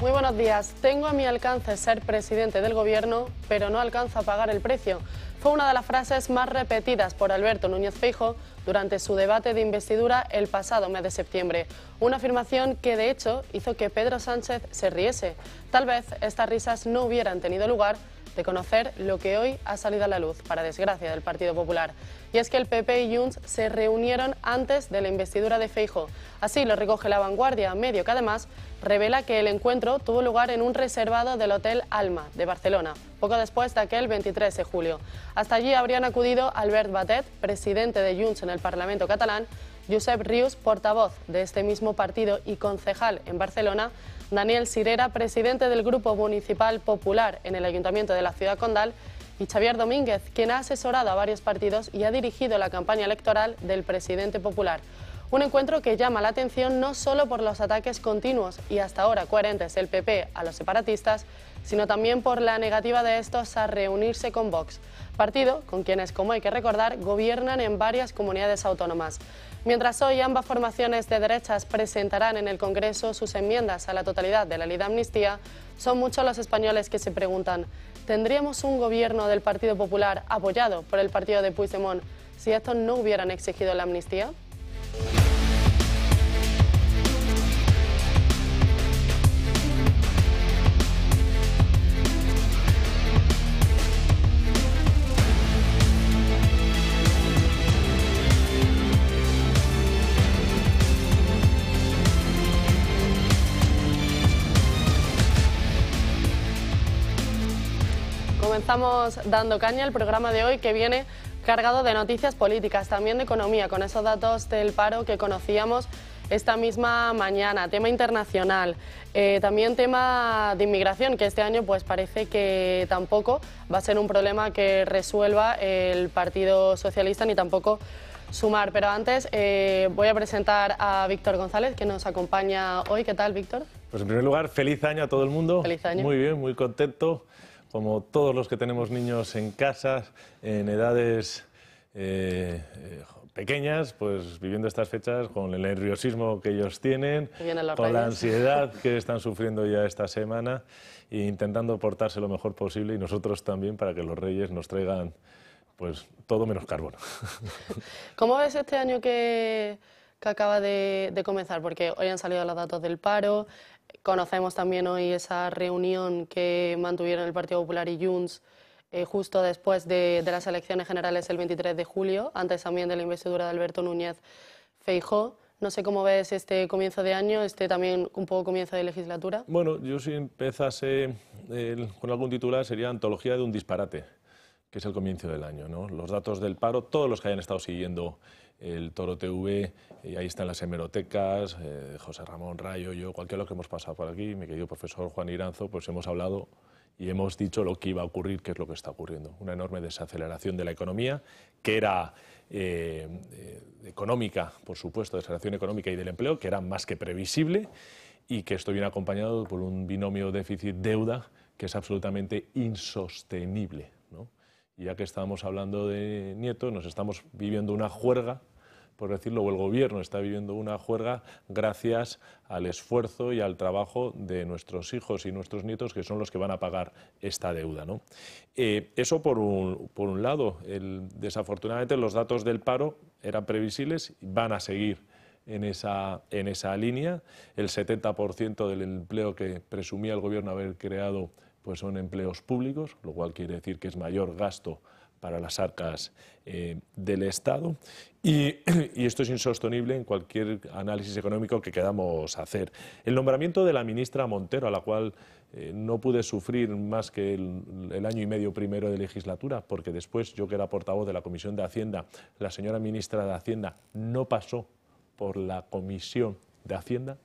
Muy buenos días. Tengo a mi alcance ser presidente del gobierno, pero no alcanzo a pagar el precio. Fue una de las frases más repetidas por Alberto Núñez Feijo durante su debate de investidura el pasado mes de septiembre. Una afirmación que de hecho hizo que Pedro Sánchez se riese. Tal vez estas risas no hubieran tenido lugar de conocer lo que hoy ha salido a la luz, para desgracia del Partido Popular. Y es que el PP y Junts se reunieron antes de la investidura de Feijo. Así lo recoge la vanguardia, medio que además revela que el encuentro tuvo lugar en un reservado del Hotel Alma, de Barcelona, poco después de aquel 23 de julio. Hasta allí habrían acudido Albert Batet, presidente de Junts en el Parlamento catalán, Josep Rius, portavoz de este mismo partido y concejal en Barcelona, Daniel Sirera, presidente del Grupo Municipal Popular en el Ayuntamiento de la Ciudad Condal, y Xavier Domínguez, quien ha asesorado a varios partidos y ha dirigido la campaña electoral del presidente popular. Un encuentro que llama la atención no solo por los ataques continuos y hasta ahora coherentes del PP a los separatistas, sino también por la negativa de estos a reunirse con Vox, partido con quienes, como hay que recordar, gobiernan en varias comunidades autónomas. Mientras hoy ambas formaciones de derechas presentarán en el Congreso sus enmiendas a la totalidad de la ley de amnistía, son muchos los españoles que se preguntan, ¿tendríamos un gobierno del Partido Popular apoyado por el partido de Puigdemont si estos no hubieran exigido la amnistía? Estamos dando caña al programa de hoy que viene cargado de noticias políticas, también de economía, con esos datos del paro que conocíamos esta misma mañana, tema internacional, eh, también tema de inmigración, que este año pues parece que tampoco va a ser un problema que resuelva el Partido Socialista ni tampoco sumar. Pero antes eh, voy a presentar a Víctor González, que nos acompaña hoy. ¿Qué tal, Víctor? Pues en primer lugar, feliz año a todo el mundo. Feliz año. Muy bien, muy contento como todos los que tenemos niños en casa, en edades eh, eh, pequeñas, pues viviendo estas fechas con el nerviosismo que ellos tienen, con la ansiedad que están sufriendo ya esta semana e intentando portarse lo mejor posible y nosotros también para que los reyes nos traigan pues todo menos carbono. ¿Cómo ves este año que, acaba de, de, comenzar? Porque hoy han salido los datos del paro, Conocemos también hoy esa reunión que mantuvieron el Partido Popular y Junts eh, justo después de, las elecciones generales el 23 de julio, antes también de la investidura de Alberto Núñez Feijó. No sé cómo ves este comienzo de año, este también un poco comienzo de legislatura. Bueno, yo si empezase con algún titular sería Antología de un disparate, que es el comienzo del año. ¿no? Los datos del paro, todos los que hayan estado siguiendo el Toro TV, y eh, ahí están las hemerotecas, eh, José Ramón Rayo, yo, cualquiera lo que hemos pasado por aquí, mi querido profesor Juan Iranzo, pues hemos hablado y hemos dicho lo que iba a ocurrir, que es lo que está ocurriendo. Una enorme desaceleración de la economía, que era eh, económica, por supuesto, desaceleración económica y del empleo, que era más que previsible y que esto viene acompañado por un binomio déficit-deuda que es absolutamente insostenible. ¿no? Y ya que estábamos hablando de Nieto, nos estamos viviendo una juerga por decirlo, el gobierno está viviendo una juerga gracias al esfuerzo y al trabajo de nuestros hijos y nuestros nietos, que son los que van a pagar esta deuda. Eh, eso por un, lado. desafortunadamente los datos del paro eran previsibles y van a seguir en esa, línea. El 70% del empleo que presumía el gobierno haber creado pues son empleos públicos, lo cual quiere decir que es mayor gasto para las arcas eh, del Estado. Y, esto es insostenible en cualquier análisis económico que queramos hacer. El nombramiento de la ministra Montero, a la cual eh, no pude sufrir más que el, el, año y medio primero de legislatura, porque después yo que era portavoz de la Comisión de Hacienda, la señora ministra de Hacienda no pasó por la Comisión de Hacienda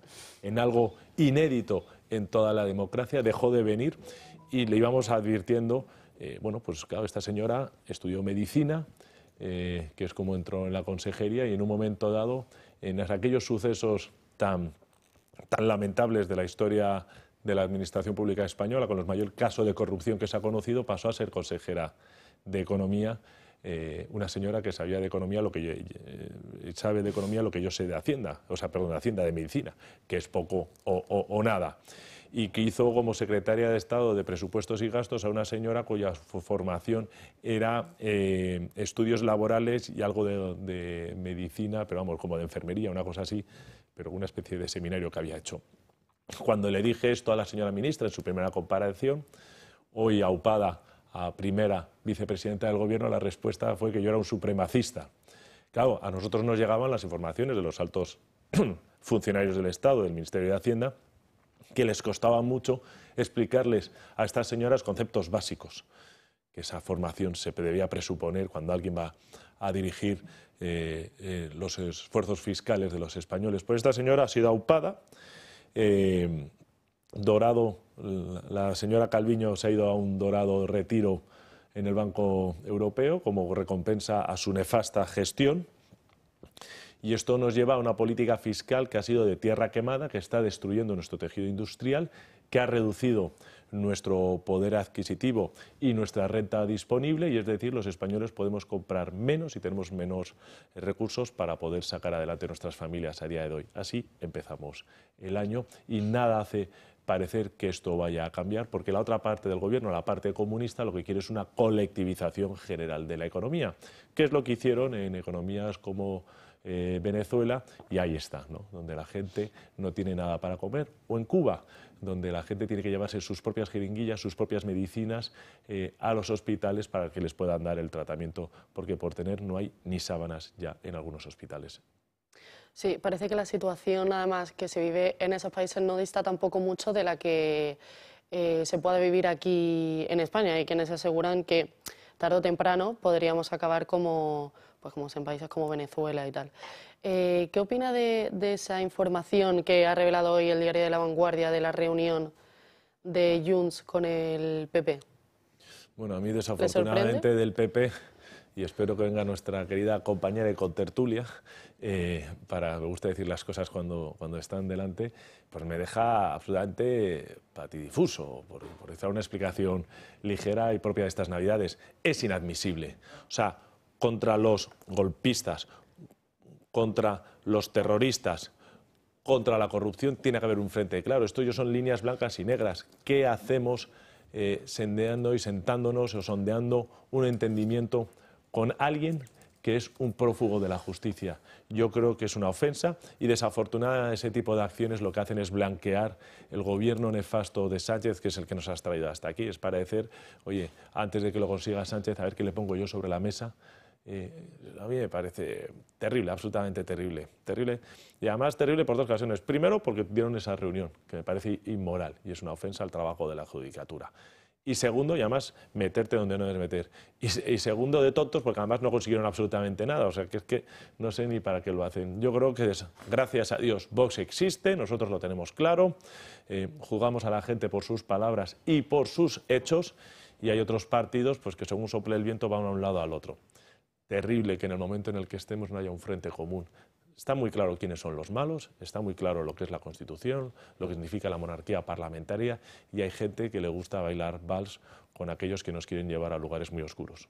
en algo inédito en toda la democracia, dejó de venir y le íbamos advirtiendo eh, bueno, pues claro, esta señora estudió medicina, eh, que es como entró en la consejería, y en un momento dado, en aquellos sucesos tan, lamentables de la historia de la Administración Pública Española, con los mayor caso de corrupción que se ha conocido, pasó a ser consejera de Economía, eh, una señora que sabía de economía lo que yo, sabe de economía lo que yo sé de Hacienda, o sea, perdón, de Hacienda, de Medicina, que es poco o nada y que hizo como secretaria de Estado de Presupuestos y Gastos a una señora cuya formación era eh, estudios laborales y algo de, de medicina, pero vamos, como de enfermería, una cosa así, pero una especie de seminario que había hecho. Cuando le dije esto a la señora ministra en su primera comparación, hoy aupada a primera vicepresidenta del Gobierno, la respuesta fue que yo era un supremacista. Claro, a nosotros nos llegaban las informaciones de los altos funcionarios del Estado, del Ministerio de Hacienda, que les costaba mucho explicarles a estas señoras conceptos básicos, que esa formación se debía presuponer cuando alguien va a dirigir eh, eh, los esfuerzos fiscales de los españoles. Pues esta señora ha sido aupada, eh, Dorado, la señora Calviño se ha ido a un dorado retiro en el Banco Europeo como recompensa a su nefasta gestión y esto nos lleva a una política fiscal que ha sido de tierra quemada, que está destruyendo nuestro tejido industrial, que ha reducido nuestro poder adquisitivo y nuestra renta disponible, y es decir, los españoles podemos comprar menos y tenemos menos recursos para poder sacar adelante nuestras familias a día de hoy. Así empezamos el año y nada hace parecer que esto vaya a cambiar, porque la otra parte del gobierno, la parte comunista, lo que quiere es una colectivización general de la economía, que es lo que hicieron en economías como eh, Venezuela, y ahí está, ¿no? donde la gente no tiene nada para comer, o en Cuba, donde la gente tiene que llevarse sus propias jeringuillas, sus propias medicinas eh, a los hospitales para que les puedan dar el tratamiento, porque por tener no hay ni sábanas ya en algunos hospitales. Sí, parece que la situación además que se vive en esos países no dista tampoco mucho de la que eh, se puede vivir aquí en España. y quienes aseguran que tarde o temprano podríamos acabar como, pues, como en países como Venezuela y tal. Eh, ¿Qué opina de, esa información que ha revelado hoy el diario de La Vanguardia de la reunión de Junts con el PP? Bueno, a mí desafortunadamente del PP, y espero que venga nuestra querida compañera de contertulia, eh, para, me gusta decir las cosas cuando, cuando están delante, pues me deja absolutamente patidifuso, por, por una explicación ligera y propia de estas Navidades. Es inadmisible. O sea, contra los golpistas, contra los terroristas, contra la corrupción, tiene que haber un frente. Claro, esto yo son líneas blancas y negras. ¿Qué hacemos eh, sendeando y sentándonos o sondeando un entendimiento con alguien que es un prófugo de la justicia? Yo creo que es una ofensa y desafortunada ese tipo de acciones lo que hacen es blanquear el gobierno nefasto de Sánchez, que es el que nos ha traído hasta aquí. Es para decir, oye, antes de que lo consiga Sánchez, a ver qué le pongo yo sobre la mesa a mí me parece terrible, absolutamente terrible. Terrible. Y además terrible por dos ocasiones. Primero, porque dieron esa reunión, que me parece inmoral y es una ofensa al trabajo de la judicatura. Y segundo, y además, meterte donde no debes meter. Y, segundo, de tontos, porque además no consiguieron absolutamente nada. O sea, que es que no sé ni para qué lo hacen. Yo creo que, gracias a Dios, Vox existe, nosotros lo tenemos claro. Eh, jugamos a la gente por sus palabras y por sus hechos. Y hay otros partidos pues, que según sople el viento van a un lado al otro terrible que en el momento en el que estemos no haya un frente común. Está muy claro quiénes son los malos, está muy claro lo que es la Constitución, lo que significa la monarquía parlamentaria y hay gente que le gusta bailar vals con aquellos que nos quieren llevar a lugares muy oscuros.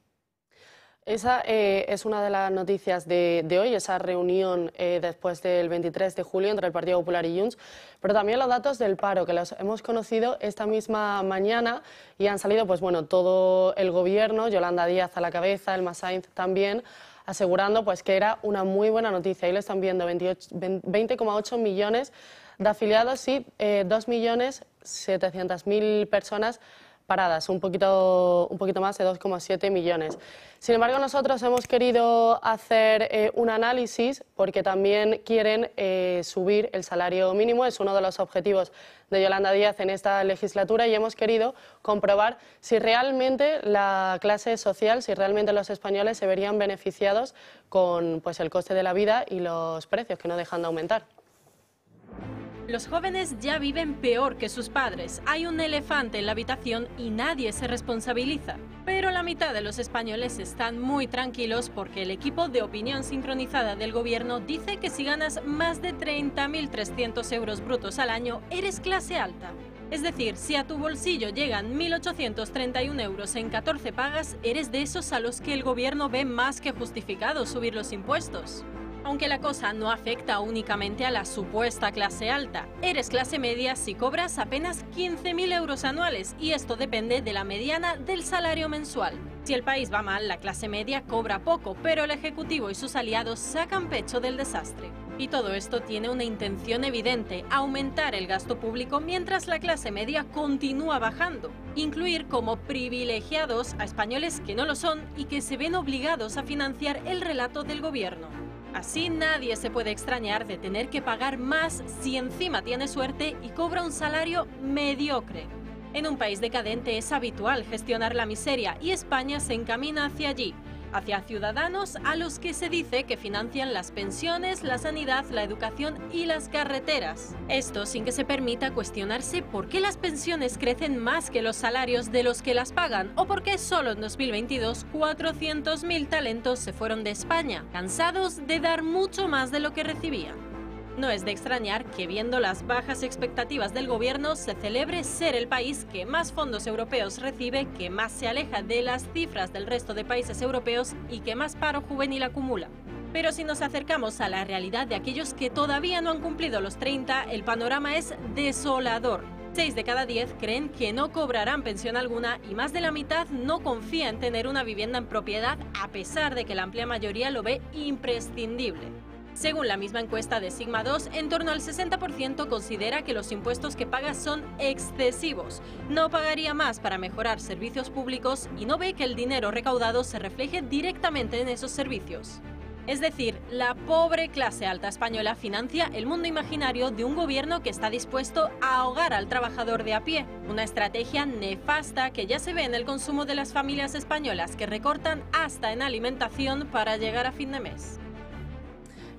Esa eh, es una de las noticias de, hoy, esa reunión eh, después del 23 de julio entre el Partido Popular y Junts, pero también los datos del paro, que los hemos conocido esta misma mañana y han salido pues bueno, todo el gobierno, Yolanda Díaz a la cabeza, el Sainz también, asegurando pues que era una muy buena noticia. Ahí lo están viendo, 20,8 millones de afiliados y eh, 2.700.000 personas paradas, un poquito, un poquito más de 2,7 millones. Sin embargo, nosotros hemos querido hacer eh, un análisis porque también quieren eh, subir el salario mínimo, es uno de los objetivos de Yolanda Díaz en esta legislatura y hemos querido comprobar si realmente la clase social, si realmente los españoles se verían beneficiados con pues, el coste de la vida y los precios que no dejan de aumentar. Los jóvenes ya viven peor que sus padres. Hay un elefante en la habitación y nadie se responsabiliza. Pero la mitad de los españoles están muy tranquilos porque el equipo de opinión sincronizada del gobierno dice que si ganas más de 30.300 euros brutos al año, eres clase alta. Es decir, si a tu bolsillo llegan 1.831 euros en 14 pagas, eres de esos a los que el gobierno ve más que justificado subir los impuestos. Aunque la cosa no afecta únicamente a la supuesta clase alta, eres clase media si cobras apenas 15.000 euros anuales y esto depende de la mediana del salario mensual. Si el país va mal, la clase media cobra poco, pero el Ejecutivo y sus aliados sacan pecho del desastre. Y todo esto tiene una intención evidente, aumentar el gasto público mientras la clase media continúa bajando, incluir como privilegiados a españoles que no lo son y que se ven obligados a financiar el relato del gobierno. Así nadie se puede extrañar de tener que pagar más si encima tiene suerte y cobra un salario mediocre. En un país decadente es habitual gestionar la miseria y España se encamina hacia allí hacia ciudadanos a los que se dice que financian las pensiones, la sanidad, la educación y las carreteras. Esto sin que se permita cuestionarse por qué las pensiones crecen más que los salarios de los que las pagan o por qué solo en 2022 400.000 talentos se fueron de España, cansados de dar mucho más de lo que recibían. No es de extrañar que viendo las bajas expectativas del gobierno se celebre ser el país que más fondos europeos recibe, que más se aleja de las cifras del resto de países europeos y que más paro juvenil acumula. Pero si nos acercamos a la realidad de aquellos que todavía no han cumplido los 30, el panorama es desolador. 6 de cada 10 creen que no cobrarán pensión alguna y más de la mitad no confía en tener una vivienda en propiedad a pesar de que la amplia mayoría lo ve imprescindible. Según la misma encuesta de Sigma 2, en torno al 60% considera que los impuestos que paga son excesivos. No pagaría más para mejorar servicios públicos y no ve que el dinero recaudado se refleje directamente en esos servicios. Es decir, la pobre clase alta española financia el mundo imaginario de un gobierno que está dispuesto a ahogar al trabajador de a pie, una estrategia nefasta que ya se ve en el consumo de las familias españolas que recortan hasta en alimentación para llegar a fin de mes.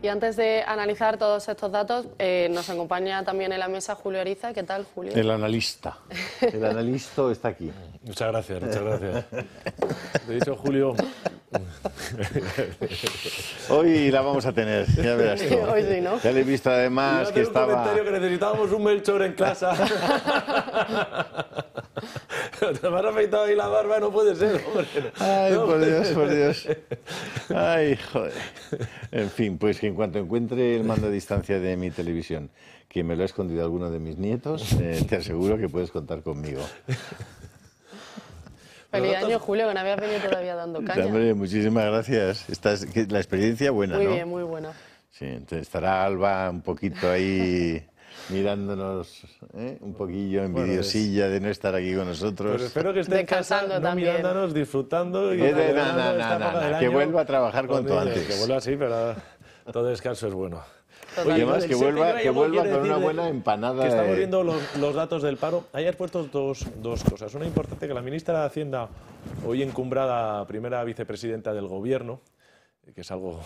Y antes de analizar todos estos datos, eh, nos acompaña también en la mesa Julio Ariza. ¿Qué tal, Julio? El analista. El analista está aquí. Muchas gracias, muchas gracias. Te he dicho, Julio. Hoy la vamos a tener, ya verás tú. Hoy sí, ¿no? Ya le he visto además que estaba... un comentario que necesitábamos un Melchor en casa. Te me has afeitado ahí la barba, no puede ser, hombre. Ay, por Dios, por Dios. Ay, joder. En fin, pues que en cuanto encuentre el mando a distancia de mi televisión, que me lo ha escondido alguno de mis nietos, eh, te aseguro que puedes contar conmigo. Feliz año, Julio, que no había venido todavía dando caña. Hombre, muchísimas gracias. Esta es la experiencia buena, ¿no? Muy bien, muy buena. Sí, estará Alba un poquito ahí mirándonos ¿eh? un poquillo envidiosilla de no estar aquí con nosotros. Pero espero que esté descansando también. no también. mirándonos, disfrutando. Y eh, que vuelva a trabajar cuanto antes. Que vuelva, así, pero todo descanso es bueno que vuelva, con una buena empanada. estamos viendo los, datos del paro. Hay has puesto dos, dos cosas. Una importante que la ministra de Hacienda, hoy encumbrada primera vicepresidenta del Gobierno, que es algo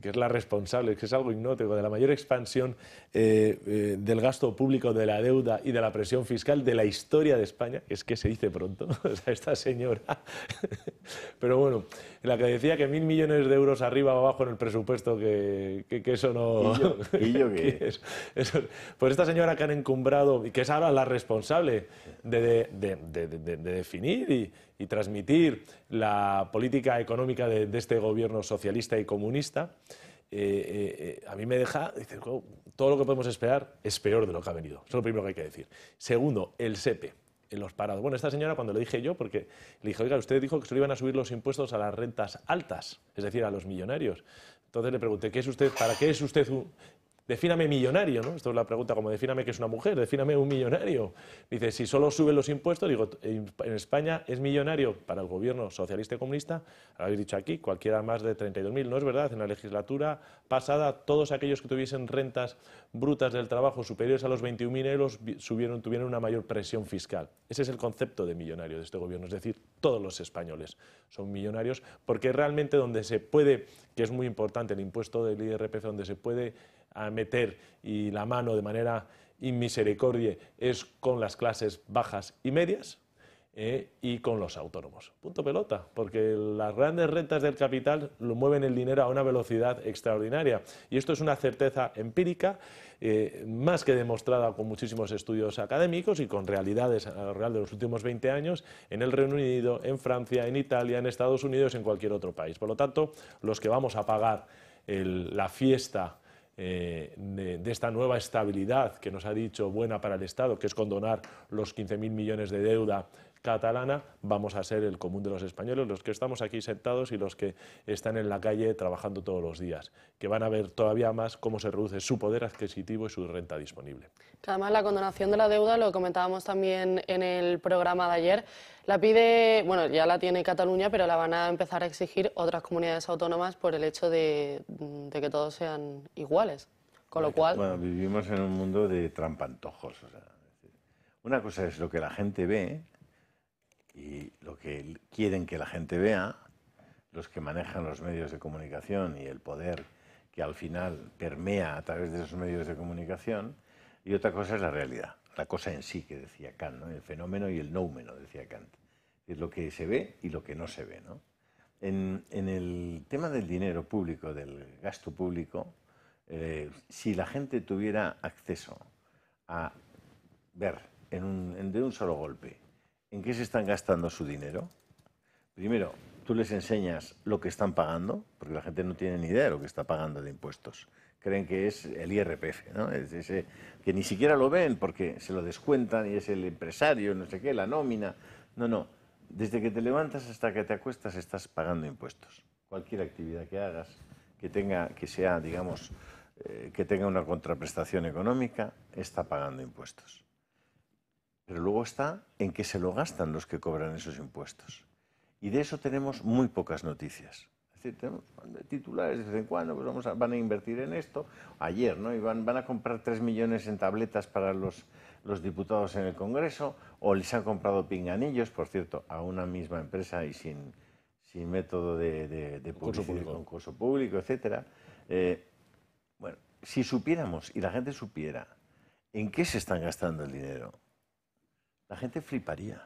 que es la responsable, que es algo hipnótico, de la mayor expansión eh, eh, del gasto público, de la deuda y de la presión fiscal de la historia de España, que es que se dice pronto, o sea, esta señora. Pero bueno, la que decía que mil millones de euros arriba o abajo en el presupuesto, que, eso no. ¿Y pues esta señora que han encumbrado y que es ahora la responsable de, de definir y y transmitir la política económica de, este gobierno socialista y comunista, eh, eh, eh, a mí me deja, dice, todo lo que podemos esperar es peor de lo que ha venido. Eso es lo primero que hay que decir. Segundo, el SEPE e, en los parados. Bueno, esta señora cuando le dije yo, porque le dije, oiga, usted dijo que solo iban a subir los impuestos a las rentas altas, es decir, a los millonarios. Entonces le pregunté, ¿qué es usted, ¿para qué es usted un, Defíname millonario, ¿no? Esto es la pregunta como defíname que es una mujer, defíname un millonario. Dice, si solo suben los impuestos, digo, en España es millonario para el gobierno socialista y comunista, lo habéis dicho aquí, cualquiera más de 32.000, no es verdad, en la legislatura pasada todos aquellos que tuviesen rentas brutas del trabajo superiores a los 21.000 euros tuvieron una mayor presión fiscal. Ese es el concepto de millonario de este gobierno, es decir, todos los españoles son millonarios porque realmente donde se puede, que es muy importante el impuesto del IRPF, donde se puede a meter y la mano de manera inmisericordia es con las clases bajas y medias eh, y con los autónomos. Punto pelota, porque las grandes rentas del capital lo mueven el dinero a una velocidad extraordinaria. Y esto es una certeza empírica, eh, más que demostrada con muchísimos estudios académicos y con realidades a lo real de los últimos 20 años en el Reino Unido, en Francia, en Italia, en Estados Unidos, en cualquier otro país. Por lo tanto, los que vamos a pagar la fiesta, eh, de, de, esta nueva estabilidad que nos ha dicho buena para el Estado, que es condonar los 15.000 millones de deuda catalana, vamos a ser el común de los españoles, los que estamos aquí sentados y los que están en la calle trabajando todos los días, que van a ver todavía más cómo se reduce su poder adquisitivo y su renta disponible. Además, la condonación de la deuda, lo comentábamos también en el programa de ayer, la pide, bueno, ya la tiene Cataluña, pero la van a empezar a exigir otras comunidades autónomas por el hecho de, que todos sean iguales. Con lo cual. Bueno, vivimos en un mundo de trampantojos. una cosa es lo que la gente ve y lo que quieren que la gente vea, los que manejan los medios de comunicación y el poder que al final permea a través de esos medios de comunicación, y otra cosa es la realidad, la cosa en sí que decía Kant, ¿no? el fenómeno y el noumeno, decía Kant, es lo que se ve y lo que no se ve. ¿no? En, en, el tema del dinero público, del gasto público, eh, si la gente tuviera acceso a ver en de un solo golpe en qué se están gastando su dinero. Primero, tú les enseñas lo que están pagando, porque la gente no tiene ni idea de lo que está pagando de impuestos. Creen que es el IRPF, ¿no? ese, que ni siquiera lo ven porque se lo descuentan y es el empresario, no sé qué, la nómina. No, no. Desde que te levantas hasta que te acuestas estás pagando impuestos. Cualquier actividad que hagas, que tenga, que sea, digamos, eh, que tenga una contraprestación económica, está pagando impuestos pero luego está en que se lo gastan los que cobran esos impuestos. Y de eso tenemos muy pocas noticias. Es decir, tenemos titulares de vez en cuando, pues van a invertir en esto. Ayer, ¿no? Y van, a comprar tres millones en tabletas para los, diputados en el Congreso, o les han comprado pinganillos, por cierto, a una misma empresa y sin, método de, concurso, público. etcétera. etc. Eh, bueno, si supiéramos y la gente supiera en qué se están gastando el dinero, la gente fliparía.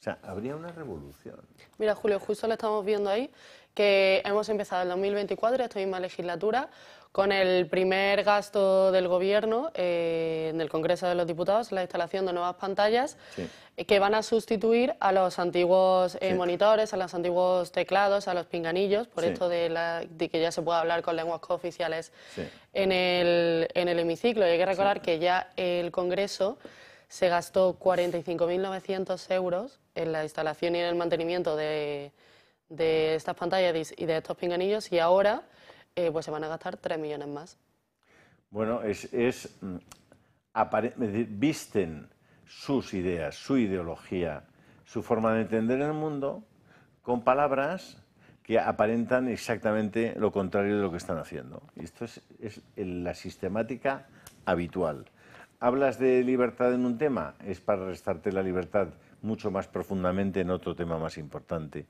O sea, habría una revolución. Mira, Julio, justo lo estamos viendo ahí, que hemos empezado el 2024, esta misma legislatura, con el primer gasto del Gobierno en eh, el Congreso de los Diputados, la instalación de nuevas pantallas eh, que van a sustituir a los antiguos eh, monitores, a los antiguos teclados, a los pinganillos, por esto de, la, que ya se pueda hablar con lenguas cooficiales en el, en, el, hemiciclo. Y hay que recordar que ya el Congreso se gastó 45.900 euros en la instalación y en el mantenimiento de, estas pantallas y de estos pinganillos y ahora eh, pues se van a gastar 3 millones más. Bueno, es, mm, visten sus ideas, su ideología, su forma de entender el mundo con palabras que aparentan exactamente lo contrario de lo que están haciendo. esto es la sistemática habitual hablas de libertad en un tema, es para restarte la libertad mucho más profundamente en otro tema más importante.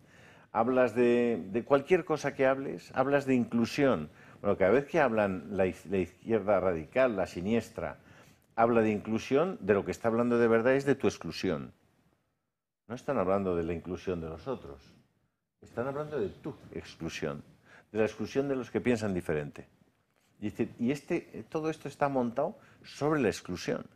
Hablas de, cualquier cosa que hables, hablas de inclusión. Bueno, cada vez que hablan la, izquierda radical, la siniestra, habla de inclusión, de lo que está hablando de verdad es de tu exclusión. No están hablando de la inclusión de los otros, están hablando de tu exclusión, de la exclusión de los que piensan diferente. Y, y este, todo esto está montado sobre la exclusión.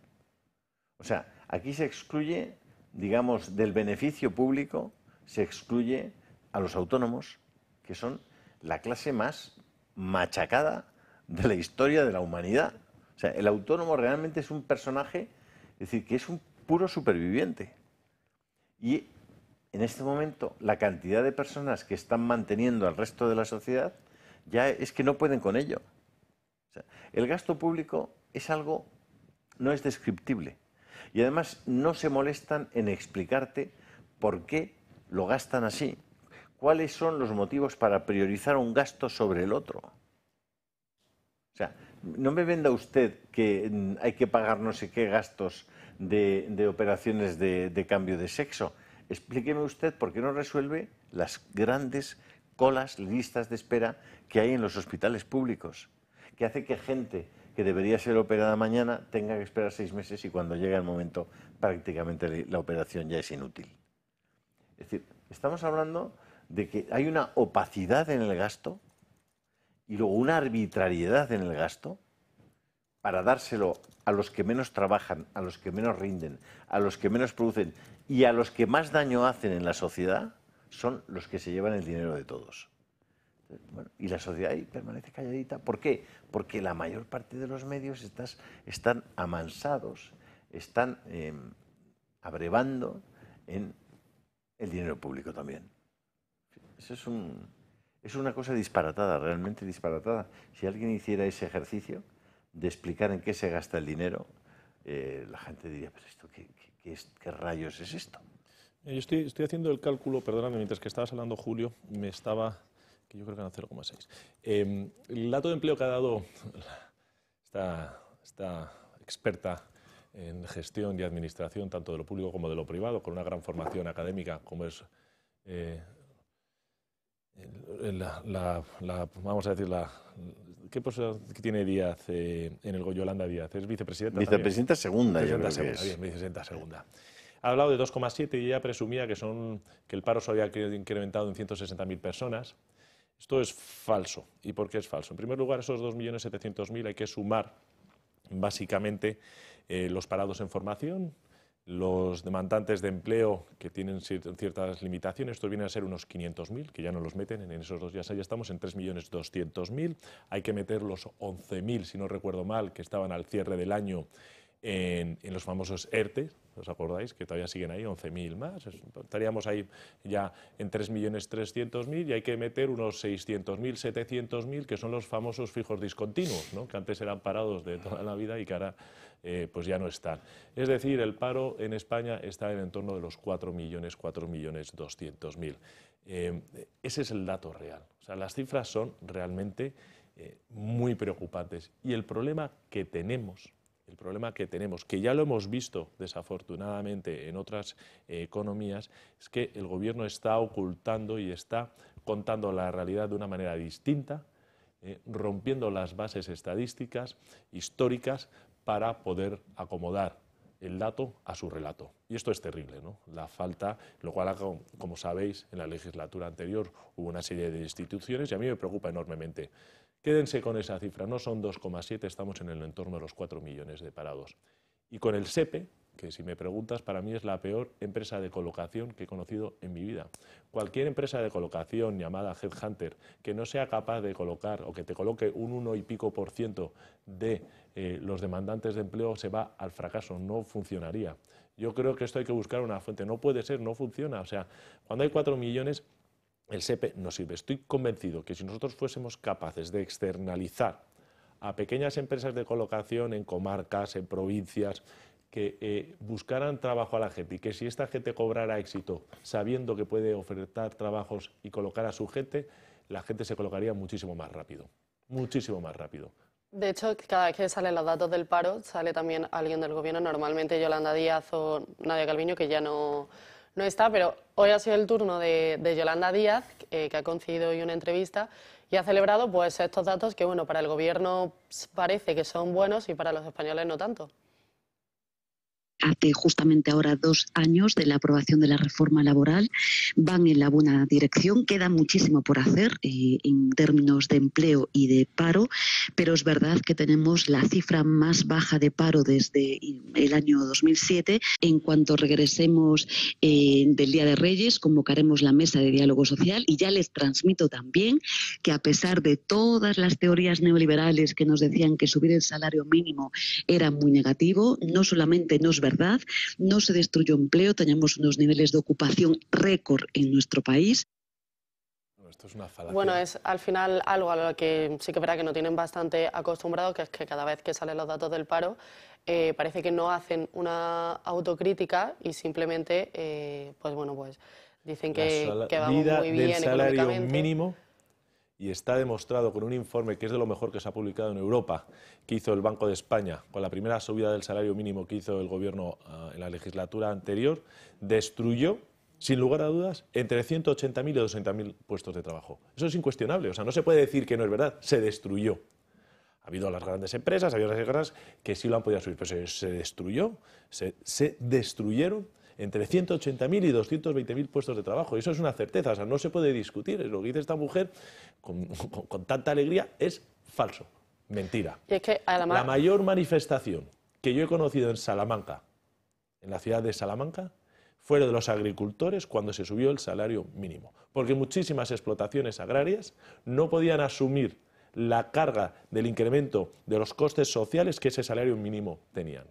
O sea, aquí se excluye, digamos, del beneficio público, se excluye a los autónomos, que son la clase más machacada de la historia de la humanidad. O sea, el autónomo realmente es un personaje, es decir, que es un puro superviviente. Y en este momento la cantidad de personas que están manteniendo al resto de la sociedad ya es que no pueden con ello. el gasto público es algo, no es descriptible. Y además no se molestan en explicarte por qué lo gastan así, cuáles son los motivos para priorizar un gasto sobre el otro. O sea, no me venda usted que mm, hay que pagar no sé qué gastos de, operaciones de, de cambio de sexo. Explíqueme usted por qué no resuelve las grandes colas, listas de espera que hay en los hospitales públicos, que hace que gente que debería ser operada mañana tenga que esperar seis meses y cuando llega el momento prácticamente la operación ya es inútil. Es decir, estamos hablando de que hay una opacidad en el gasto y luego una arbitrariedad en el gasto para dárselo a los que menos trabajan, a los que menos rinden, a los que menos producen y a los que más daño hacen en la sociedad, son los que se llevan el dinero de todos y la sociedad ahí permanece calladita. ¿Por qué? Porque la mayor parte de los medios están amansados, están em, abrevando en el dinero público también. Eso es, una cosa disparatada, realmente disparatada. Si alguien hiciera ese ejercicio de explicar en qué se gasta el dinero, eh, la gente diría, pero esto, ¿qué, rayos es esto? Eh, yo estoy, estoy, haciendo el cálculo, perdóname, mientras que estabas hablando, Julio, me estaba que yo creo que eran 0,6. Em, el dato de empleo que ha dado esta, experta en gestión y administración, tanto de lo público como de lo privado, con una gran formación académica como es eh, la, vamos a decir, la, ¿qué tiene Díaz eh, en el Goyolanda Díaz? ¿Es vicepresidenta? Vicepresidenta segunda, vicepresidenta segunda, Bien, vicepresidenta segunda. Ha hablado de 2,7 y ella presumía que, son, que el paro se había incrementado en 160.000 personas. Esto es falso. ¿Y por qué es falso? En primer lugar, esos 2.700.000 hay que sumar básicamente eh, los parados en formación, los demandantes de empleo que tienen ciertas limitaciones, esto viene a ser unos 500.000, que ya no los meten, en esos dos días ya estamos en 3.200.000. Hay que meter los 11.000, si no recuerdo mal, que estaban al cierre del año en, los famosos ERTE, e, ¿os acordáis? Que todavía siguen ahí, 11.000 más. Estaríamos ahí ya en 3.300.000 y hay que meter unos 600.000, 700.000, que son los famosos fijos discontinuos, ¿no? que antes eran parados de toda la vida y que ahora eh, pues ya no están. Es decir, el paro en España está en el de los 4 eh, ese es el dato real. sea, las cifras son realmente eh, muy preocupantes. Y el problema que tenemos el problema que tenemos, que ya lo hemos visto desafortunadamente en otras eh, economías, es que el gobierno está ocultando y está contando la realidad de una manera distinta, eh, rompiendo las bases estadísticas históricas para poder acomodar el dato a su relato. Y esto es terrible, ¿no? La falta, lo cual, ah, como sabéis, en la legislatura anterior hubo una serie de instituciones y a mí me preocupa enormemente Quédense con esa cifra, no son 2,7, estamos en el entorno de los 4 millones de parados. Y con el SEPE, que si me preguntas, para mí es la peor empresa de colocación que he conocido en mi vida. Cualquier empresa de colocación llamada Headhunter que no sea capaz de colocar o que te coloque un 1 y pico por ciento de eh, los demandantes de empleo se va al fracaso, no funcionaría. Yo creo que esto hay que buscar una fuente, no puede ser, no funciona. O sea, cuando hay 4 millones el SEPE e no sirve. Estoy convencido que si nosotros fuésemos capaces de externalizar a pequeñas empresas de colocación en comarcas, en provincias, que eh, buscaran trabajo a la gente y que si esta gente cobrara éxito sabiendo que puede ofertar trabajos y colocar a su gente, la gente se colocaría muchísimo más rápido, muchísimo más rápido. De hecho, cada vez que salen los datos del paro, sale también alguien del gobierno, normalmente Yolanda Díaz o Nadia Calviño, que ya no, no está, pero hoy ha sido el turno de, Yolanda Díaz, que ha concedido hoy una entrevista y ha celebrado pues, estos datos que bueno, para el Gobierno parece que son buenos y para los españoles no tanto hace justamente ahora dos años de la aprobación de la reforma laboral, van en la buena dirección. Queda muchísimo por hacer eh, en términos de empleo y de paro, pero es verdad que tenemos la cifra más baja de paro desde el año 2007. En cuanto regresemos eh, del Día de Reyes, convocaremos la mesa de diálogo social y ya les transmito también que a pesar de todas las teorías neoliberales que nos decían que subir el salario mínimo era muy negativo, no solamente no es verdad, no se destruyó empleo, tenemos unos niveles de ocupación récord en nuestro país. bueno, es al final algo a lo que sí que verá que no tienen bastante acostumbrado, que es que cada vez que salen los datos del paro, eh, parece que no hacen una autocrítica y simplemente, eh, pues bueno, pues dicen que, que vamos muy bien económicamente. mínimo y está demostrado con un informe que es de lo mejor que se ha publicado en Europa, que hizo el Banco de España, con la primera subida del salario mínimo que hizo el gobierno ah, en la legislatura anterior, destruyó, sin lugar a dudas, entre 180.000 y 200.000 puestos de trabajo. Eso es incuestionable, o sea, no se puede decir que no es verdad, se destruyó. Ha habido las grandes empresas, ha habido las grandes que sí lo han podido subir, pero se, destruyó, se destruyeron entre 180.000 y 220.000 puestos de trabajo. eso es una certeza, o sea, no se puede discutir. Lo que dice esta mujer con, tanta alegría es falso, mentira. La mayor manifestación que yo he conocido en Salamanca, en la ciudad de Salamanca, fue de los agricultores cuando se subió el salario mínimo. Porque muchísimas explotaciones agrarias no podían asumir la carga del incremento de los costes sociales que ese salario mínimo tenían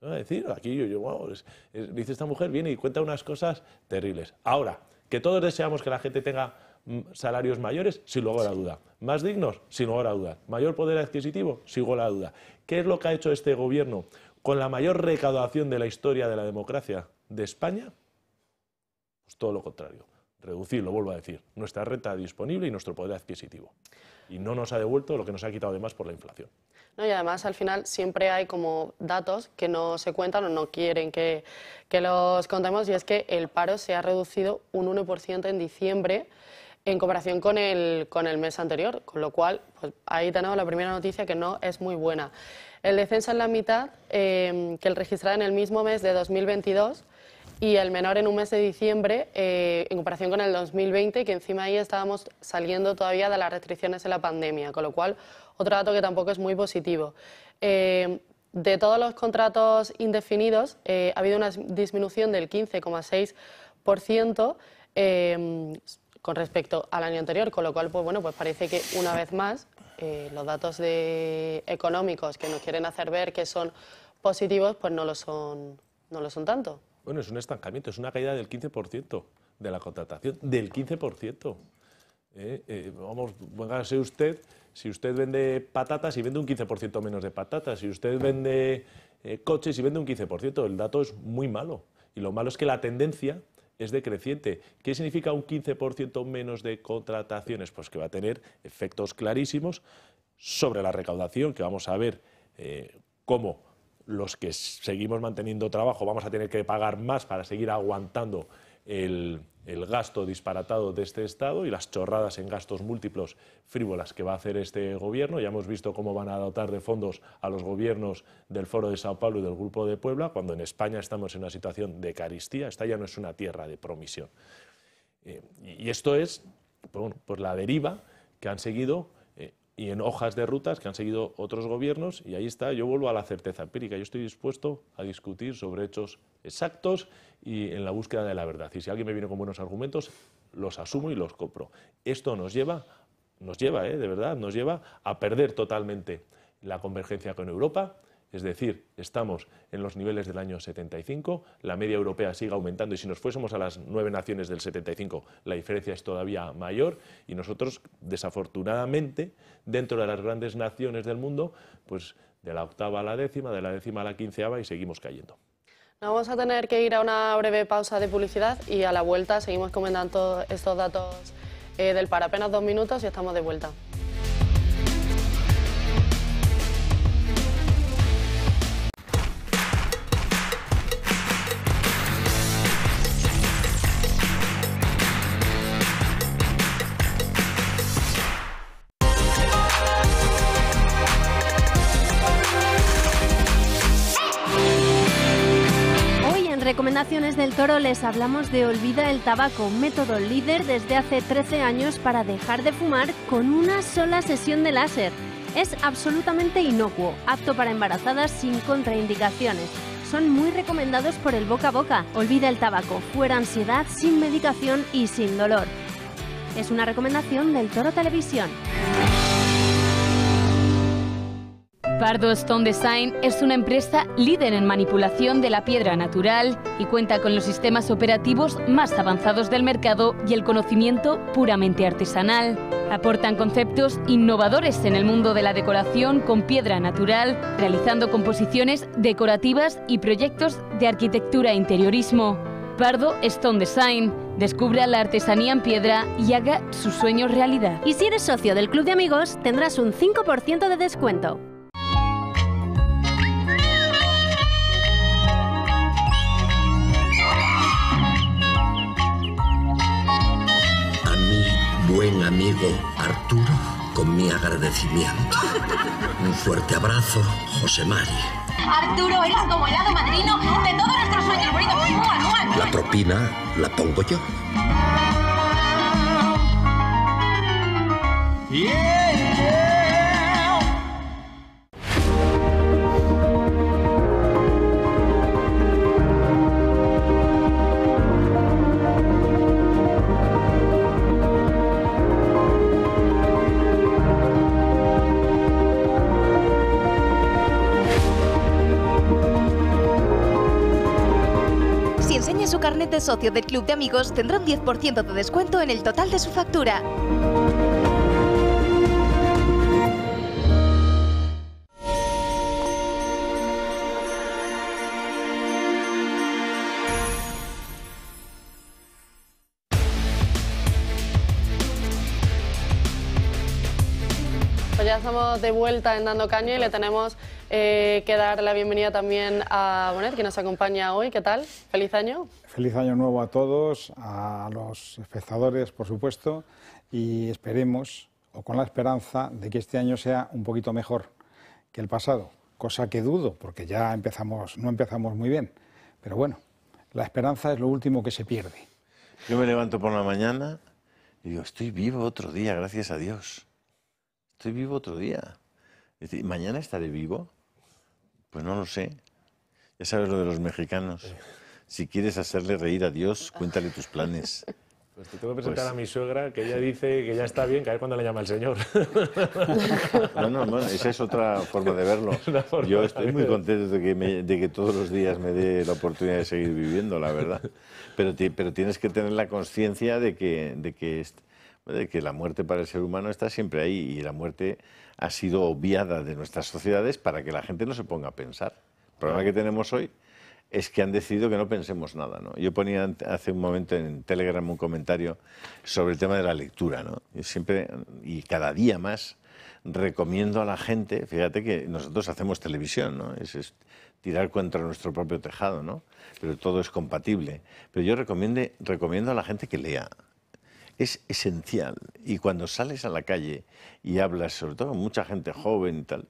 decir, aquí yo, yo wow, dice esta mujer, viene y cuenta unas cosas terribles. Ahora, que todos deseamos que la gente tenga mm, salarios mayores, sin lugar a duda. Más dignos, sin lugar a duda. Mayor poder adquisitivo, sin lugar a duda. ¿Qué es lo que ha hecho este gobierno con la mayor recaudación de la historia de la democracia de España? Pues todo lo contrario. Reducir, lo vuelvo a decir, nuestra renta disponible y nuestro poder adquisitivo. Y no nos ha devuelto lo que nos ha quitado además por la inflación. Y además al final siempre hay como datos que no se cuentan o no quieren que, los contemos y es que el paro se ha reducido un 1% en diciembre en comparación con el, mes anterior, con lo cual pues, ahí tenemos la primera noticia que no es muy buena. El descenso en la mitad eh, que el registrado en el mismo mes de 2022 y el menor en un mes de diciembre eh, en comparación con el 2020, que encima ahí estábamos saliendo todavía de las restricciones de la pandemia, con lo cual otro dato que tampoco es muy positivo. Eh, de todos los contratos indefinidos eh, ha habido una disminución del 15,6% con respecto al año anterior, con lo cual pues bueno pues parece que una vez más los datos económicos que nos quieren hacer ver que son positivos pues no lo son no lo son tanto. Bueno, es un estancamiento, es una caída del 15% de la contratación, del 15%. Eh, eh, vamos, póngase usted, si usted vende patatas y vende un 15% menos de patatas, si usted vende eh, coches y vende un 15%, el dato es muy malo. Y lo malo es que la tendencia es decreciente. ¿Qué significa un 15% menos de contrataciones? Pues que va a tener efectos clarísimos sobre la recaudación, que vamos a ver cómo los que seguimos manteniendo trabajo vamos a tener que pagar más para seguir aguantando el, gasto disparatado de este Estado y las chorradas en gastos múltiplos frívolas que va a hacer este Gobierno. Ya hemos visto cómo van a dotar de fondos a los gobiernos del Foro de Sao Paulo y del Grupo de Puebla, cuando en España estamos en una situación de caristía. Esta ya no es una tierra de promisión. Eh, y esto es por pues pues la deriva que han seguido y en hojas de rutas que han seguido otros gobiernos y ahí está, yo vuelvo a la certeza empírica, yo estoy dispuesto a discutir sobre hechos exactos y en la búsqueda de la verdad. Y si alguien me viene con buenos argumentos, los asumo y los compro. Esto nos lleva, nos lleva, ¿eh? de verdad, nos lleva a perder totalmente la convergencia con Europa, es decir, estamos en los niveles del año 75, la media europea sigue aumentando y si nos fuésemos a las nueve naciones del 75, la diferencia es todavía mayor y nosotros, desafortunadamente, dentro de las grandes naciones del mundo, pues de la octava a la décima, de la décima a la quinceava y seguimos cayendo. Nos vamos a tener que ir a una breve pausa de publicidad y a la vuelta seguimos comentando estos datos eh, del PARA, Apenas dos minutos y estamos de vuelta. Naciones del Toro les hablamos de Olvida el Tabaco, método líder desde hace 13 años para dejar de fumar con una sola sesión de láser. Es absolutamente inocuo, apto para embarazadas sin contraindicaciones. Son muy recomendados por el boca a boca. Olvida el tabaco, fuera ansiedad, sin medicación y sin dolor. Es una recomendación del Toro Televisión. Pardo Stone Design es una empresa líder en manipulación de la piedra natural y cuenta con los sistemas operativos más avanzados del mercado y el conocimiento puramente artesanal. Aportan conceptos innovadores en el mundo de la decoración con piedra natural, realizando composiciones decorativas y proyectos de arquitectura e interiorismo. Pardo Stone Design. Descubra la artesanía en piedra y haga sus sueños realidad. Y si eres socio del Club de Amigos, tendrás un 5% de descuento. amigo Arturo con mi agradecimiento. Un fuerte abrazo, José Mari. Arturo, eres como el lado madrino de todos nuestros sueños bonitos. La propina la pongo yo. enseñe su carnet de socio del Club de Amigos, tendrá un 10% de descuento en el total de su factura. de vuelta en Dando Caño y le tenemos eh, que dar la bienvenida también a Bonet, que nos acompaña hoy. ¿Qué tal? ¿Feliz año? Feliz año nuevo a todos, a los espectadores, por supuesto, y esperemos, o con la esperanza, de que este año sea un poquito mejor que el pasado, cosa que dudo, porque ya empezamos, no empezamos muy bien. Pero bueno, la esperanza es lo último que se pierde. Yo me levanto por la mañana y digo, estoy vivo otro día, gracias a Dios. Estoy vivo otro día. ¿mañana estaré vivo? Pues no lo sé. Ya sabes lo de los mexicanos. Si quieres hacerle reír a Dios, cuéntale tus planes. Pues te tengo que pues presentar a mi suegra, que ella dice que ya está bien, que a ver le llama el Señor. No, no, esa es otra forma de verlo. Yo estoy muy contento de que, todos los días me dé la oportunidad de seguir viviendo, la verdad. Pero, pero tienes que tener la conciencia de que, de que de que la muerte para el ser humano está siempre ahí y la muerte ha sido obviada de nuestras sociedades para que la gente no se ponga a pensar. El problema que tenemos hoy es que han decidido que no pensemos nada. Yo ponía hace un momento en Telegram un comentario sobre el tema de la lectura. ¿no? siempre y cada día más recomiendo a la gente, fíjate que nosotros hacemos televisión, es, tirar contra nuestro propio tejado, pero todo es compatible. Pero yo recomiendo a la gente que lea es esencial. Y cuando sales a la calle y hablas, sobre todo mucha gente joven y tal,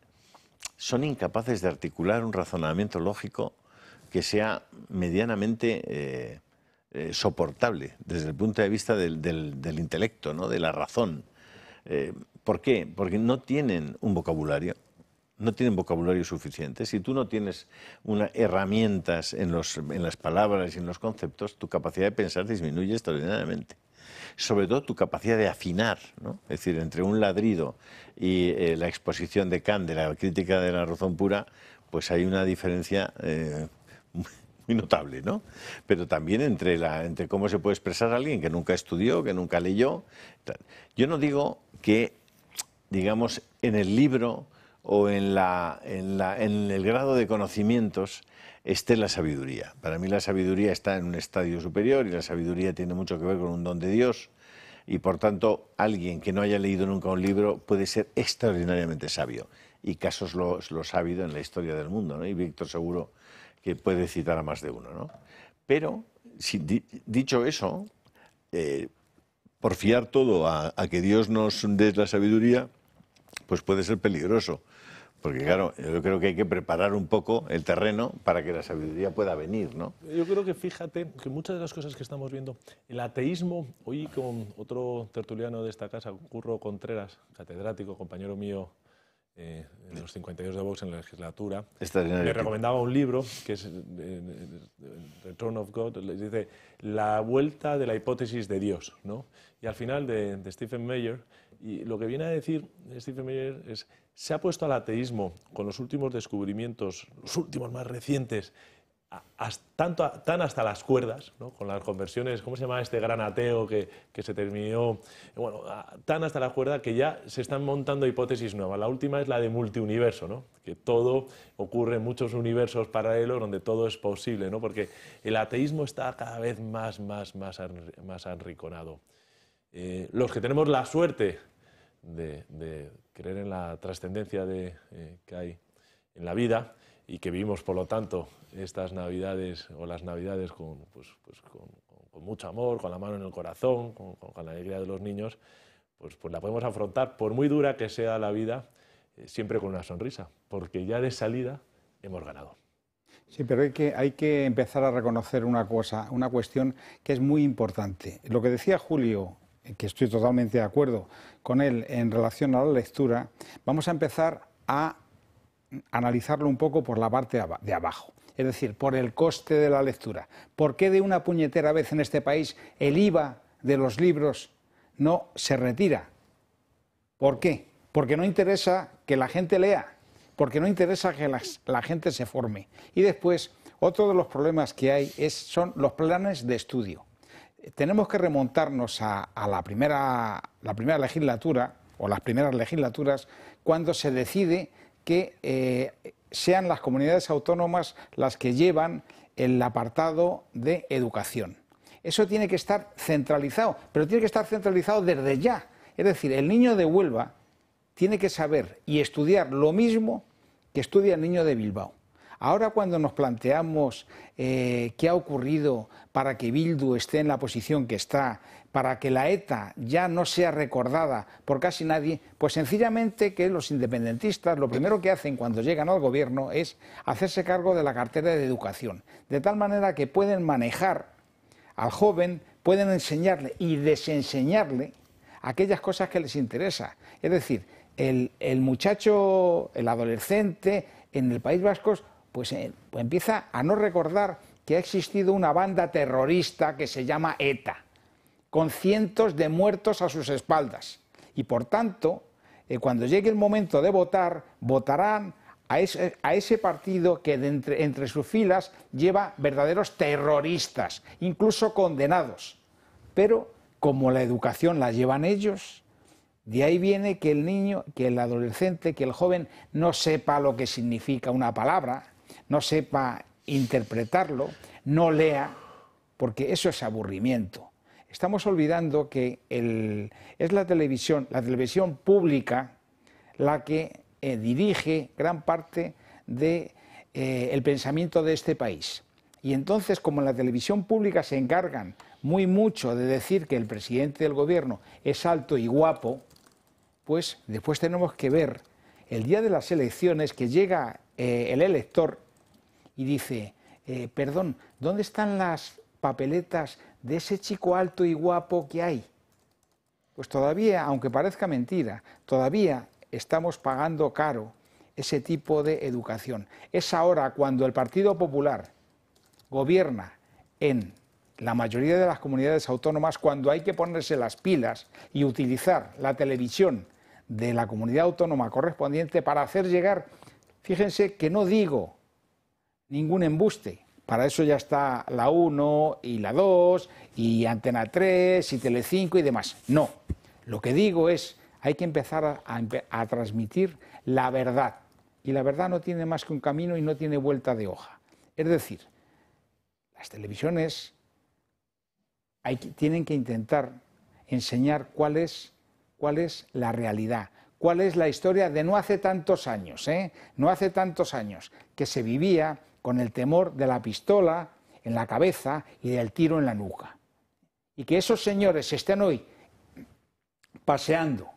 son incapaces de articular un razonamiento lógico que sea medianamente eh, eh, soportable desde el punto de vista del, del, intelecto, ¿no? de la razón. Eh, ¿Por qué? Porque no tienen un vocabulario no tienen vocabulario suficiente. Si tú no tienes herramientas en, los, en las palabras y en los conceptos, tu capacidad de pensar disminuye extraordinariamente sobre todo tu capacidad de afinar, es decir, entre un ladrido y eh, la exposición de Kant de la crítica de la razón pura, pues hay una diferencia eh, muy notable, ¿no? Pero también entre, cómo se puede expresar alguien que nunca estudió, que nunca leyó. Yo no digo que, digamos, en el libro o en el grado de conocimientos esté la sabiduría. Para mí la sabiduría está en un estadio superior y la sabiduría tiene mucho que ver con un don de Dios y por tanto alguien que no haya leído nunca un libro puede ser extraordinariamente sabio y casos los, ha habido en la historia del mundo ¿no? y Víctor seguro que puede citar a más de uno. Pero si, dicho eso, eh, por fiar todo a, a que Dios nos dé la sabiduría, pues puede ser peligroso. Porque claro, yo creo que hay que preparar un poco el terreno para que la sabiduría pueda venir, ¿no? Yo creo que fíjate que muchas de las cosas que estamos viendo, el ateísmo, hoy con otro tertuliano de esta casa, Curro Contreras, catedrático, compañero mío eh, en los 52 de Vox en la legislatura, me recomendaba un libro que es eh, eh, The Return of God, dice La vuelta de la hipótesis de Dios, ¿no? Y al final de, de Stephen Mayer, y lo que viene a decir Stephen Mayer es se ha puesto al ateísmo con los últimos descubrimientos, los últimos más recientes, tan hasta las cuerdas, con las conversiones, ¿cómo se llama este gran ateo que, se terminó? Bueno, tan hasta la cuerda que ya se están montando hipótesis nuevas. La última es la de multiuniverso, que todo ocurre en muchos universos paralelos donde todo es posible, porque el ateísmo está cada vez más, más, más, más enriconado. Eh, los que tenemos la suerte de, creer en la trascendencia eh, que hay en la vida y que vivimos, por lo tanto, estas Navidades o las Navidades con, pues, pues, mucho amor, con la mano en el corazón, con, la alegría de los niños, pues, pues, la podemos afrontar, por muy dura que sea la vida, eh, siempre con una sonrisa, porque ya de salida hemos ganado. Sí, pero que, hay que empezar a reconocer una cosa, una cuestión que es muy importante. Lo que decía Julio que estoy totalmente de acuerdo con él en relación a la lectura, vamos a empezar a analizarlo un poco por la parte de abajo, es decir, por el coste de la lectura. ¿Por qué de una puñetera vez en este país el IVA de los libros no se retira? ¿Por qué? Porque no interesa que la gente lea, porque no interesa que la, gente se forme. Y después, otro de los problemas que hay es, son los planes de estudio tenemos que remontarnos a, la, primera, legislatura o las primeras legislaturas cuando se decide que eh, sean las comunidades autónomas las que llevan el apartado de educación. Eso tiene que estar centralizado, pero tiene que estar centralizado desde ya. Es decir, el niño de Huelva tiene que saber y estudiar lo mismo que estudia el niño de Bilbao. Ahora cuando nos planteamos eh, qué ha ocurrido para que Bildu esté en la posición que está, para que la ETA ya no sea recordada por casi nadie, pues sencillamente que los independentistas lo primero que hacen cuando llegan al gobierno es hacerse cargo de la cartera de educación, de tal manera que pueden manejar al joven, pueden enseñarle y desenseñarle aquellas cosas que les interesa. Es decir, el muchacho, el adolescente en el País Vasco pues, eh, empieza a no recordar que ha existido una banda terrorista que se llama ETA, con cientos de muertos a sus espaldas. Y por tanto, eh, cuando llegue el momento de votar, votarán a ese, partido que entre, entre, sus filas lleva verdaderos terroristas, incluso condenados. Pero como la educación la llevan ellos, de ahí viene que el niño, que el adolescente, que el joven no sepa lo que significa una palabra, no sepa interpretarlo, no lea, porque eso es aburrimiento. Estamos olvidando que es la televisión, la televisión pública, la que eh, dirige gran parte del de, eh, pensamiento de este país. Y entonces, como en la televisión pública se encargan muy mucho de decir que el presidente del gobierno es alto y guapo, pues después tenemos que ver el día de las elecciones que llega eh, el elector y dice, eh, perdón, ¿dónde están las papeletas de ese chico alto y guapo que hay? Pues todavía, aunque parezca mentira, todavía estamos pagando caro ese tipo de educación. Es ahora cuando el Partido Popular gobierna en la mayoría de las comunidades autónomas cuando hay que ponerse las pilas y utilizar la televisión de la comunidad autónoma correspondiente para hacer llegar, fíjense que no digo ningún embuste, para eso ya está la 1 y la 2 y Antena 3 y Telecinco y demás. No, lo que digo es, hay que empezar a, transmitir la verdad. Y la verdad no tiene más que un camino y no tiene vuelta de hoja. Es decir, las televisiones tienen que intentar enseñar cuál es cuál es la realidad, cuál es la historia de no hace tantos años, ¿eh? no hace tantos años, que se vivía con el temor de la pistola en la cabeza y del tiro en la nuca. Y que esos señores estén hoy paseando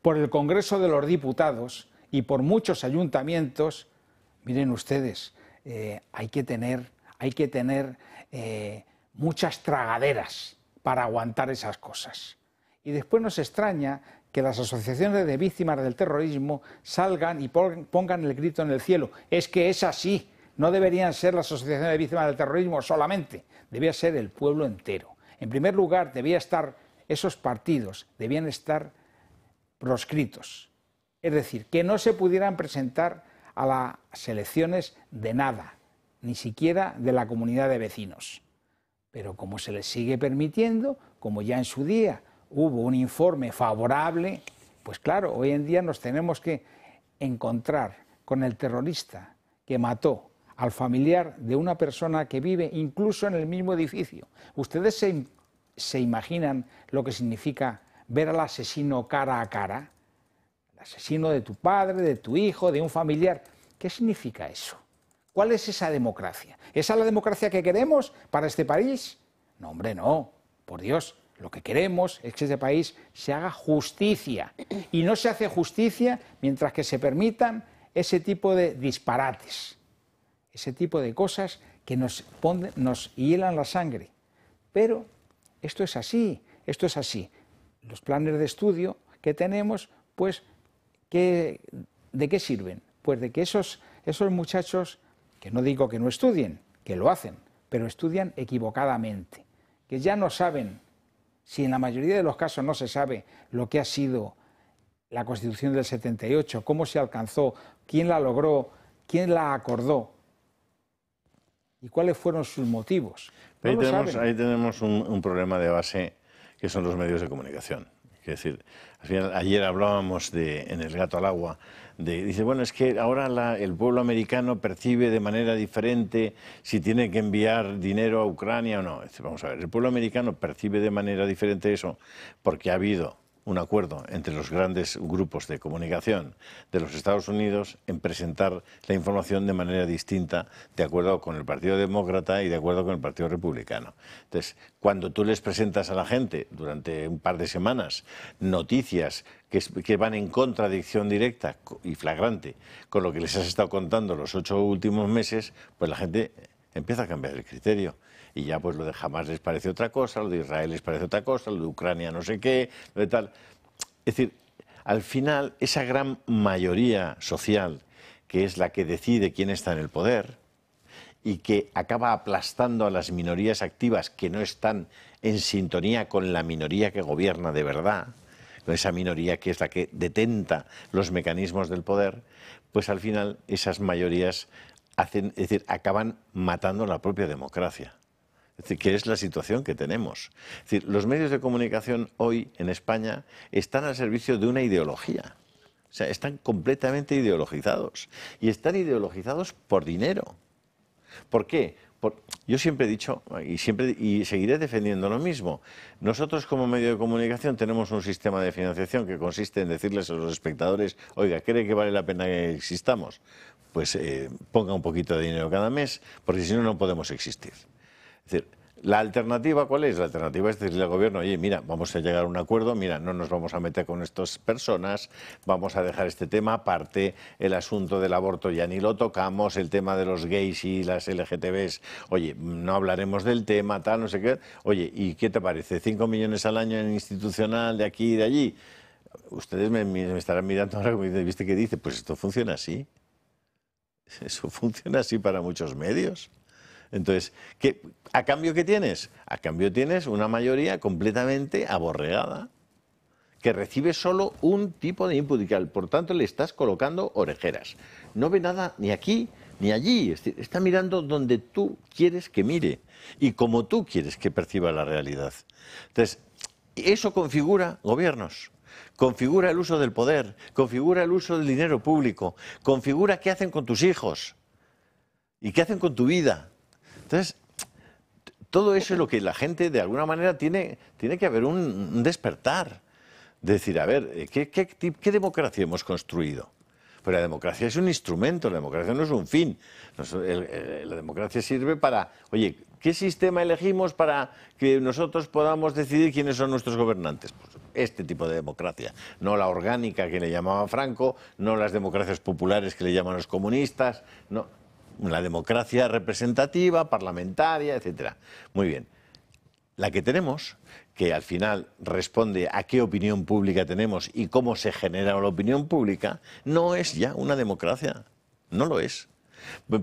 por el Congreso de los Diputados y por muchos ayuntamientos, miren ustedes, eh, hay que tener, hay que tener eh, muchas tragaderas para aguantar esas cosas y después nos extraña que las asociaciones de víctimas del terrorismo salgan y pongan el grito en el cielo. Es que es así. No deberían ser las asociaciones de víctimas del terrorismo solamente, debía ser el pueblo entero. En primer lugar, debía estar esos partidos, debían estar proscritos. Es decir, que no se pudieran presentar a las elecciones de nada, ni siquiera de la comunidad de vecinos. Pero como se les sigue permitiendo, como ya en su día hubo un informe favorable, pues claro, hoy en día nos tenemos que encontrar con el terrorista que mató al familiar de una persona que vive incluso en el mismo edificio. ¿Ustedes se, imaginan lo que significa ver al asesino cara a cara? El asesino de tu padre, de tu hijo, de un familiar. ¿Qué significa eso? ¿Cuál es esa democracia? ¿Esa es la democracia que queremos para este país? No, hombre, no. Por Dios, lo que queremos es que este país se haga justicia. Y no se hace justicia mientras que se permitan ese tipo de disparates, ese tipo de cosas que nos, hielan la sangre. Pero esto es así, esto es así. Los planes de estudio que tenemos, pues, ¿de qué sirven? Pues de que esos, esos muchachos, que no digo que no estudien, que lo hacen, pero estudian equivocadamente, que ya no saben si en la mayoría de los casos no se sabe lo que ha sido la Constitución del 78, cómo se alcanzó, quién la logró, quién la acordó y cuáles fueron sus motivos. ahí, tenemos, un, problema de base que son los medios de comunicación. Es decir, ayer hablábamos de en el gato al agua dice, bueno, es que ahora el pueblo americano percibe de manera diferente si tiene que enviar dinero a Ucrania o no. vamos a ver, el pueblo americano percibe de manera diferente eso porque ha habido un acuerdo entre los grandes grupos de comunicación de los Estados Unidos en presentar la información de manera distinta, de acuerdo con el Partido Demócrata y de acuerdo con el Partido Republicano. Entonces, cuando tú les presentas a la gente durante un par de semanas noticias que, van en contradicción directa y flagrante con lo que les has estado contando los ocho últimos meses, pues la gente empieza a cambiar el criterio y ya pues lo de jamás les parece otra cosa, lo de Israel les parece otra cosa, lo de Ucrania no sé qué, lo de tal. Es decir, al final esa gran mayoría social que es la que decide quién está en el poder y que acaba aplastando a las minorías activas que no están en sintonía con la minoría que gobierna de verdad, con esa minoría que es la que detenta los mecanismos del poder, pues al final esas mayorías hacen, es decir, acaban matando la propia democracia. Es decir, que es la situación que tenemos. Es decir, los medios de comunicación hoy en España están al servicio de una ideología. O sea, están completamente ideologizados. Y están ideologizados por dinero. ¿Por qué? yo siempre he dicho, y, siempre, y seguiré defendiendo lo mismo, nosotros como medio de comunicación tenemos un sistema de financiación que consiste en decirles a los espectadores, oiga, ¿cree que vale la pena que existamos? Pues eh, ponga un poquito de dinero cada mes, porque si no, no podemos existir. Es decir, la alternativa, ¿cuál es? La alternativa es decirle al gobierno, oye, mira, vamos a llegar a un acuerdo, mira, no nos vamos a meter con estas personas, vamos a dejar este tema aparte, el asunto del aborto ya ni lo tocamos, el tema de los gays y las LGTBs, oye, no hablaremos del tema, tal, no sé qué. Oye, ¿y qué te parece? ¿Cinco millones al año en institucional de aquí y de allí? Ustedes me, estarán mirando ahora como dicen, ¿viste qué dice? Pues esto funciona así. Eso funciona así para muchos medios. Entonces, ¿qué, ¿A cambio qué tienes? A cambio tienes una mayoría completamente aborregada que recibe solo un tipo de input y que por tanto le estás colocando orejeras. No ve nada ni aquí ni allí, está mirando donde tú quieres que mire y como tú quieres que perciba la realidad. Entonces, eso configura gobiernos, configura el uso del poder, configura el uso del dinero público, configura qué hacen con tus hijos y qué hacen con tu vida. Entonces, todo eso es lo que la gente, de alguna manera, tiene, tiene que haber un, despertar. Decir, a ver, eh, ¿qué, democracia hemos construido? Pero la democracia es un instrumento, la democracia no es un fin. la democracia sirve para, oye, ¿qué sistema elegimos para que nosotros podamos decidir quiénes son nuestros gobernantes? Pues este tipo de democracia, no la orgánica que le llamaba Franco, no las democracias populares que le llaman los comunistas, no, la democracia representativa, parlamentaria, etcétera. Muy bien. La que tenemos, que al final responde a qué opinión pública tenemos y cómo se genera la opinión pública, no es ya una democracia. No lo es.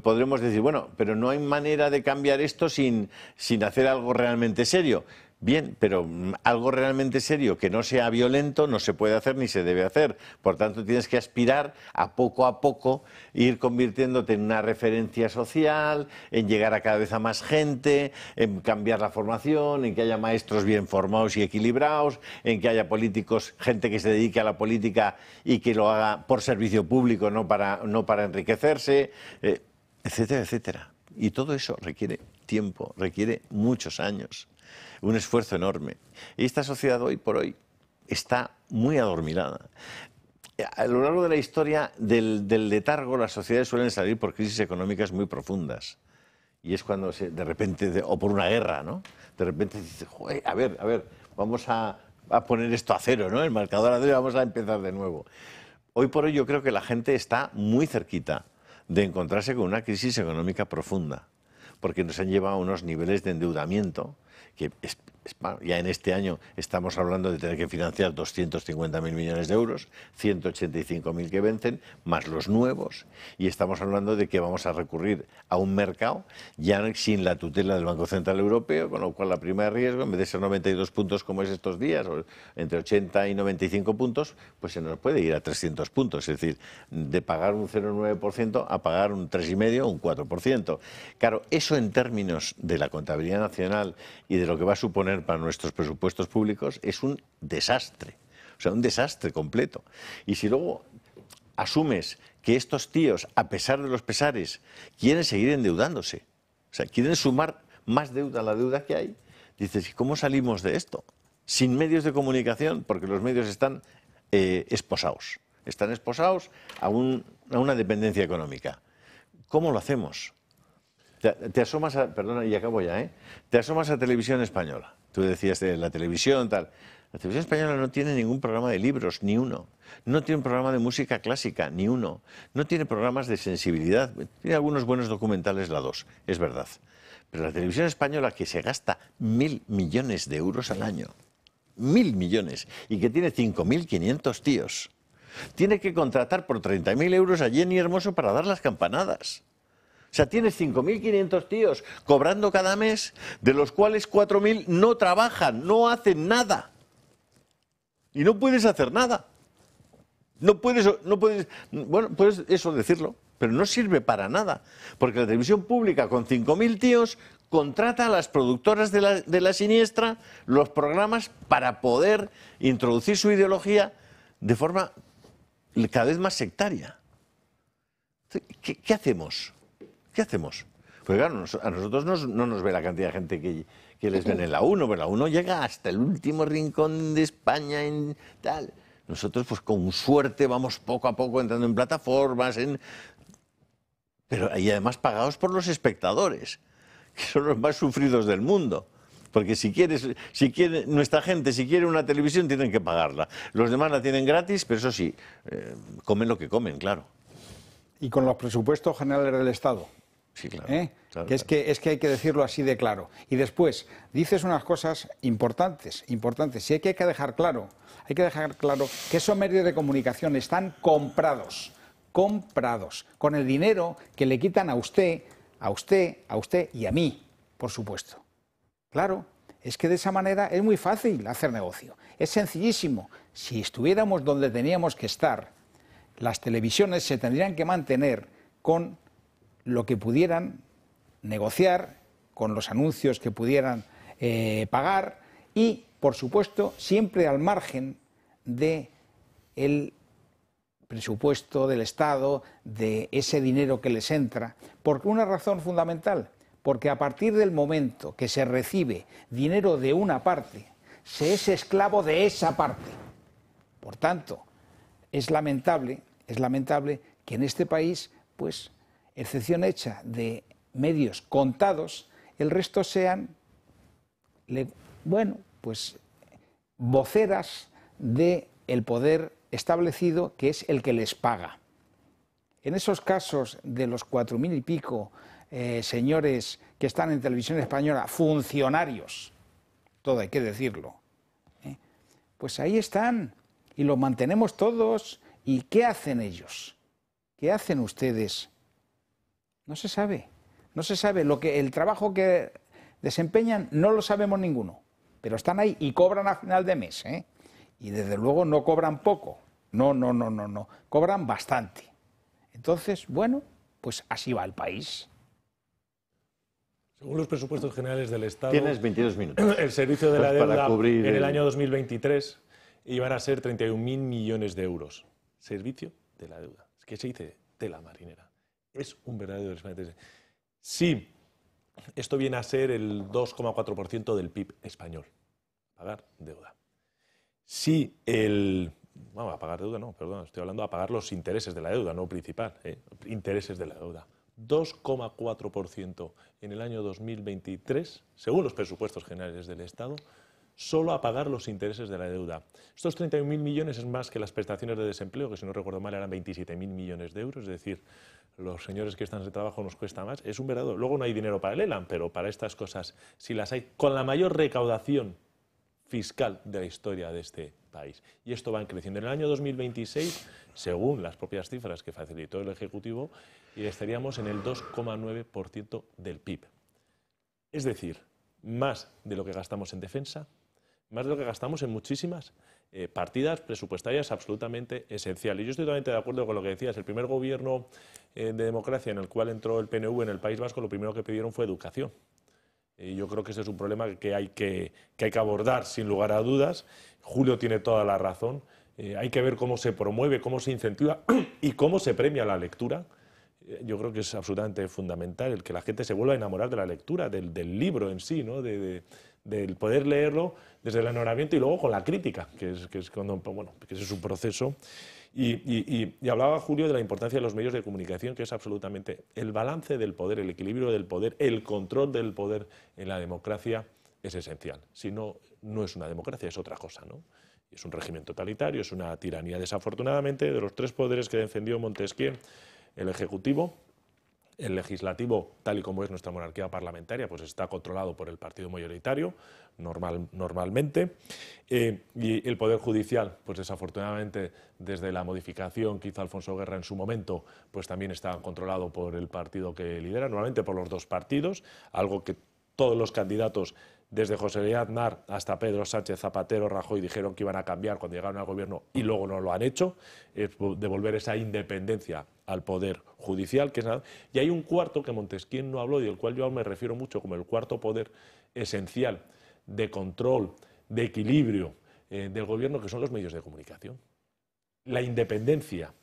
Podremos decir, bueno, pero no hay manera de cambiar esto sin, sin hacer algo realmente serio. Bien, pero mm, algo realmente serio que no sea violento no se puede hacer ni se debe hacer. Por tanto, tienes que aspirar a poco a poco ir convirtiéndote en una referencia social, en llegar a cada vez a más gente, en cambiar la formación, en que haya maestros bien formados y equilibrados, en que haya políticos, gente que se dedique a la política y que lo haga por servicio público, no para, no para enriquecerse, eh, etcétera, etcétera. Y todo eso requiere tiempo, requiere muchos años un esfuerzo enorme. Y esta sociedad hoy por hoy está muy adormilada. A lo largo de la historia del, letargo, las sociedades suelen salir por crisis económicas muy profundas. Y es cuando de repente, o por una guerra, ¿no? De repente dice Joder, a ver, a ver, vamos a, a, poner esto a cero, ¿no? El marcador a cero y vamos a empezar de nuevo. Hoy por hoy yo creo que la gente está muy cerquita de encontrarse con una crisis económica profunda, porque nos han llevado a unos niveles de endeudamiento que ya en este año estamos hablando de tener que financiar 250.000 millones de euros, 185.000 que vencen, más los nuevos, y estamos hablando de que vamos a recurrir a un mercado ya sin la tutela del Banco Central Europeo, con lo cual la prima de riesgo, en vez de ser 92 puntos como es estos días, o entre 80 y 95 puntos, pues se nos puede ir a 300 puntos, es decir, de pagar un 0,9% a pagar un 3,5 o un 4%. Claro, eso en términos de la contabilidad nacional y de lo que va a suponer para nuestros presupuestos públicos es un desastre, o sea, un desastre completo. Y si luego asumes que estos tíos, a pesar de los pesares, quieren seguir endeudándose, o sea, quieren sumar más deuda a la deuda que hay, dices, ¿y cómo salimos de esto? Sin medios de comunicación, porque los medios están eh, esposados, están esposados a, a una dependencia económica. ¿Cómo lo hacemos? Te, asomas a, perdona, y acabo ya, ¿eh? Te asomas a televisión española Tú decías de la televisión, tal. La televisión española no tiene ningún programa de libros, ni uno. No tiene un programa de música clásica, ni uno. No tiene programas de sensibilidad. Tiene algunos buenos documentales, la dos, es verdad. Pero la televisión española, que se gasta mil millones de euros al año, mil millones, y que tiene 5.500 tíos, tiene que contratar por 30.000 euros a Jenny Hermoso para dar las campanadas. O sea, tienes 5.500 tíos cobrando cada mes, de los cuales 4.000 no trabajan, no hacen nada. Y no puedes hacer nada. No puedes, bueno, puedes eso decirlo, pero no sirve para nada, porque la televisión pública con 5.000 tíos contrata a las productoras de la, siniestra los programas para poder introducir su ideología de forma cada vez más sectaria. ¿Qué, qué hacemos? ¿Qué hacemos? Pues claro, a nosotros no nos ve la cantidad de gente que, les ven en la 1, pero la 1 llega hasta el último rincón de España en tal. Nosotros, pues con suerte, vamos poco a poco entrando en plataformas, Pero, y además pagados por los espectadores, que son los más sufridos del mundo. Porque si quieres, si quiere, nuestra gente, si quiere una televisión, tienen que pagarla. Los demás la tienen gratis, pero eso sí, eh, comen lo que comen, claro. ¿Y con los presupuestos generales del Estado? Sí, claro, ¿Eh? es, Que, es que hay que decirlo así de claro. Y después, dices unas cosas importantes, importantes. Y hay que, hay que dejar claro, hay que dejar claro que esos medios de comunicación están comprados, comprados, con el dinero que le quitan a usted, a usted, a usted y a mí, por supuesto. Claro, es que de esa manera es muy fácil hacer negocio. Es sencillísimo. Si estuviéramos donde teníamos que estar, las televisiones se tendrían que mantener con lo que pudieran negociar, con los anuncios que pudieran eh, pagar y, por supuesto, siempre al margen del presupuesto del Estado, de ese dinero que les entra, por una razón fundamental, porque a partir del momento que se recibe dinero de una parte, se es esclavo de esa parte. Por tanto, es lamentable, es lamentable que en este país, pues, excepción hecha de medios contados, el resto sean, bueno, pues voceras del poder establecido que es el que les paga. En esos casos de los cuatro mil y pico eh, señores que están en televisión española, funcionarios, todo hay que decirlo, ¿eh? pues ahí están y los mantenemos todos. ¿Y qué hacen ellos? ¿Qué hacen ustedes no se sabe. No se sabe. Lo que, el trabajo que desempeñan no lo sabemos ninguno. Pero están ahí y cobran a final de mes. ¿eh? Y desde luego no cobran poco. No, no, no, no, no. Cobran bastante. Entonces, bueno, pues así va el país. Según los presupuestos generales del Estado. Tienes 22 minutos. El servicio de la pues deuda en el, año 2023 iban a ser 31.000 millones de euros. Servicio de la deuda. Es que se dice de la marinera es un verdadero desmantelamiento. Sí, esto viene a ser el 2,4% del PIB español, pagar deuda. Si el... Vamos, a pagar deuda no, perdón, estoy hablando a pagar los intereses de la deuda, no principal, eh, intereses de la deuda. 2,4% en el año 2023, según los presupuestos generales del Estado, solo a pagar los intereses de la deuda. Estos 31.000 millones es más que las prestaciones de desempleo, que si no recuerdo mal eran 27.000 millones de euros, es decir, los señores que están de trabajo nos cuesta más. Es un verdadero. Luego no hay dinero para el ELAN... pero para estas cosas si las hay, con la mayor recaudación fiscal de la historia de este país. Y esto va creciendo. En el año 2026, según las propias cifras que facilitó el Ejecutivo, estaríamos en el 2,9% del PIB. Es decir, más de lo que gastamos en defensa, más de lo que gastamos en muchísimas eh, partidas presupuestarias absolutamente esenciales. Yo estoy totalmente de acuerdo con lo que decías. El primer gobierno eh, de democracia en el cual entró el PNV en el País Vasco, lo primero que pidieron fue educación. Y yo creo que ese es un problema que hay que, que hay que abordar, sin lugar a dudas. Julio tiene toda la razón. Eh, hay que ver cómo se promueve, cómo se incentiva y cómo se premia la lectura. yo creo que es absolutamente fundamental el que la gente se vuelva a enamorar de la lectura, del, libro en sí, ¿no? de del poder leerlo desde el enamoramiento y luego con la crítica, que es, bueno, ese es un proceso. Y, hablaba Julio de la importancia de los medios de comunicación, que es absolutamente el balance del poder, el equilibrio del poder, el control del poder en la democracia es esencial. Si no, no es una democracia, es otra cosa, ¿no? Es un régimen totalitario, es una tiranía, desafortunadamente, de los tres poderes que defendió Montesquieu, el Ejecutivo, el legislativo, tal y como es nuestra monarquía parlamentaria, pues está controlado por el partido mayoritario, normal, normalmente. Eh, y el Poder Judicial, pues desafortunadamente, desde la modificación que hizo Alfonso Guerra en su momento, pues también está controlado por el partido que lidera, normalmente por los dos partidos, algo que todos los candidatos desde José León Aznar hasta Pedro Sánchez, Zapatero, Rajoy dijeron que iban a cambiar cuando llegaron al gobierno y luego no lo han hecho, devolver esa independencia al poder judicial. Que Y hay un cuarto que Montesquieu no habló y del cual yo me refiero mucho como el cuarto poder esencial de control, de equilibrio eh, del gobierno, que son los medios de comunicación. La independencia,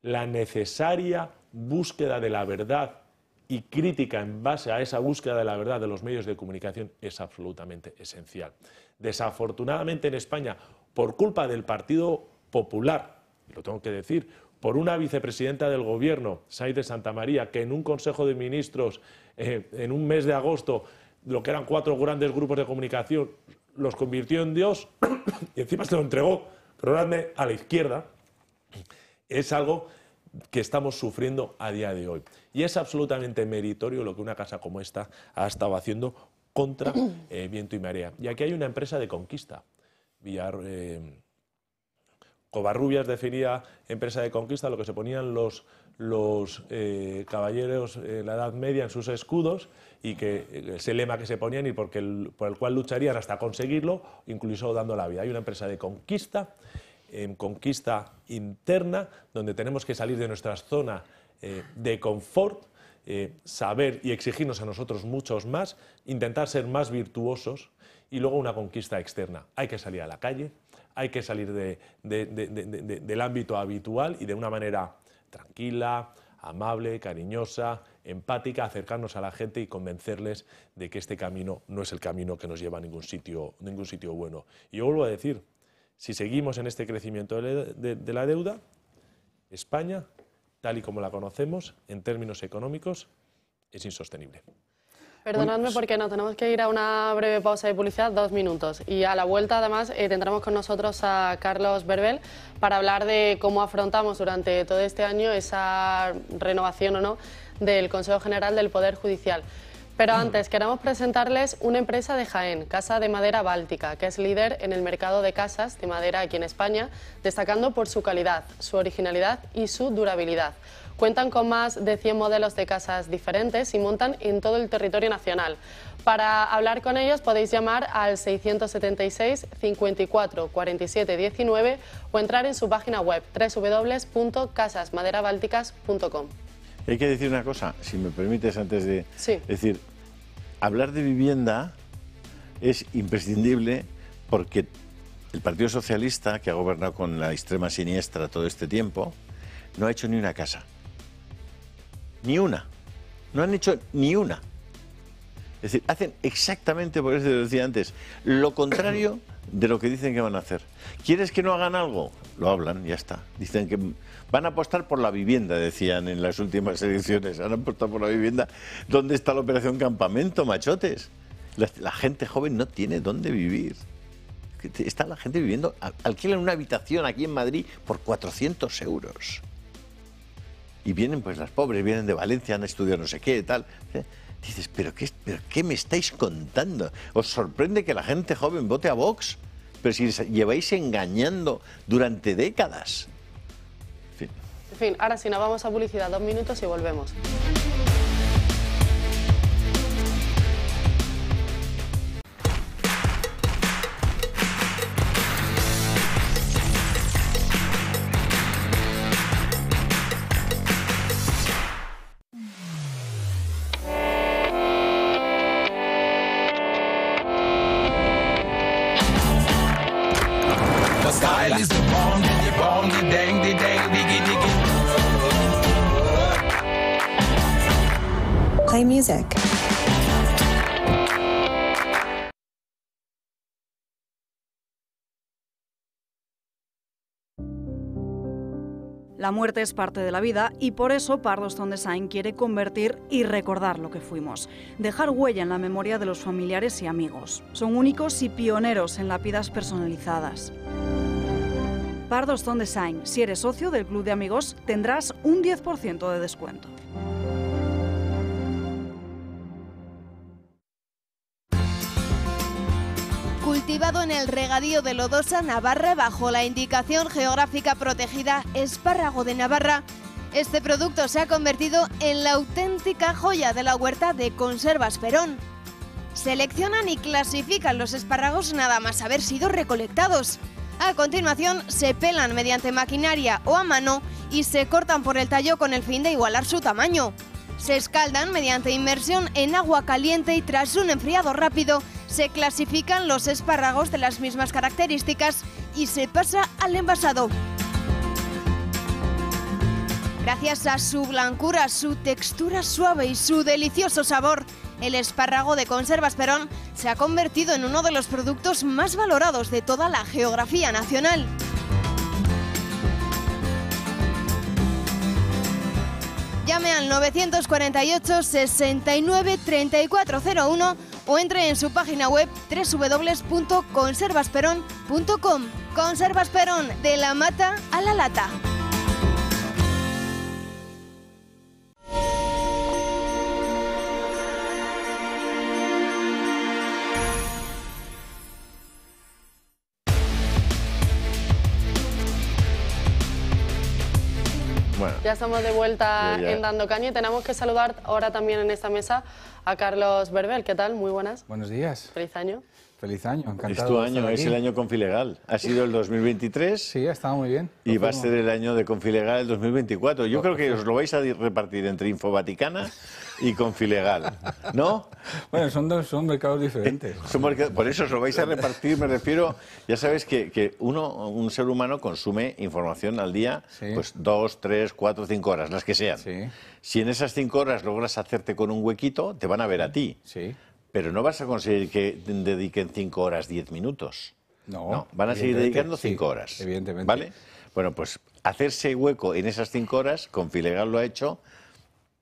la necesaria búsqueda de la verdad y crítica en base a esa búsqueda de la verdad de los medios de comunicación es absolutamente esencial. Desafortunadamente en España, por culpa del Partido Popular, lo tengo que decir, por una vicepresidenta del Gobierno, saide de Santa María, que en un Consejo de Ministros, eh, en un mes de agosto, lo que eran cuatro grandes grupos de comunicación, los convirtió en Dios y encima se lo entregó, perdonadme, a la izquierda, es algo que estamos sufriendo a día de hoy. Y es absolutamente meritorio lo que una casa como esta ha estado haciendo contra eh, viento y marea. Y aquí hay una empresa de conquista. Villar, eh, Covarrubias definía empresa de conquista lo que se ponían los, eh, caballeros en la Edad Media en sus escudos y que ese lema que se ponían y por el cual lucharían hasta conseguirlo, incluso dando la vida. Hay una empresa de conquista en conquista interna, donde tenemos que salir de nuestra zona eh, de confort, eh, saber y exigirnos a nosotros muchos más, intentar ser más virtuosos y luego una conquista externa. Hay que salir a la calle, hay que salir del ámbito habitual y de una manera tranquila, amable, cariñosa, empática, acercarnos a la gente y convencerles de que este camino no es el camino que nos lleva a ningún sitio, ningún sitio bueno. Y yo vuelvo a decir, si seguimos en este crecimiento de la deuda, España, tal y como la conocemos, en términos económicos, es insostenible. Perdonadme porque nos tenemos que ir a una breve pausa de publicidad, dos minutos. Y a la vuelta, además, eh, tendremos con nosotros a Carlos Berbel para hablar de cómo afrontamos durante todo este año esa renovación o no del Consejo General del Poder Judicial. Pero antes, queremos presentarles una empresa de Jaén, Casa de Madera Báltica, que es líder en el mercado de casas de madera aquí en España, destacando por su calidad, su originalidad y su durabilidad. Cuentan con más de 100 modelos de casas diferentes y montan en todo el territorio nacional. Para hablar con ellos podéis llamar al 676 54 47 19 o entrar en su página web www.casasmaderabalticas.com. Hay que decir una cosa, si me permites antes de decir, hablar de vivienda es imprescindible porque el Partido Socialista, que ha gobernado con la extrema siniestra todo este tiempo, no ha hecho ni una casa. Ni una. No han hecho ni una. Es decir, hacen exactamente, por eso decía antes, lo contrario de lo que dicen que van a hacer. ¿Quieres que no hagan algo? Lo hablan, ya está. Dicen que Van a apostar por la vivienda, decían en las últimas ediciones. Han apostado por la vivienda. ¿Dónde está la operación campamento, machotes? La, gente joven no tiene dónde vivir. Está la gente viviendo, alquilan una habitación aquí en Madrid por 400 euros. Y vienen pues las pobres, vienen de Valencia, han estudiado no sé qué, tal. ¿eh? Dices, ¿pero qué, qué me estáis contando? ¿Os sorprende que la gente joven vote a Vox? Pero si lleváis engañando durante décadas fin, ahora sí, nos vamos a publicidad dos minutos y volvemos. La muerte es parte de la vida y por eso Stone Design quiere convertir y recordar lo que fuimos, dejar huella en la memoria de los familiares y amigos. Son únicos y pioneros en lápidas personalizadas. Stone Design, si eres socio del Club de Amigos, tendrás un 10% de descuento. activado en el regadío de Lodosa, Navarra, bajo la indicación geográfica protegida Espárrago de Navarra. Este producto se ha convertido en la auténtica joya de la huerta de Conservas Perón. Seleccionan y clasifican los espárragos nada más haber sido recolectados. A continuación, se pelan mediante maquinaria o a mano y se cortan por el tallo con el fin de igualar su tamaño. Se escaldan mediante inmersión en agua caliente y tras un enfriado rápido se clasifican los espárragos de las mismas características y se pasa al envasado. Gracias a su blancura, su textura suave y su delicioso sabor, el espárrago de conservas Perón se ha convertido en uno de los productos más valorados de toda la geografía nacional. Llame al 948 69 3401 o entre en su página web www.conservasperón.com. Conservas Perón, de la mata a la lata. estamos de vuelta en Dando Caña y tenemos que saludar ahora también en esta mesa a Carlos Berbel. ¿Qué tal? Muy buenas. Buenos días. Feliz año. Feliz año, encantado. Es tu año, es el año Confilegal. Ha sido el 2023. Sí, ha estado muy bien. Y va a ser el año de Confilegal el 2024. Yo creo que os lo vais a repartir entre Infovaticana y con Filegal, ¿no? Bueno, son dos son mercados diferentes. Eh, por eso os lo vais a repartir, me refiero. Ya sabéis que, uno, un ser humano consume información al día, pues dos, tres, cuatro, cinco horas, las que sean. Si en esas cinco horas logras hacerte con un huequito, te van a ver a ti. Sí. Pero no vas a conseguir que dediquen cinco horas, diez minutos. No. no van a seguir dedicando cinco horas. Evidentemente. ¿Vale? Bueno, pues hacerse hueco en esas cinco horas, con Filegal lo ha hecho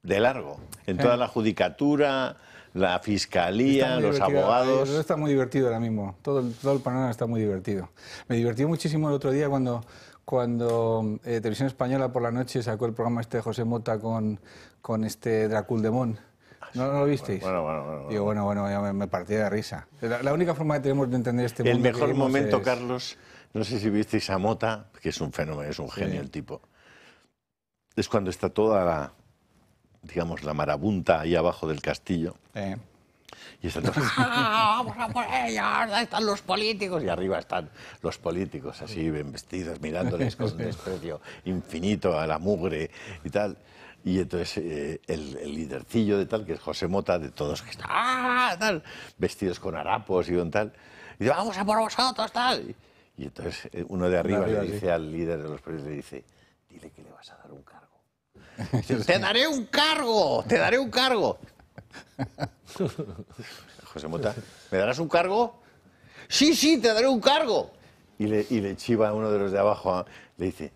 de largo. En toda la judicatura, la fiscalía, los abogados. Está muy divertido ahora mismo. Todo, el, panorama está muy divertido. Me divertí muchísimo el otro día cuando, cuando eh, Televisión Española por la noche sacó el programa este de José Mota con, con este Dracul ah, ¿No, ¿No, lo visteis? Bueno, bueno, bueno. Digo, bueno, bueno, ya me, partí de risa. La, única forma que tenemos de entender este momento. El mejor momento, Carlos, no sé si visteis a Mota, que es un fenómeno, es un genio el tipo. Es cuando está toda la, digamos, la marabunta ahí abajo del castillo. Y están todos, ¡Ah, vamos a por ella! están los políticos? Y arriba están los políticos, así bien vestidos, mirándoles con desprecio infinito a la mugre y tal. Y entonces eh, el, el, lidercillo de tal, que es José Mota, de todos que están ah, tal, vestidos con harapos y con tal, y dice, vamos a por vosotros, tal. Y, entonces eh, uno de arriba, le dice al líder de los políticos, le dice, dile que le te daré un cargo, te daré un cargo. José Mota, ¿me darás un cargo? Sí, sí, te daré un cargo. Y le, chiva a uno de los de abajo, ¿eh? le dice,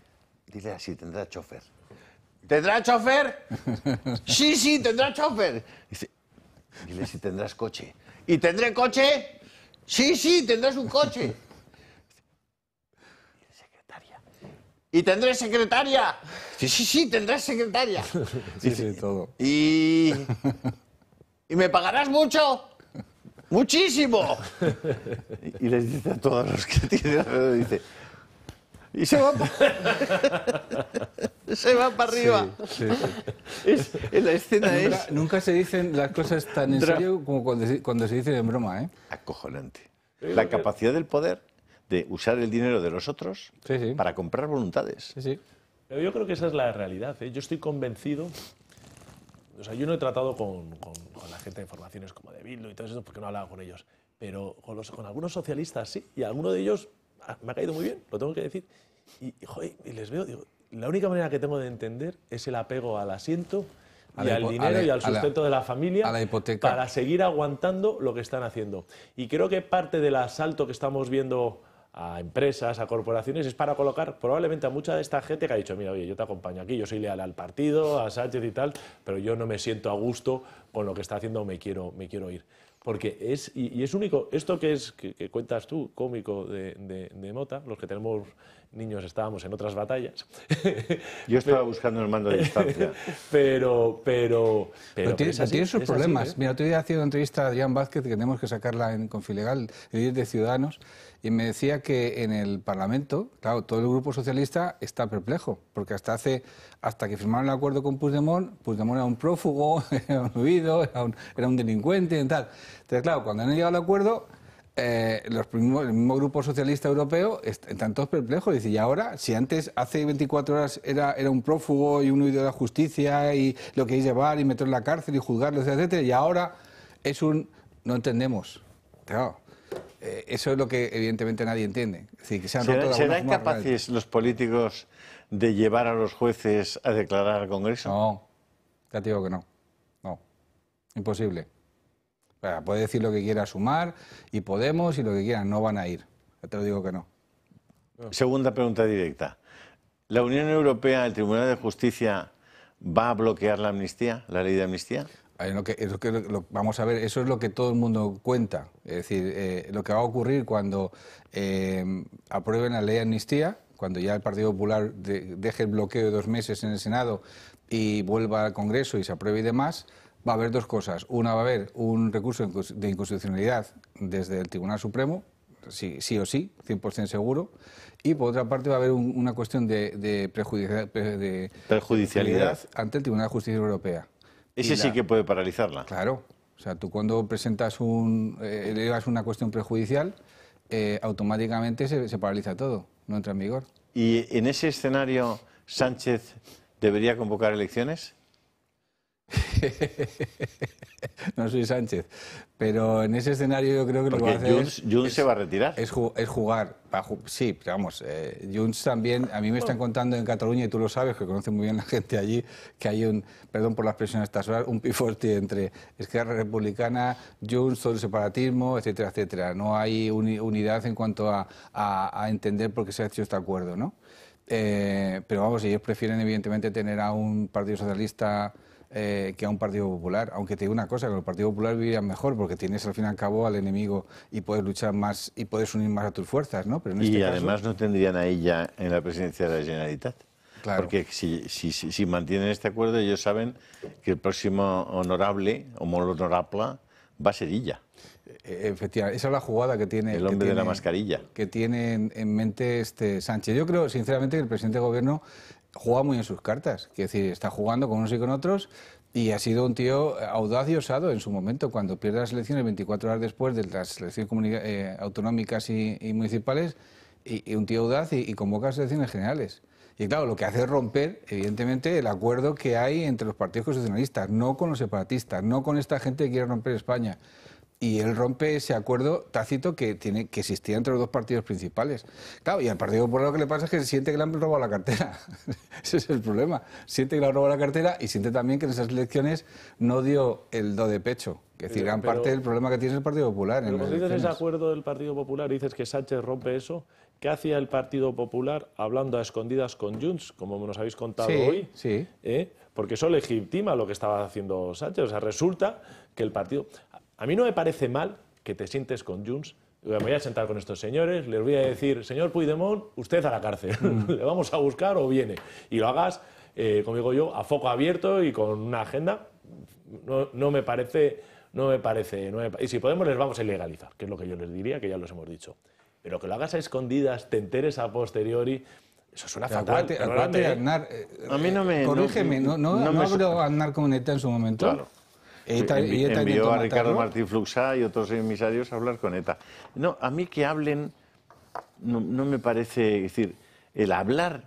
dile así, tendrá chofer. ¿Tendrá chofer? sí, sí, tendrá chofer. Dice, dile si tendrás coche. ¿Y tendré coche? Sí, sí, tendrás un coche. y tendré secretaria. Sí, sí, sí, tendrás secretaria. Dice todo. Y, y me pagarás mucho. Muchísimo. Y, les dice a todos los que tienen dice, y se va... para, se va para arriba. Sí, la escena es... Nunca se dicen las cosas tan en serio como cuando se, cuando dicen en broma, ¿eh? Acojonante. La capacidad del poder de usar el dinero de los otros para comprar voluntades. Pero yo creo que esa es la realidad. ¿eh? Yo estoy convencido. O sea, yo no he tratado con, la gente de formaciones como de Bildu y todo eso porque no he hablado con ellos. Pero con, algunos socialistas sí. Y alguno de ellos me ha caído muy bien, lo tengo que decir. Y, y les veo, digo, la única manera que tengo de entender es el apego al asiento y al dinero y al sustento de la familia para seguir aguantando lo que están haciendo. Y creo que parte del asalto que estamos viendo a empresas, a corporaciones, es para colocar probablemente a mucha de esta gente que ha dicho, mira, oye, yo te acompaño aquí, yo soy leal al partido, a Sánchez y tal, pero yo no me siento a gusto con lo que está haciendo, me quiero, me quiero ir. Porque es, y, es único, esto que es, que, cuentas tú, cómico de, de Mota, los que tenemos niños estábamos en otras batallas. Yo estaba buscando el mando de distancia. Pero, pero... pero, tiene, sus problemas. ¿eh? Mira, otro día hecho una entrevista a Adrián Vázquez, que tenemos que sacarla en Confilegal, el de Ciudadanos, y me decía que en el Parlamento, claro, todo el grupo socialista está perplejo, porque hasta hace hasta que firmaron el acuerdo con Puigdemont, Puigdemont era un prófugo, era un huido, era un, era un delincuente y tal. Entonces, claro, cuando han llegado al acuerdo eh, los el mismo grupo socialista europeo están todos perplejos. Dice, y ahora, si antes, hace 24 horas, era, un prófugo y un huido de la justicia y lo queréis llevar y meterlo en la cárcel y juzgarlo, etcétera, y ahora es un no entendemos. Eh, eso es lo que evidentemente nadie entiende. ¿Serán, capaces los políticos de llevar a los jueces a declarar al Congreso? No, ya te digo que no. No. Imposible puede decir lo que quiera Sumar y Podemos y lo que quieran, no van a ir. te lo digo que no. Segunda pregunta directa. ¿La Unión Europea, el Tribunal de Justicia, va a bloquear la amnistía, la ley de amnistía? vamos a ver, eso es lo que todo el mundo cuenta. Es decir, eh, lo que va a ocurrir cuando eh, aprueben la ley de amnistía, cuando ya el Partido Popular deje el bloqueo de dos meses en el Senado y vuelva al Congreso y se apruebe y demás, va a haber dos cosas. Una, va a haber un recurso de inconstitucionalidad desde el Tribunal Supremo, sí, sí o sí, 100% seguro. Y por otra parte va a haber una cuestión de, prejudicialidad ante el Tribunal de Justicia Europea. Ese sí que puede paralizarla. Claro. O sea, tú cuando presentas un, eh, una cuestión prejudicial, eh, automáticamente se, se paraliza todo, no entra en vigor. ¿Y en ese escenario Sánchez debería convocar elecciones? no soy Sánchez, pero en ese escenario yo creo que lo que va a hacer. Junts, se va a retirar. Es, jugar. Sí, vamos, eh, Junts también. A mí me están contando en Cataluña, y tú lo sabes, que conocen muy bien la gente allí, que hay un, perdón por la expresión a horas, un piforti entre Esquerra Republicana, Junts, todo el separatismo, etcétera, etcétera. No hay unidad en cuanto a, entender por qué se ha hecho este acuerdo, ¿no? Eh, pero vamos, ellos prefieren evidentemente tener a un Partido Socialista eh, que a un Partido Popular. Aunque te digo una cosa, que el Partido Popular viviría mejor porque tienes al fin y al cabo al enemigo y puedes luchar más y puedes unir más a tus fuerzas, ¿no? Pero en y este además no tendrían a ella en la presidencia de la Generalitat. Claro. Porque si, si, mantienen este acuerdo, ellos saben que el próximo honorable o honorable va a ser ella. E, e, Efectivamente, esa es la jugada que tiene... El hombre de la mascarilla. Que tiene en mente este Sánchez. Yo creo, sinceramente, que el presidente de gobierno juega muy en sus cartas. Es decir, está jugando con unos y con otros y ha sido un tío audaz y osado en su momento. Cuando pierde las elecciones 24 horas después de las elecciones eh, autonómicas y, municipales, y, un tío audaz y, y convoca las elecciones generales. Y claro, lo que hace es romper, evidentemente, el acuerdo que hay entre los partidos constitucionalistas, no con los separatistas, no con esta gente que quiere romper España y él rompe ese acuerdo tácito que tiene que existía entre los dos partidos principales. Claro, y al Partido Popular lo que le pasa es que siente que le han robado la cartera. Ese es el problema. Siente que le han robado la cartera y siente también que en esas elecciones no dio el do de pecho. Es decir, gran parte del problema que tiene el Partido Popular. cuando dices ese acuerdo del Partido Popular y dices que Sánchez rompe eso, ¿qué hacía el Partido Popular hablando a escondidas con Junts, como nos habéis contado hoy? Sí. ¿eh? Porque eso legitima lo que estaba haciendo Sánchez. O sea, resulta que el partido. A mí no me parece mal que te sientes con Junts me voy a sentar con estos señores, les voy a decir, señor Puigdemont, usted a la cárcel, mm. le vamos a buscar o viene. Y lo hagas, eh, yo, a foco abierto y con una agenda, no, me parece, no me parece, y si podemos les vamos a ilegalizar, que es lo que yo les diría, que ya los hemos dicho. Pero que lo hagas a escondidas, te enteres a posteriori, eso suena fatal. Aparte, ¿eh? Aznar, eh, a mí no me... Eh, corrígeme, no, me Aznar en su momento. Claro. Eh, y envió a Ricardo Martín Fluxá y otros emisarios a hablar con ETA. No, a mí que hablen no, me parece, es decir, el hablar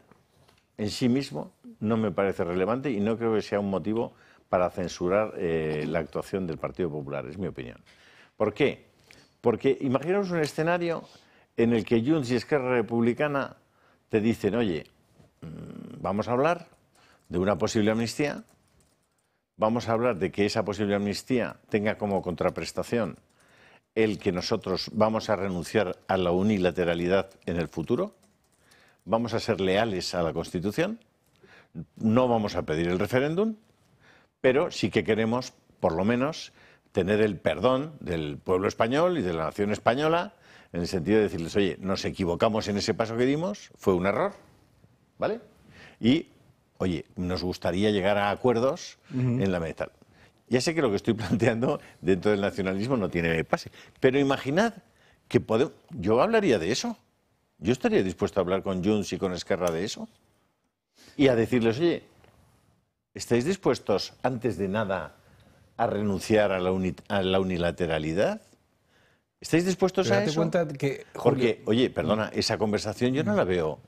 en sí mismo no me parece relevante y no creo que sea un motivo para censurar eh, la actuación del Partido Popular, es mi opinión. ¿Por qué? Porque imaginaos un escenario en el que Junts y Esquerra Republicana te dicen, oye, mm, vamos a hablar de una posible amnistía, vamos a hablar de que esa posible amnistía tenga como contraprestación el que nosotros vamos a renunciar a la unilateralidad en el futuro, vamos a ser leales a la Constitución, no vamos a pedir el referéndum, pero sí que queremos, por lo menos, tener el perdón del pueblo español y de la nación española, en el sentido de decirles, oye, nos equivocamos en ese paso que dimos, fue un error, ¿vale? Y oye, nos gustaría llegar a acuerdos en la meta. Ya sé que lo que estoy planteando dentro del nacionalismo no tiene pase, pero imaginad que Yo hablaría de eso. Yo estaría dispuesto a hablar con Junts y con Esquerra de eso. Y a decirles, oye, ¿estáis dispuestos antes de nada a renunciar a la, unilateralidad? ¿Estáis dispuestos a Cuenta que, Jorge, Porque, oye, perdona, esa conversación yo no la veo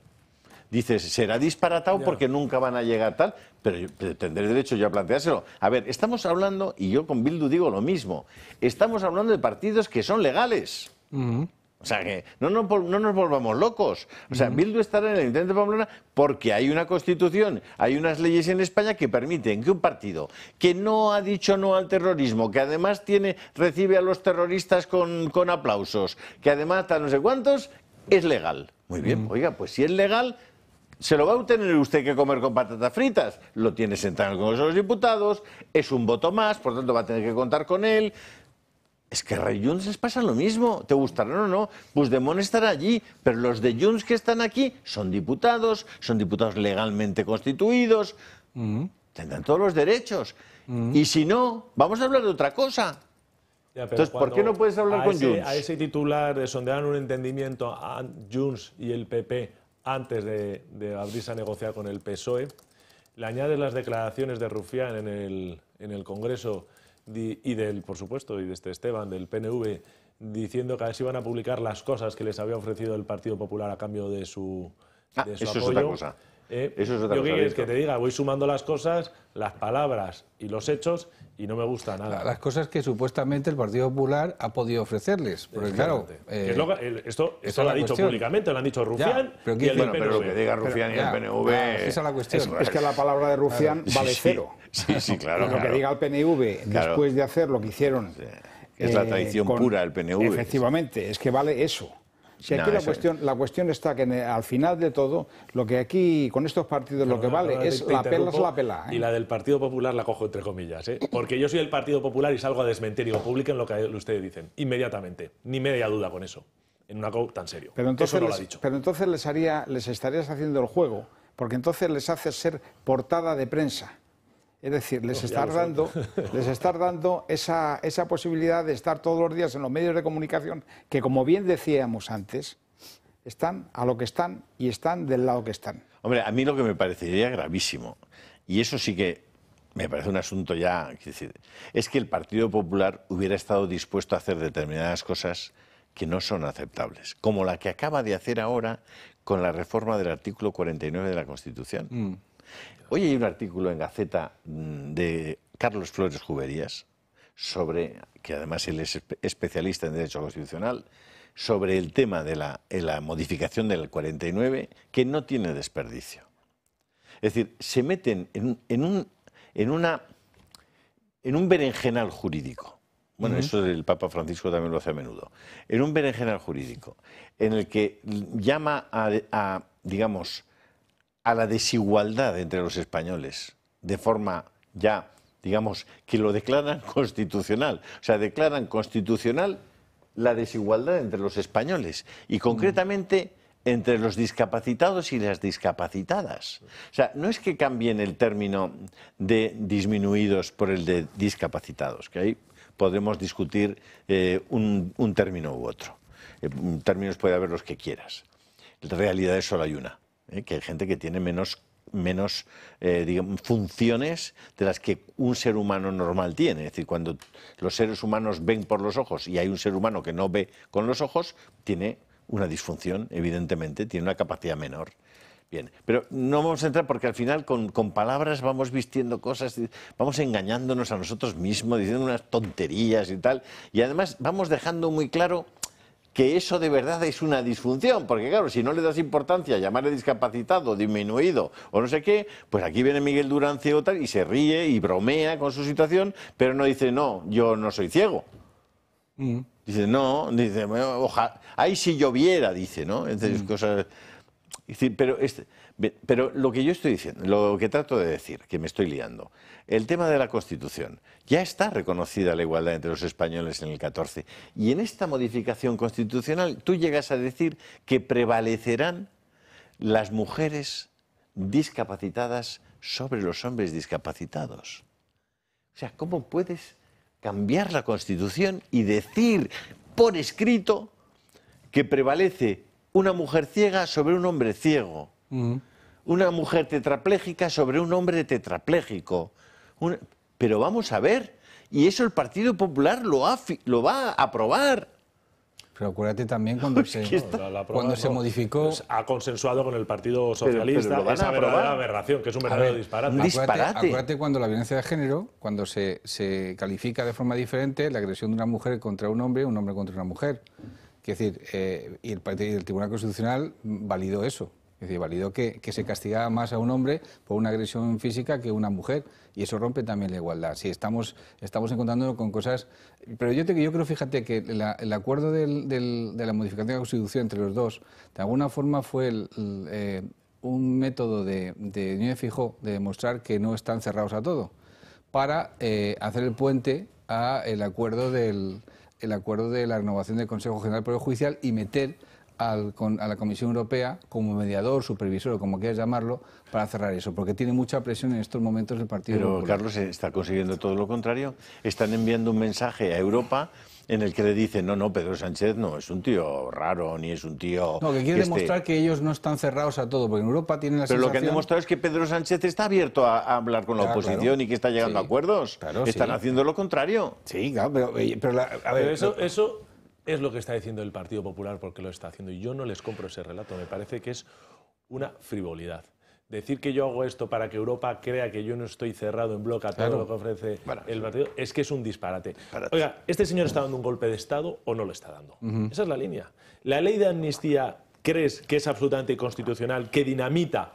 dices, será disparatado porque nunca van a llegar tal, pero, tendré derecho yo a planteárselo. A ver, estamos hablando, y yo con Bildu digo lo mismo, estamos hablando de partidos que son legales. O sea, que no nos, volvamos locos. O sea, Bildu estará en el intento de Pamplona porque hay una constitución, hay unas leyes en España que permiten que un partido que no ha dicho no al terrorismo, que además tiene, recibe a los terroristas con, aplausos, que además está no sé cuántos, es legal. Muy bien, oiga, pues si es legal, se lo va a tener usted que comer con patatas fritas. Lo tiene sentado con los Diputados, es un voto más, por tanto va a tener que contar con él. Es que a Junts les pasa lo mismo, te gustará o no, Puigdemont estará allí, pero los de Junts que están aquí son diputados, son diputados legalmente constituidos, mm. tendrán todos los derechos. Mm. Y si no, vamos a hablar de otra cosa. Entonces, ¿por qué no puedes hablar con A ese titular de sondear un entendimiento a Junts y el PP antes de, abrirse a negociar con el PSOE. Le añades las declaraciones de Rufián en el, en el Congreso y del, por supuesto, y de este Esteban, del PNV, diciendo que a ver si a publicar las cosas que les había ofrecido el Partido Popular a cambio de su, ah, de su eso apoyo. Es otra cosa. ¿Eh? Eso es otra yo cosa. que te diga, voy sumando las cosas, las palabras y los hechos y no me gusta nada. Las cosas que supuestamente el Partido Popular ha podido ofrecerles. claro, eh, esto, esto lo ha dicho públicamente, lo han dicho Rufián pero y el bueno, Pero lo que diga Rufián y el PNV... es la cuestión. Es, que la palabra de Rufián vale cero. Lo que diga el PNV después de hacer lo que hicieron... Es la eh, traición pura del PNV. Efectivamente, es que vale eso. Si aquí la, cuestión, la cuestión está que al final de todo, lo que aquí con estos partidos lo que vale es la pela es la pela. Y ¿eh? la del Partido Popular la cojo entre comillas, ¿eh? porque yo soy del Partido Popular y salgo a desmentir y lo publiquen lo que ustedes dicen, inmediatamente, ni media duda con eso, en una cosa tan serio. Pero entonces, les, haría, les estarías haciendo el juego, porque entonces les haces ser portada de prensa. Es decir, les está estar dando, les dando esa, esa posibilidad de estar todos los días en los medios de comunicación que, como bien decíamos antes, están a lo que están y están del lado que están. Hombre, a mí lo que me parecería gravísimo, y eso sí que me parece un asunto ya, es que el Partido Popular hubiera estado dispuesto a hacer determinadas cosas que no son aceptables, como la que acaba de hacer ahora con la reforma del artículo 49 de la Constitución. Mm. Hoy hay un artículo en Gaceta mm, de Carlos Flores Juberías, sobre, que además él es especialista en Derecho Constitucional, sobre el tema de la, modificación del 49, que no tiene desperdicio. Es decir, se meten en, un, en, una, en un berenjenal jurídico. Bueno, eso el Papa Francisco también lo hace a menudo. En un berenjenal jurídico, en el que llama a digamos, a la desigualdad entre los españoles, de forma ya, digamos, que lo declaran constitucional. O sea, declaran constitucional la desigualdad entre los españoles y concretamente entre los discapacitados y las discapacitadas. O sea, no es que cambien el término de disminuidos por el de discapacitados, que ahí podremos discutir eh, un, término u otro. En eh, términos puede haber los que quieras. En realidad solo hay una. ¿eh? que hay gente que tiene menos eh, funciones de las que un ser humano normal tiene. Es decir, cuando los seres humanos ven por los ojos y hay un ser humano que no ve con los ojos, tiene una disfunción, evidentemente, tiene una capacidad menor. Bien, pero no vamos a entrar porque al final con, con, palabras vamos vistiendo cosas, vamos engañándonos a nosotros mismos, diciendo unas tonterías y tal, y además vamos dejando muy claro que eso de verdad es una disfunción, porque claro, si no le das importancia a llamarle discapacitado, disminuido o no sé qué, pues aquí viene Miguel Durán ciego y se ríe y bromea con su situación, pero no dice, no, yo no soy ciego. Mm. Dice, no, dice, ojalá, ahí si lloviera, dice, ¿no? Entonces, mm. cosas... pero este, pero lo que yo estoy diciendo, lo que trato de decir, que me estoy liando, el tema de la Constitución. Ya está reconocida la igualdad entre los españoles en el 14. Y en esta modificación constitucional tú llegas a decir que prevalecerán las mujeres discapacitadas sobre los hombres discapacitados. O sea, ¿cómo puedes cambiar la Constitución y decir por escrito que prevalece una mujer ciega sobre un hombre ciego? Una mujer tetrapléjica sobre un hombre tetrapléjico. Pero vamos a ver, y eso el Partido Popular lo, lo va a aprobar. Pero acuérdate también cuando se, modificó. Pues ha consensuado con el Partido Socialista pero, pero esa verdadera aberración, que es un verdadero disparate. acuérdate, cuando la violencia de género, cuando se, califica de forma diferente la agresión de una mujer contra un hombre, un hombre contra una mujer. Es decir, eh, y, el, y el Tribunal Constitucional validó eso. Es decir, validó que, se castigaba más a un hombre por una agresión física que a una mujer, y eso rompe también la igualdad. ...si estamos, estamos encontrándonos con cosas... Pero yo, te, yo creo, fíjate, que el acuerdo de la modificación de la Constitución entre los dos, de alguna forma fue eh, un método de, de Núñez Fijó de demostrar que no están cerrados a todo, para eh, hacer el puente a el acuerdo del acuerdo de la renovación del Consejo General del Poder Judicial y meter a la Comisión Europea como mediador, supervisor o como quieras llamarlo, para cerrar eso, porque tiene mucha presión en estos momentos el Partido Pero Carlos está consiguiendo todo lo contrario. Están enviando un mensaje a Europa en el que le dicen, no, no, Pedro Sánchez no es un tío raro, ni es un tío... No, que quiere demostrar que ellos no están cerrados a todo, porque en Europa tienen la Pero lo que han demostrado es que Pedro Sánchez está abierto a, hablar con la oposición y que está llegando a acuerdos. Claro, Están haciendo lo contrario. Sí, claro, pero... Eh, a ver, eso es lo que está diciendo el Partido Popular porque lo está haciendo. Y yo no les compro ese relato, me parece que es una frivolidad. Decir que yo hago esto para que Europa crea que yo no estoy cerrado en bloque a todo lo que ofrece el partido es que es un disparate. Oiga, ¿este señor está dando un golpe de Estado o no lo está dando? Esa es la línea. ¿La ley de amnistía crees que es absolutamente constitucional, que dinamita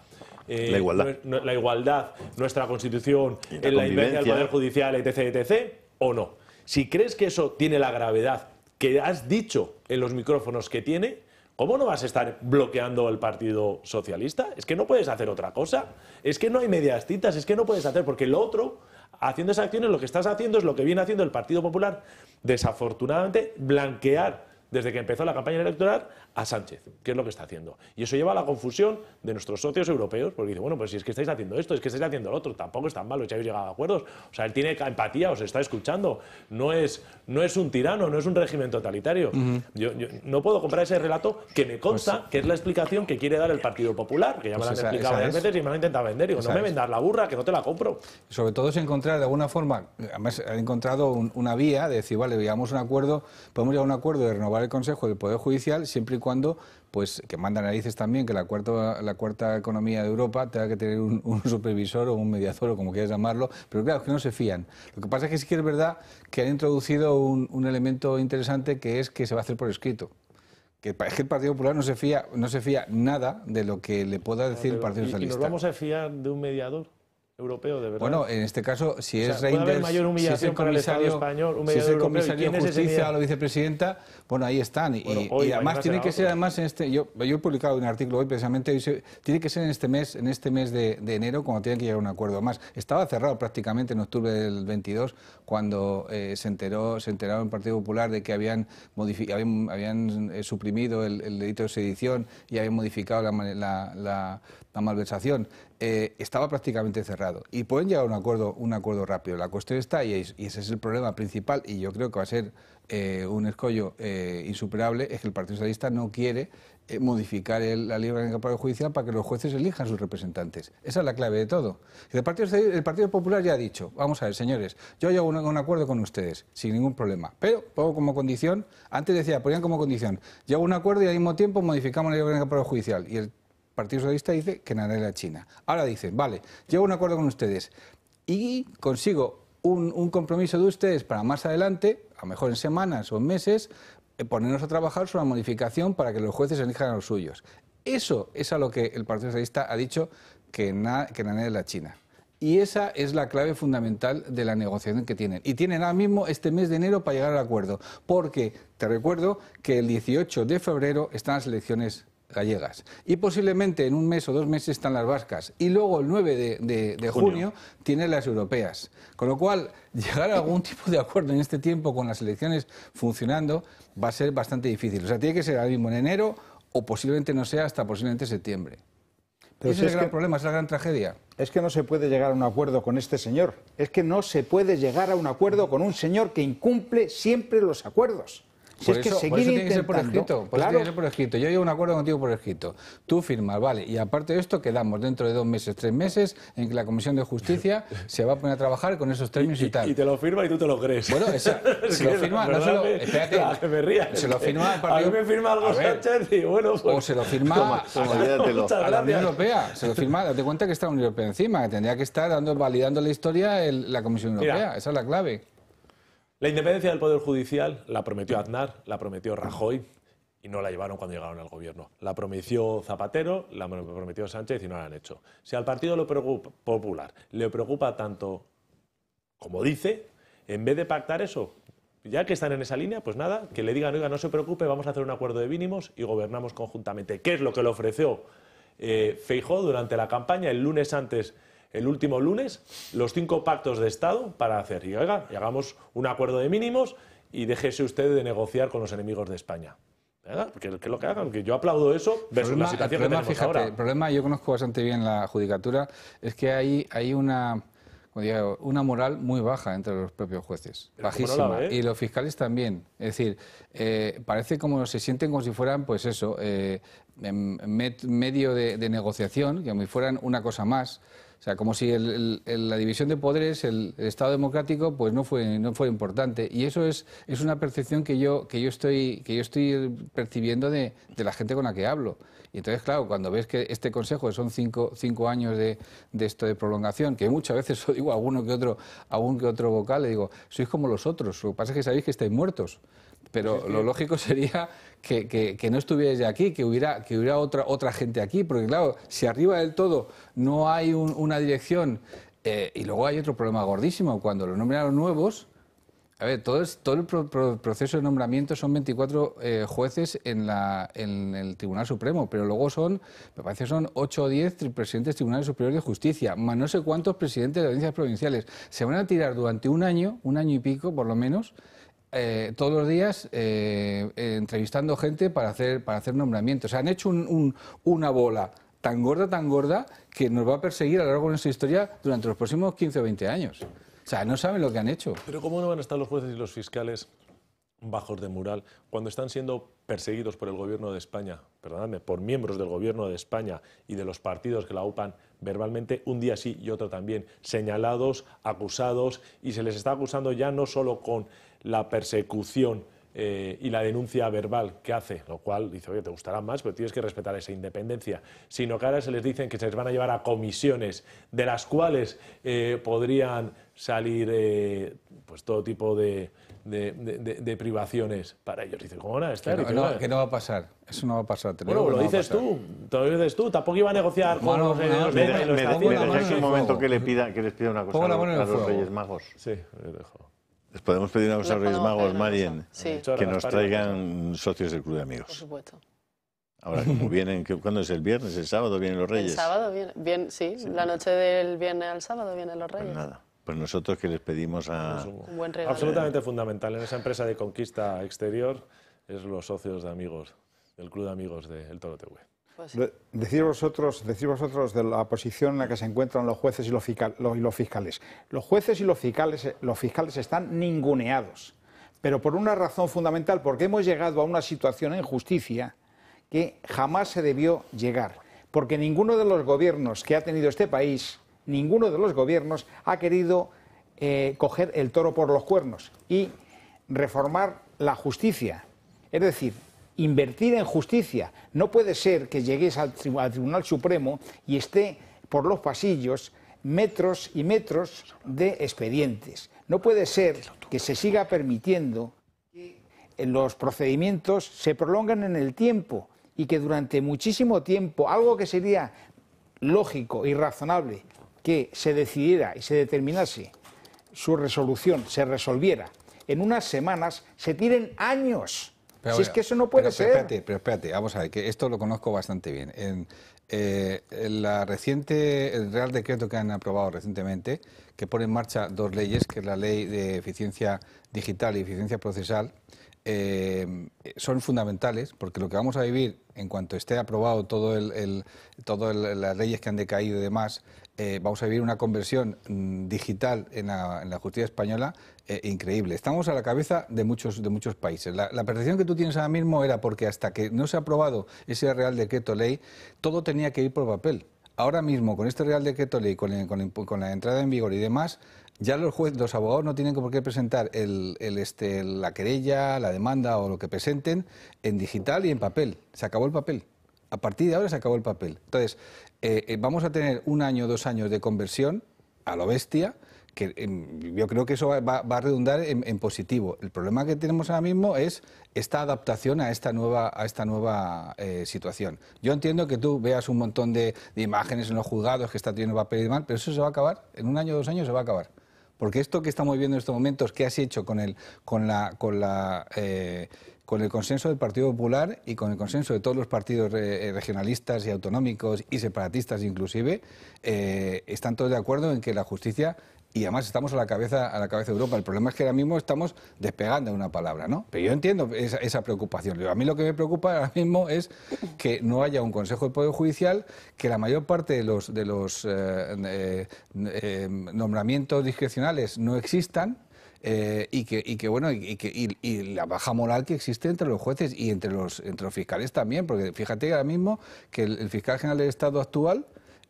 eh, la, igualdad. nuestra constitución, la, en la del Poder Judicial, etc., etc., o no? Si crees que eso tiene la gravedad que has dicho en los micrófonos que tiene, ¿cómo no vas a estar bloqueando al Partido Socialista? Es que no puedes hacer otra cosa, es que no hay medias es que no puedes hacer, porque lo otro, haciendo esas acciones, lo que estás haciendo es lo que viene haciendo el Partido Popular, desafortunadamente, blanquear desde que empezó la campaña electoral a Sánchez, qué es lo que está haciendo. Y eso lleva a la confusión de nuestros socios europeos, porque dicen, bueno, pues si es que estáis haciendo esto, es que estáis haciendo lo otro, tampoco es tan malo, ya habéis llegado a acuerdos. O sea, él tiene empatía, os está escuchando, no es, no es un tirano, no es un régimen totalitario. yo, no puedo comprar ese relato que me pues consta que es la explicación que quiere dar el Partido Popular, que ya me pues han explicado varias veces y me han intentado vender. Digo, no me vendas la burra, que no te la compro. Sobre todo es encontrar de alguna forma, además han encontrado una vía de decir, vale, llegamos a un acuerdo, podemos llegar a un acuerdo de renovar el Consejo del Poder Judicial siempre y cuando, pues que manda narices también que la cuarta, la cuarta economía de Europa tenga que tener un, supervisor o un mediador o como quieras llamarlo, pero claro, que no se fían. Lo que pasa es que sí que es verdad que han introducido un, elemento interesante que es que se va a hacer por escrito que el Partido Popular no se fía, no se fía nada de lo que le pueda decir el Partido Socialista. ¿Y vamos a fiar de un mediador? europeo, de verdad. Bueno, en este caso, si es Reinders, mayor humillación si es el comisario, español, si es el comisario de justicia la vicepresidenta, bueno, ahí están. y, y además tiene que ser, además, en este, yo, yo he publicado un artículo hoy precisamente, tiene que ser en este mes, en este mes de, de enero, cuando tienen que llegar a un acuerdo. Más, estaba cerrado prácticamente en octubre del 22, cuando eh, se enteró, se enteraron el Partido Popular de que habían, habían, habían eh, suprimido el, el, delito de sedición y habían modificado la, la, la, la malversación. Eh, estaba prácticamente cerrado y pueden llegar a un acuerdo, un acuerdo rápido. La cuestión está, y, ese es el problema principal, y yo creo que va a ser eh, un escollo eh, insuperable, es que el Partido Socialista no quiere modificar la ley de judicial para que los jueces elijan sus representantes. Esa es la clave de todo. El Partido, Popular ya ha dicho, vamos a ver, señores, yo llego a un, acuerdo con ustedes, sin ningún problema, pero pongo como condición, antes decía, ponían como condición, llego a un acuerdo y al mismo tiempo modificamos la ley de judicial. Y Partido Socialista dice que nada es China. Ahora dicen, vale, llego a un acuerdo con ustedes y consigo un, compromiso de ustedes para más adelante, a lo mejor en semanas o en meses, eh, ponernos a trabajar sobre la modificación para que los jueces elijan a los suyos. Eso es a lo que el Partido Socialista ha dicho que, nada que es la China. Y esa es la clave fundamental de la negociación que tienen. Y tienen ahora mismo este mes de enero para llegar al acuerdo. Porque te recuerdo que el 18 de febrero están las elecciones gallegas. Y posiblemente en un mes o dos meses están las vascas. Y luego el 9 de, junio. tienen tiene las europeas. Con lo cual, llegar a algún tipo de acuerdo en este tiempo con las elecciones funcionando va a ser bastante difícil. O sea, tiene que ser ahora mismo en enero o posiblemente no sea hasta posiblemente septiembre. Pero Ese es el gran problema, es la gran tragedia. Es que no se puede llegar a un acuerdo con este señor. Es que no se puede llegar a un acuerdo con un señor que incumple siempre los acuerdos por, es que eso, tiene que ser por escrito. por escrito. Yo llevo un acuerdo contigo por escrito. Tú firmas, vale. Y aparte de esto, quedamos dentro de dos meses, tres meses, en que la Comisión de Justicia se va a poner a trabajar con esos términos y, tal. Y te lo firma y tú te lo crees. Bueno, esa, se lo firma, no se lo. Espérate. se lo firma mí me firma algo Sánchez pues- o se lo firma a, la Unión Europea. Se lo firma. Date cuenta que está la Unión Europea encima, que tendría que estar dando, validando la historia la Comisión Europea. esa es la clave. La independencia del Poder Judicial la prometió Aznar, la prometió Rajoy y no la llevaron cuando llegaron al gobierno. La prometió Zapatero, la prometió Sánchez y no la han hecho. Si al Partido Popular le preocupa tanto como dice, en vez de pactar eso, ya que están en esa línea, pues nada, que le digan, oiga, no se preocupe, vamos a hacer un acuerdo de mínimos y gobernamos conjuntamente. ¿Qué es lo que le ofreció eh, durante la campaña el lunes antes el último lunes los cinco pactos de Estado para hacer. Y hagamos un acuerdo de mínimos y déjese usted de negociar con los enemigos de España. ¿Verdad? es lo que hagan, yo aplaudo eso versus la situación el problema, El problema, yo conozco bastante bien la judicatura, es que hay, hay una una moral muy baja entre los propios jueces, bajísima. y los fiscales también. Es decir, eh, parece como se sienten como si fueran, pues eso, eh, en, medio de, de, negociación, si fueran una cosa más. O sea, como si la división de poderes, el, Estado democrático, pues no fue, no fue importante. Y eso es, es una percepción que yo, que yo, estoy, que yo estoy percibiendo de, de la gente con la que hablo. Y entonces, claro, cuando ves que este Consejo, son cinco, años de, de, esto de prolongación, que muchas veces digo a uno que otro, a un que otro vocal, le digo, sois como los otros, lo que pasa es que sabéis que estáis muertos. Pero pues lo lógico sería que, que, que no estuvierais aquí, que hubiera, que hubiera otra, otra gente aquí, porque claro, si arriba del todo no hay una dirección, eh, y luego hay otro problema gordísimo, cuando lo nombraron nuevos, a ver, todo, todo el proceso de nombramiento son 24 eh, jueces en, la, en, el Tribunal Supremo, pero luego son, me parece, son 8 o 10 presidentes tribunales superiores de justicia, más no sé cuántos presidentes de audiencias provinciales. Se van a tirar durante un año, un año y pico por lo menos, eh, todos los días eh, eh, entrevistando gente para hacer, para hacer nombramientos. O sea, han hecho un, una bola tan gorda, tan gorda, que nos va a perseguir a lo largo de nuestra historia durante los próximos 15 o 20 años. O sea, no saben lo que han hecho. Pero ¿cómo no van a estar los jueces y los fiscales bajos de mural cuando están siendo perseguidos por el gobierno de España, perdóname, por miembros del gobierno de España y de los partidos que la UPAN verbalmente un día sí y otro también, señalados, acusados y se les está acusando ya no solo con la persecución eh, y la denuncia verbal que hace, lo cual dice, oye, te gustará más, pero tienes que respetar esa independencia. Sino que ahora se les dicen que se les van a llevar a comisiones de las cuales eh, podrían salir eh, pues todo tipo de, privaciones para ellos. Dice, ¿cómo nada? no, que no va a pasar. Eso no va a pasar. bueno, lo, dices tú. tú. Tampoco iba a negociar con los reyes magos. les pida una cosa los reyes magos. Sí, dejo. Les podemos pedir a los Reyes Magos, Marien, que nos traigan socios del Club de Amigos. Por supuesto. Ahora, como vienen, ¿cuándo es el viernes? ¿El sábado vienen los Reyes? El sábado, viene, sí, la noche del viernes al sábado vienen los pues Reyes. nada. Pues nosotros que les pedimos a... Pues un buen regalo. Absolutamente fundamental en esa empresa de conquista exterior es los socios de amigos, del Club de Amigos del de Toro pues decir, vosotros, de la posición en la que se encuentran los jueces y los, fiscales. Los jueces y los fiscales, los fiscales están ninguneados, pero por una razón fundamental, porque hemos llegado a una situación en justicia que jamás se debió llegar, porque ninguno de los gobiernos que ha tenido este país, ninguno de los gobiernos ha querido eh, coger el toro por los cuernos y reformar la justicia. Es decir, invertir en justicia. No puede ser que llegues al, Tribunal Supremo y esté por los pasillos metros y metros de expedientes. No puede ser que se siga permitiendo que los procedimientos se prolongan en el tiempo y que durante muchísimo tiempo, algo que sería lógico y razonable, que se decidiera y se determinase su resolución, se resolviera, en unas semanas se tiren años es que eso no puede ser. Espérate, pero espérate, vamos a ver, que esto lo conozco bastante bien. Eh, en, la reciente, el Real Decreto que han aprobado recientemente, que pone en marcha dos leyes, que es la ley de eficiencia digital y eficiencia procesal, eh, son fundamentales porque lo que vamos a vivir en cuanto esté aprobado todo el, las leyes que han decaído y demás, eh, vamos a vivir una conversión mm, digital en la, justicia española eh, increíble. Estamos a la cabeza de muchos, de muchos países. La, percepción que tú tienes ahora mismo era porque hasta que no se ha aprobado ese Real Decreto Ley, todo tenía que ir por papel. Ahora mismo, con este Real Decreto Ley, con, con, la entrada en vigor y demás, ya los, jueces, los abogados no tienen por qué presentar este, la querella, la demanda o lo que presenten en digital y en papel. Se acabó el papel. A partir de ahora se acabó el papel. Entonces, eh, eh, vamos a tener un año, dos años de conversión a lo bestia Em, yo creo que eso va, a redundar en, positivo. El problema que tenemos ahora mismo es esta adaptación a esta nueva, eh, situación. Yo entiendo que tú veas un montón de, imágenes en los juzgados que está teniendo papel y mal, pero eso se va a acabar, en un año o dos años se va a acabar. Porque esto que estamos viendo en estos momentos, que has hecho eh, con el, consenso del Partido Popular y con el consenso de todos los partidos eh, regionalistas y autonómicos y separatistas inclusive? están todos de acuerdo en que la justicia y además estamos a la cabeza a la cabeza de Europa. El problema es que ahora mismo estamos despegando una palabra, ¿no? Pero yo entiendo esa, esa preocupación. A mí lo que me preocupa ahora mismo es que no haya un Consejo de Poder Judicial, que la mayor parte de los, de los eh, eh, eh, nombramientos discrecionales no existan. y, que, bueno y, la baja moral que existe entre los jueces y entre los entre los fiscales también porque fíjate ahora mismo que el, fiscal general del Estado actual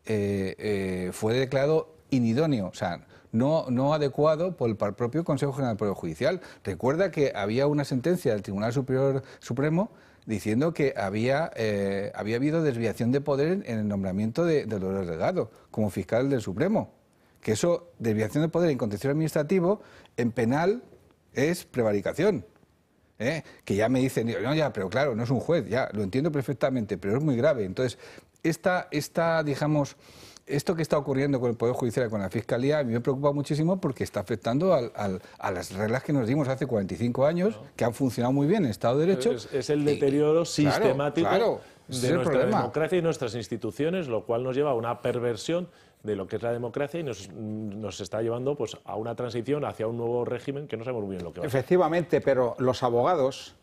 fue declarado inidóneo o sea no, adecuado por el, propio Consejo General del Poder Judicial. Recuerda que había una sentencia del Tribunal Superior Supremo diciendo que había, eh, había habido desviación de poder en el nombramiento de, de como fiscal del Supremo. Que eso, desviación de poder en contención administrativo, en penal es prevaricación. ¿eh? Que ya me dicen, no, ya, pero claro, no es un juez, ya, lo entiendo perfectamente, pero es muy grave. Entonces, esta, esta digamos, esto que está ocurriendo con el Poder Judicial y con la Fiscalía a mí me preocupa muchísimo porque está afectando a las reglas que nos dimos hace 45 años, que han funcionado muy bien en Estado de Derecho. Es, el deterioro sistemático de nuestra democracia y nuestras instituciones, lo cual nos lleva a una perversión de lo que es la democracia y nos, está llevando pues, a una transición hacia un nuevo régimen que no sabemos muy bien lo que va a ser. Efectivamente, pero los abogados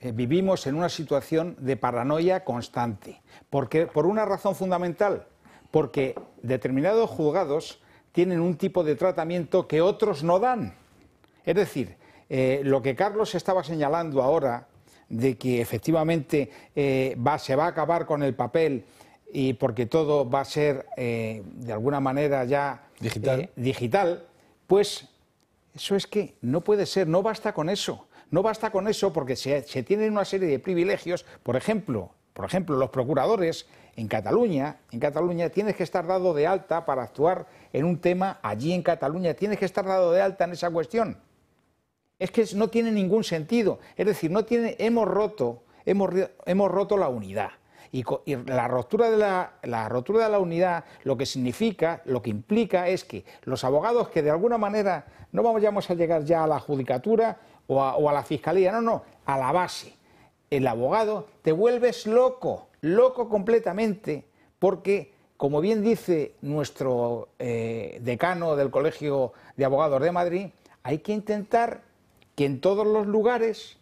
eh, vivimos en una situación de paranoia constante. Porque, por una razón fundamental, porque determinados juzgados tienen un tipo de tratamiento que otros no dan. Es decir, eh, lo que Carlos estaba señalando ahora, de que efectivamente eh, se va a acabar con el papel y porque todo va a ser eh, de alguna manera ya digital. pues eso es que no puede ser, no basta con eso. No basta con eso porque se, se tienen una serie de privilegios, por ejemplo, por ejemplo, los procuradores en Cataluña, en Cataluña tienes que estar dado de alta para actuar en un tema allí en Cataluña, tienes que estar dado de alta en esa cuestión. Es que no tiene ningún sentido, es decir, no tiene hemos roto, hemos, hemos roto la unidad. Y, la, rotura de la, rotura de la unidad lo que significa, lo que implica es que los abogados que de alguna manera no vamos a llegar ya a la judicatura o a, o a la fiscalía, no, no, a la base. El abogado te vuelves loco loco completamente, porque, como bien dice nuestro eh, decano del Colegio de Abogados de Madrid, hay que intentar que en todos los lugares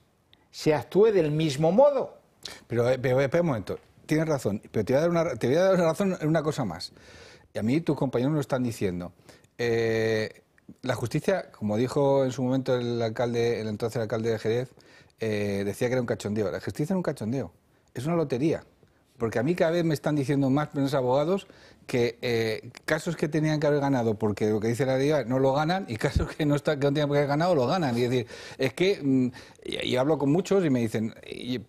se actúe del mismo modo. Pero, eh, espera un momento, tienes razón, pero te voy a dar una, razón en una cosa más. Y a mí tus compañeros lo están diciendo. Eh, la justicia, como dijo en su momento el alcalde, el entonces alcalde de Jerez, decía que era un cachondeo. La justicia es un cachondeo, es una lotería porque a mí cada vez me están diciendo más menos abogados que eh, casos que tenían que haber ganado porque lo que dice la ley no lo ganan y casos que no, tenían que haber ganado lo ganan. Y es decir, es que mm, yo hablo con muchos y me dicen,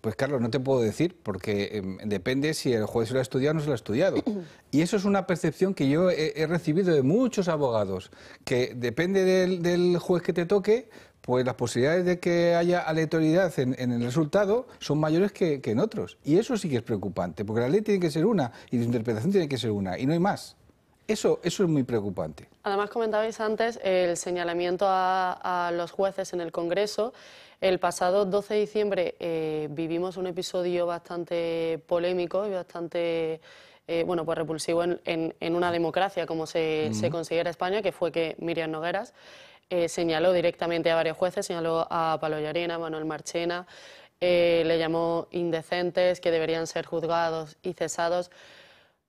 pues Carlos, no te puedo decir porque em, depende si el juez se lo ha estudiado o no se lo ha estudiado. y eso es una percepción que yo he, recibido de muchos abogados, que depende del juez que te toque, pues las posibilidades de que haya aleatoriedad en, el resultado son mayores que, en otros. Y eso sí que es preocupante, porque la ley tiene que ser una y la interpretación tiene que ser una, y no hay más. Eso, eso es muy preocupante. Además, comentabais antes el señalamiento a, los jueces en el Congreso. El pasado 12 de diciembre eh, vivimos un episodio bastante polémico y bastante... Eh, bueno, pues repulsivo en, una democracia como se, se considera España, que fue que Miriam Nogueras eh, señaló directamente a varios jueces, señaló a Pablo Llorena, Manuel Marchena, eh, le llamó indecentes, que deberían ser juzgados y cesados.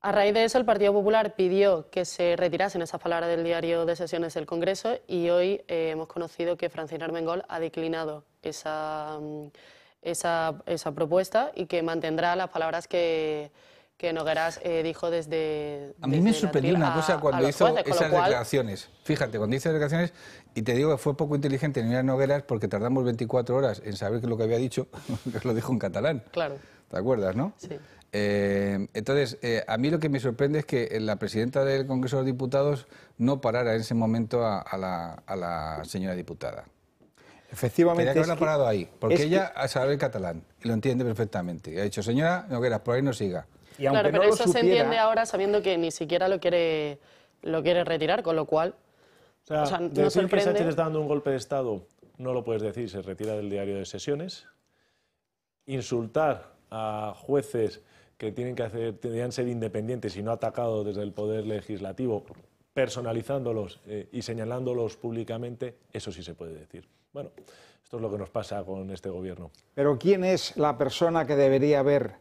A raíz de eso, el Partido Popular pidió que se retirasen esas palabras del diario de sesiones del Congreso y hoy eh, hemos conocido que Francina Armengol ha declinado mm, esa, propuesta y que mantendrá las palabras que, que Nogueras dijo desde... A mí me sorprendió una cosa cuando hizo esas declaraciones. Fíjate, cuando hizo declaraciones y te digo que fue poco inteligente señora Nogueras porque tardamos 24 horas en saber que lo que había dicho, que lo dijo en catalán. Claro. ¿Te acuerdas, no? Sí. Eh, entonces, eh, a mí lo que me sorprende es que eh, la presidenta del Congreso de los Diputados no parara en ese momento a, la, señora diputada. Efectivamente. Tenía que haberla parado ahí, porque ella sabe el catalán y lo entiende perfectamente. Y ha dicho, señora Nogueras, por ahí no siga. Y claro, pero no eso supiera... se entiende ahora sabiendo que ni siquiera lo quiere, lo quiere retirar, con lo cual o sea, o está dando un golpe de Estado no lo puedes decir, se retira del diario de sesiones. Insultar a jueces que tienen que ser independientes y no atacados desde el poder legislativo, personalizándolos eh, y señalándolos públicamente, eso sí se puede decir. Bueno, esto es lo que nos pasa con este gobierno. Pero ¿quién es la persona que debería haber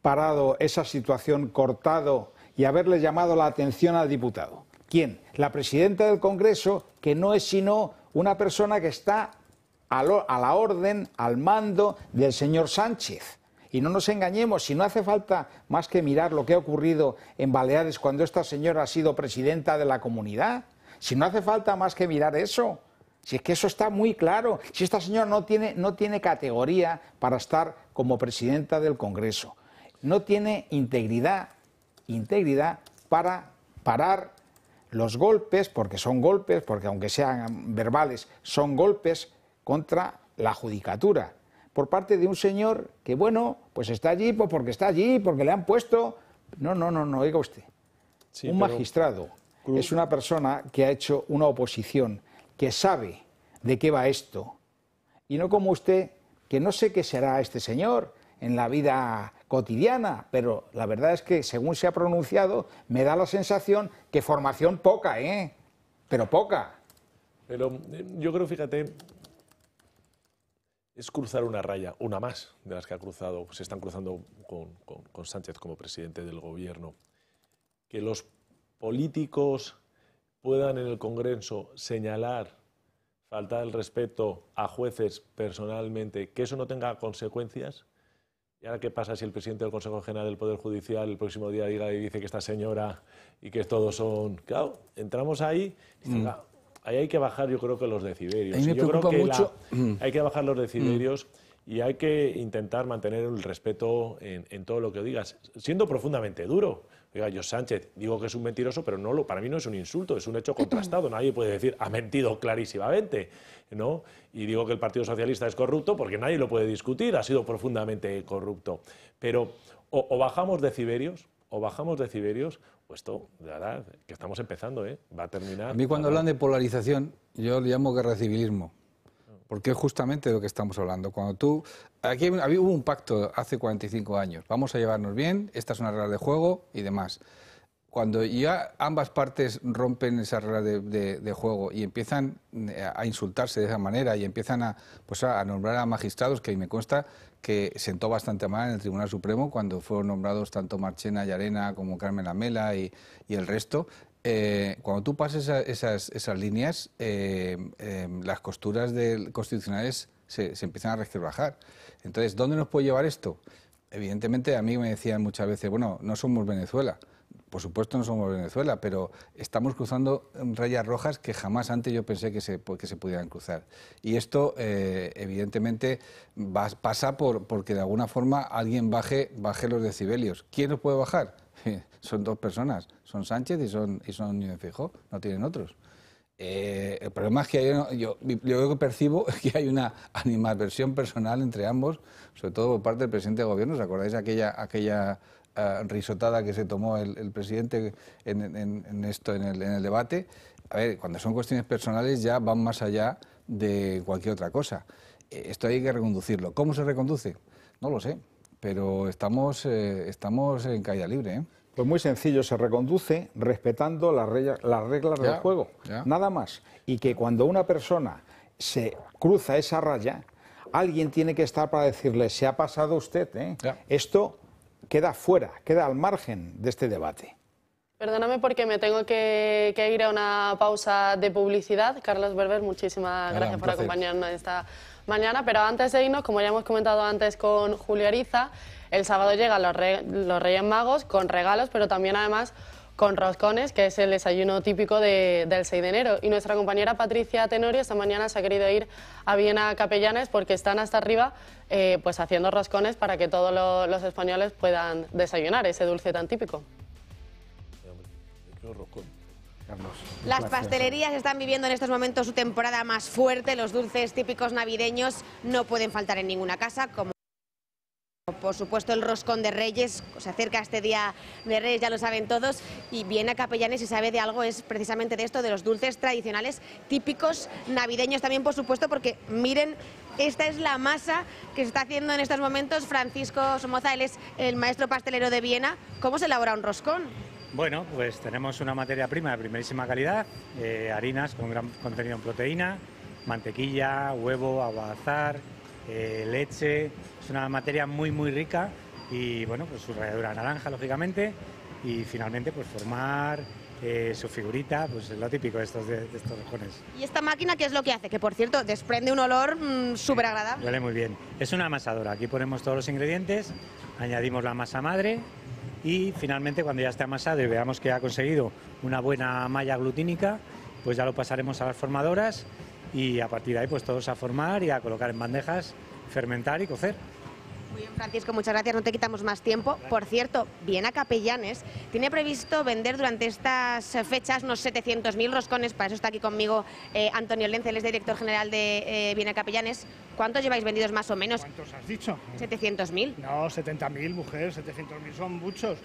parado esa situación, cortado y haberle llamado la atención al diputado? ¿Quién? La presidenta del Congreso, que no es sino una persona que está a, la orden, al mando del señor Sánchez. Y no nos engañemos, si no hace falta más que mirar lo que ha ocurrido en Baleares cuando esta señora ha sido presidenta de la comunidad, si no hace falta más que mirar eso, si es que eso está muy claro, si esta señora no tiene, no tiene categoría para estar como presidenta del Congreso, no tiene integridad, integridad para parar los golpes, porque son golpes, porque aunque sean verbales, son golpes contra la judicatura, por parte de un señor que, bueno, pues está allí pues porque está allí, porque le han puesto... No, no, no, no, oiga usted. un magistrado es una persona que ha hecho una oposición, que sabe de qué va esto, y no como usted, que no sé qué será este señor en la vida cotidiana, pero la verdad es que según se ha pronunciado, me da la sensación que formación poca, ¿eh? Pero poca. Pero eh, yo creo, fíjate, es cruzar una raya, una más de las que ha cruzado, se están cruzando con, con, Sánchez como presidente del gobierno. Que los políticos puedan en el Congreso señalar falta el respeto a jueces personalmente, que eso no tenga consecuencias, ¿Y ahora qué pasa si el presidente del Consejo General del Poder Judicial el próximo día diga y dice que esta señora y que todos son... Claro, entramos ahí, mm. ah, ahí hay que bajar yo creo que los decibelios. me yo creo mm. hay que bajar los decibelios mm. y hay que intentar mantener el respeto en todo lo que digas, siendo profundamente duro. Oiga, yo Sánchez, digo que es un mentiroso, pero no lo, para mí no es un insulto, es un hecho contrastado. Nadie puede decir, ha mentido clarísimamente, ¿no? Y digo que el Partido Socialista es corrupto porque nadie lo puede discutir, ha sido profundamente corrupto. Pero o, bajamos de ciberios, o bajamos ciberios, o esto, de verdad, que estamos empezando, ¿eh? Va a terminar. A mí cuando hablan de polarización, yo le llamo guerra civilismo porque es justamente de lo que estamos hablando. Cuando tú, aquí hubo un pacto hace 45 años, vamos a llevarnos bien, esta es una regla de juego y demás. Cuando ya ambas partes rompen esa regla de, juego y empiezan eh, a insultarse de esa manera y empiezan a, pues a, nombrar a magistrados, que me consta que sentó bastante mal en el Tribunal Supremo cuando fueron nombrados tanto Marchena y Arena como Carmen Lamela y el resto, eh, cuando tú pasas esas, líneas, eh, eh, las costuras constitucionales se, empiezan a resquebrajar. Entonces, ¿dónde nos puede llevar esto? Evidentemente, a mí me decían muchas veces, bueno, no somos Venezuela. Por supuesto no somos Venezuela, pero estamos cruzando mm, rayas rojas que jamás antes yo pensé que se, pues, pudieran cruzar. Y esto, evidentemente, pasa porque de alguna forma alguien baje, baje los decibelios. ¿Quién nos puede bajar? son dos personas, son Sánchez y son, y son Núñez Fijó, no tienen otros. Eh, el problema es que yo, yo, yo, percibo es que hay una animadversión personal entre ambos, sobre todo por parte del presidente de gobierno. ¿Os acordáis aquella, aquella eh, risotada que se tomó el, presidente en, en, esto, en el, debate? A ver, cuando son cuestiones personales ya van más allá de cualquier otra cosa. Eh, esto hay que reconducirlo. ¿Cómo se reconduce? No lo sé, pero estamos, estamos en caída libre. ¿eh? Pues muy sencillo, se reconduce respetando las, reglas del juego, nada más. Y que cuando una persona se cruza esa raya, alguien tiene que estar para decirle, se ha pasado usted, ¿eh? esto queda fuera, queda al margen de este debate. Perdóname porque me tengo que, ir a una pausa de publicidad. Carlos Berber, muchísimas gracias por acompañarnos esta mañana. Pero antes de irnos, como ya hemos comentado antes con Julio Ariza, el sábado llegan los, Reyes Magos con regalos, pero también además con roscones, que es el desayuno típico del 6 de enero. Y nuestra compañera Patricia Tenorio esta mañana se ha querido ir a Viena Capellanes porque están hasta arriba eh, pues haciendo roscones para que todos los, los españoles puedan desayunar ese dulce tan típico. Las pastelerías están viviendo en estos momentos su temporada más fuerte. Los dulces típicos navideños no pueden faltar en ninguna casa. Como por supuesto, el roscón de Reyes, se acerca este día de Reyes, ya lo saben todos, y viene a Capellanes y sabe de algo, es precisamente de esto, de los dulces tradicionales típicos navideños también, por supuesto, porque miren, esta es la masa que se está haciendo en estos momentos. Francisco Somoza, él es el maestro pastelero de Viena. ¿Cómo se elabora un roscón? Bueno, pues tenemos una materia prima de primerísima calidad, eh, harinas con gran contenido en proteína, mantequilla, huevo, azar... Eh, leche, es una materia muy muy rica y bueno, pues su ralladura naranja lógicamente y finalmente pues formar eh, su figurita, pues lo típico de estos, de, estos ¿Y esta máquina qué es lo que hace? Que por cierto, desprende un olor mm, superagradable súper agradable. Huele muy bien. Es una amasadora, aquí ponemos todos los ingredientes, añadimos la masa madre y finalmente cuando ya esté amasado y veamos que ha conseguido una buena malla glutínica, pues ya lo pasaremos a las formadoras y a partir de ahí pues todos a formar y a colocar en bandejas, fermentar y cocer. Muy bien, Francisco, muchas gracias, no te quitamos más tiempo. Por cierto, Viena Capellanes tiene previsto vender durante estas eh, fechas unos 700.000 roscones, para eso está aquí conmigo eh, Antonio Lenzel, es director general de eh, Viena Capellanes. ¿Cuántos lleváis vendidos más o menos? ¿Cuántos has dicho? 700.000. No, 70.000, mujer, 700.000 son muchos.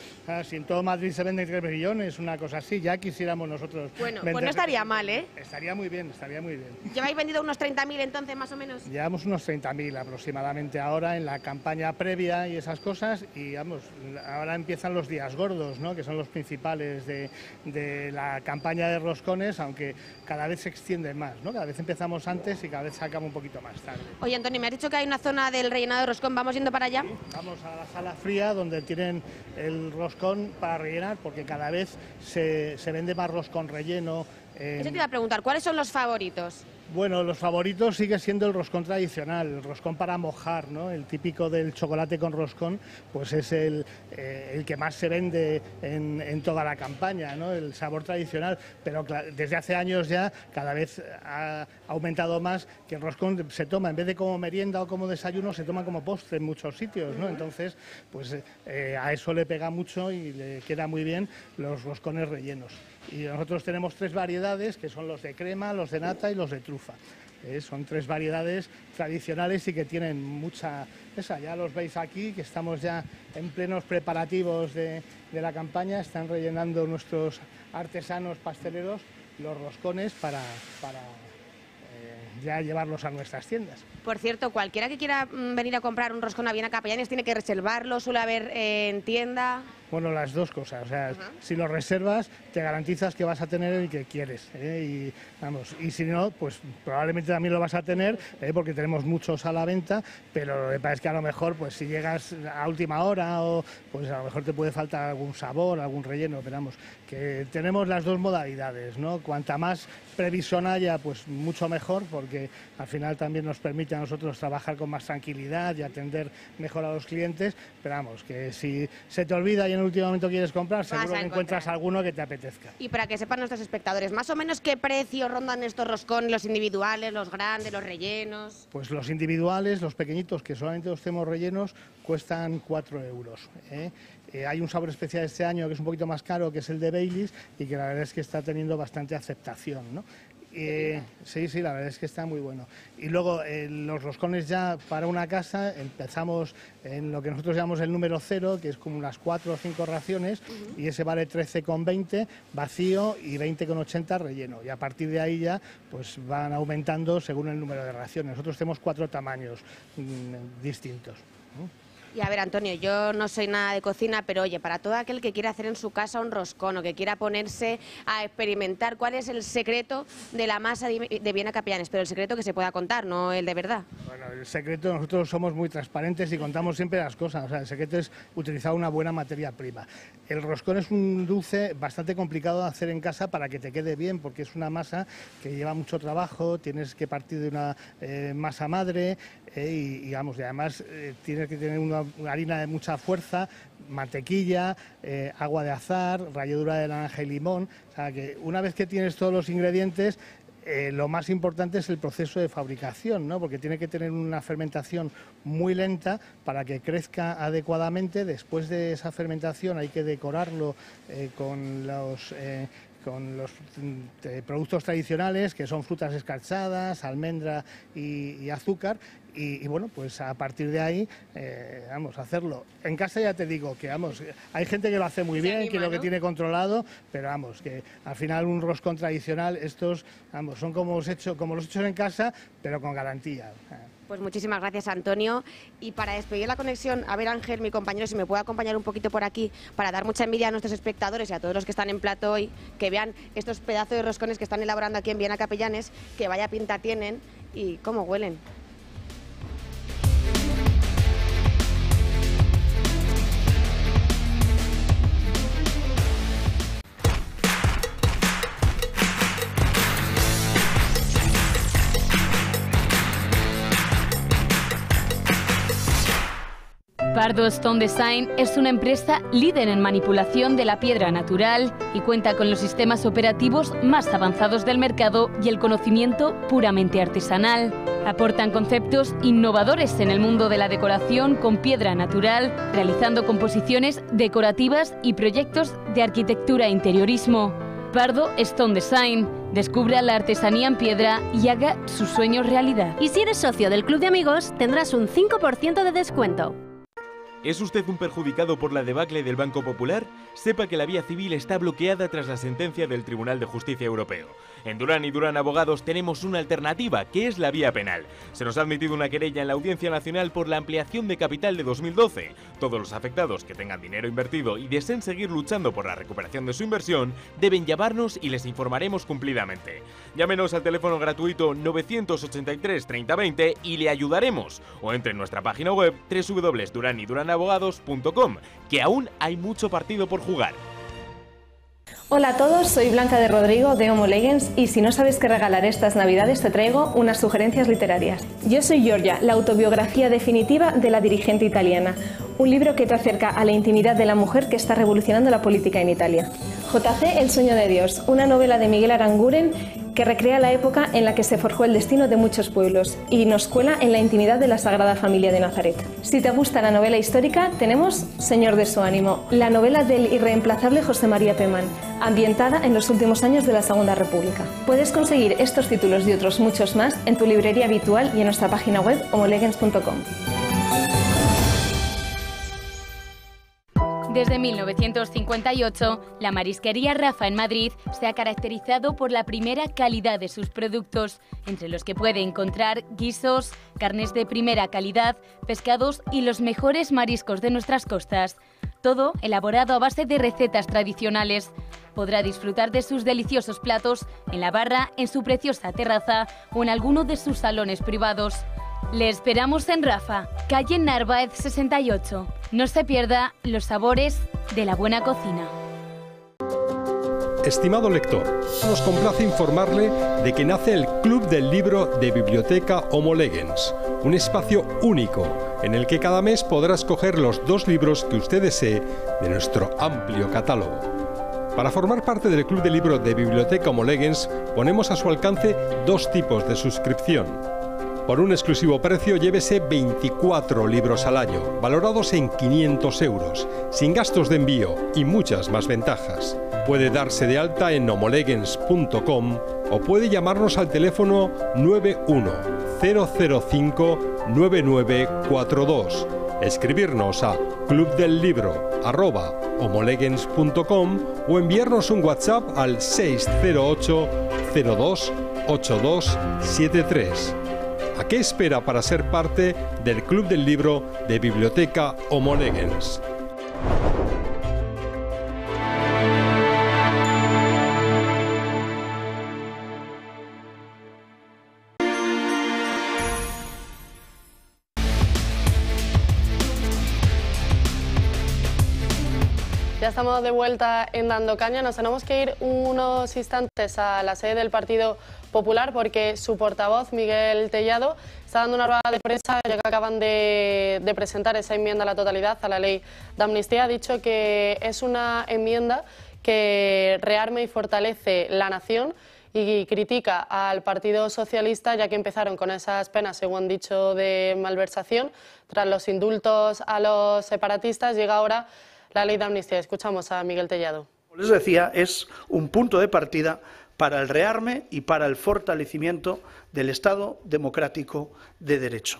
si en todo Madrid se venden 3 millones, una cosa así, ya quisiéramos nosotros. Bueno, pues no estaría mal, ¿eh? Estaría muy bien, estaría muy bien. ¿Lleváis vendido unos 30.000 entonces, más o menos? Llevamos unos 30.000 aproximadamente ahora en la campaña previa y esas cosas y vamos, ahora empiezan los días gordos, ¿no? que son los principales de, de la campaña de roscones, aunque cada vez se extiende más, ¿no? cada vez empezamos antes y cada vez se un poquito más tarde. Oye Antonio, me has dicho que hay una zona del rellenado de roscón, ¿vamos yendo para allá? vamos a la sala fría donde tienen el roscón para rellenar porque cada vez se, se vende más roscón relleno. Eh... te iba a preguntar, ¿cuáles son los favoritos? Bueno, los favoritos sigue siendo el roscón tradicional, el roscón para mojar, ¿no? El típico del chocolate con roscón, pues es el, eh, que más se vende en, toda la campaña, ¿no? El sabor tradicional, pero desde hace años ya cada vez ha aumentado más que el roscón se toma, en vez de como merienda o como desayuno, se toma como postre en muchos sitios, ¿no? Entonces, pues eh, a eso le pega mucho y le queda muy bien los roscones rellenos. Y nosotros tenemos tres variedades, que son los de crema, los de nata y los de trufa. Eh, son tres variedades tradicionales y que tienen mucha... Esa, ya los veis aquí, que estamos ya en plenos preparativos de, la campaña, están rellenando nuestros artesanos pasteleros los roscones para, eh, ya llevarlos a nuestras tiendas. Por cierto, cualquiera que quiera mm, venir a comprar un roscón a Viena Capellanes tiene que reservarlo, suele haber eh, en tienda. Bueno, las dos cosas. O sea, si lo reservas, te garantizas que vas a tener el que quieres. ¿eh? Y, vamos, y si no, pues probablemente también lo vas a tener, ¿eh? porque tenemos muchos a la venta, pero me parece que a lo mejor, pues si llegas a última hora, o pues a lo mejor te puede faltar algún sabor, algún relleno, pero vamos, que tenemos las dos modalidades, ¿no? Cuanta más previsión haya, pues mucho mejor, porque al final también nos permite a nosotros trabajar con más tranquilidad y atender mejor a los clientes, pero vamos, que si se te olvida y en el último momento quieres comprar, seguro que encuentras alguno que te apetezca. Y para que sepan nuestros espectadores, más o menos qué precio rondan estos roscones, los individuales, los grandes, los rellenos. Pues los individuales, los pequeñitos, que solamente los tenemos rellenos, cuestan 4 euros. ¿eh? hay un sabor especial este año que es un poquito más caro, que es el de Baileys, y que la verdad es que está teniendo bastante aceptación, eh, sí, sí, la verdad es que está muy bueno. Y luego eh, los roscones ya para una casa, empezamos en lo que nosotros llamamos el número cero, que es como unas cuatro o cinco raciones, y ese vale 13,20 vacío y 20,80 relleno. Y a partir de ahí ya pues van aumentando según el número de raciones. Nosotros tenemos cuatro tamaños mm, distintos. Y a ver, Antonio, yo no soy nada de cocina, pero oye, para todo aquel que quiera hacer en su casa un roscón o que quiera ponerse a experimentar, ¿cuál es el secreto de la masa de Viena Capellanes? Pero el secreto que se pueda contar, no el de verdad. Bueno, el secreto, nosotros somos muy transparentes y contamos siempre las cosas. O sea, el secreto es utilizar una buena materia prima. El roscón es un dulce bastante complicado de hacer en casa para que te quede bien, porque es una masa que lleva mucho trabajo, tienes que partir de una eh, masa madre eh, y, digamos, además eh, tienes que tener una harina de mucha fuerza, mantequilla, eh, agua de azar, ralladura de naranja y limón. O sea que una vez que tienes todos los ingredientes, eh, lo más importante es el proceso de fabricación, ¿no? porque tiene que tener una fermentación muy lenta para que crezca adecuadamente. Después de esa fermentación hay que decorarlo eh, con los... con los mm, productos tradicionales que son frutas escarchadas, almendra y azúcar y, bueno, pues a partir de ahí, eh, vamos, hacerlo. En casa ya te digo que, vamos, hay gente que lo hace muy bien, que lo que tiene controlado, pero vamos, que al final un roscón tradicional, estos, vamos, son como los hechos, como los hechos en casa, pero con garantía. Pues muchísimas gracias, Antonio. Y para despedir la conexión, a ver, Ángel, mi compañero, si me puede acompañar un poquito por aquí, para dar mucha envidia a nuestros espectadores y a todos los que están en plato hoy, que vean estos pedazos de roscones que están elaborando aquí en Viena Capellanes, que vaya pinta tienen y cómo huelen. Pardo Stone Design es una empresa líder en manipulación de la piedra natural y cuenta con los sistemas operativos más avanzados del mercado y el conocimiento puramente artesanal. Aportan conceptos innovadores en el mundo de la decoración con piedra natural, realizando composiciones decorativas y proyectos de arquitectura e interiorismo. Pardo Stone Design. Descubra la artesanía en piedra y haga sus sueños realidad. Y si eres socio del Club de Amigos, tendrás un 5% de descuento. ¿Es usted un perjudicado por la debacle del Banco Popular? Sepa que la vía civil está bloqueada tras la sentencia del Tribunal de Justicia Europeo. En Durán y Durán Abogados tenemos una alternativa, que es la vía penal. Se nos ha admitido una querella en la Audiencia Nacional por la ampliación de capital de 2012. Todos los afectados que tengan dinero invertido y deseen seguir luchando por la recuperación de su inversión deben llamarnos y les informaremos cumplidamente. Llámenos al teléfono gratuito 983 3020 y le ayudaremos. O entre en nuestra página web www.duraniduranabogados.com abogados.com, que aún hay mucho partido por jugar. Hola a todos, soy Blanca de Rodrigo de Homo Legends y si no sabes qué regalar estas navidades te traigo unas sugerencias literarias. Yo soy Giorgia, la autobiografía definitiva de la dirigente italiana, un libro que te acerca a la intimidad de la mujer que está revolucionando la política en Italia. JC El sueño de Dios, una novela de Miguel Aranguren que recrea la época en la que se forjó el destino de muchos pueblos y nos cuela en la intimidad de la Sagrada Familia de Nazaret. Si te gusta la novela histórica, tenemos Señor de su ánimo, la novela del irreemplazable José María Pemán, ambientada en los últimos años de la Segunda República. Puedes conseguir estos títulos y otros muchos más en tu librería habitual y en nuestra página web homolegens.com. Desde 1958, la marisquería Rafa en Madrid se ha caracterizado por la primera calidad de sus productos, entre los que puede encontrar guisos, carnes de primera calidad, pescados y los mejores mariscos de nuestras costas. Todo elaborado a base de recetas tradicionales. Podrá disfrutar de sus deliciosos platos en la barra, en su preciosa terraza o en alguno de sus salones privados. Le esperamos en Rafa, calle Narváez 68. No se pierda los sabores de la buena cocina. Estimado lector, nos complace informarle de que nace el Club del Libro de Biblioteca Homo un espacio único en el que cada mes podrá escoger los dos libros que usted desee de nuestro amplio catálogo. Para formar parte del Club del Libro de Biblioteca Homo ponemos a su alcance dos tipos de suscripción por un exclusivo precio llévese 24 libros al año, valorados en 500 euros, sin gastos de envío y muchas más ventajas. Puede darse de alta en homolegens.com o puede llamarnos al teléfono 910059942, Escribirnos a clubdellibro@homolegens.com o enviarnos un WhatsApp al 608 02 ¿A qué espera para ser parte del Club del Libro de Biblioteca Homonegens? estamos de vuelta en Dando Caña. Nos tenemos que ir unos instantes a la sede del Partido Popular porque su portavoz, Miguel Tellado, está dando una rueda de prensa ya que acaban de, presentar esa enmienda a la totalidad a la ley de amnistía. Ha dicho que es una enmienda que rearme y fortalece la nación y critica al Partido Socialista ya que empezaron con esas penas, según han dicho, de malversación. Tras los indultos a los separatistas llega ahora la ley de amnistía. Escuchamos a Miguel Tellado. Como les decía, es un punto de partida para el rearme y para el fortalecimiento del Estado democrático de derecho.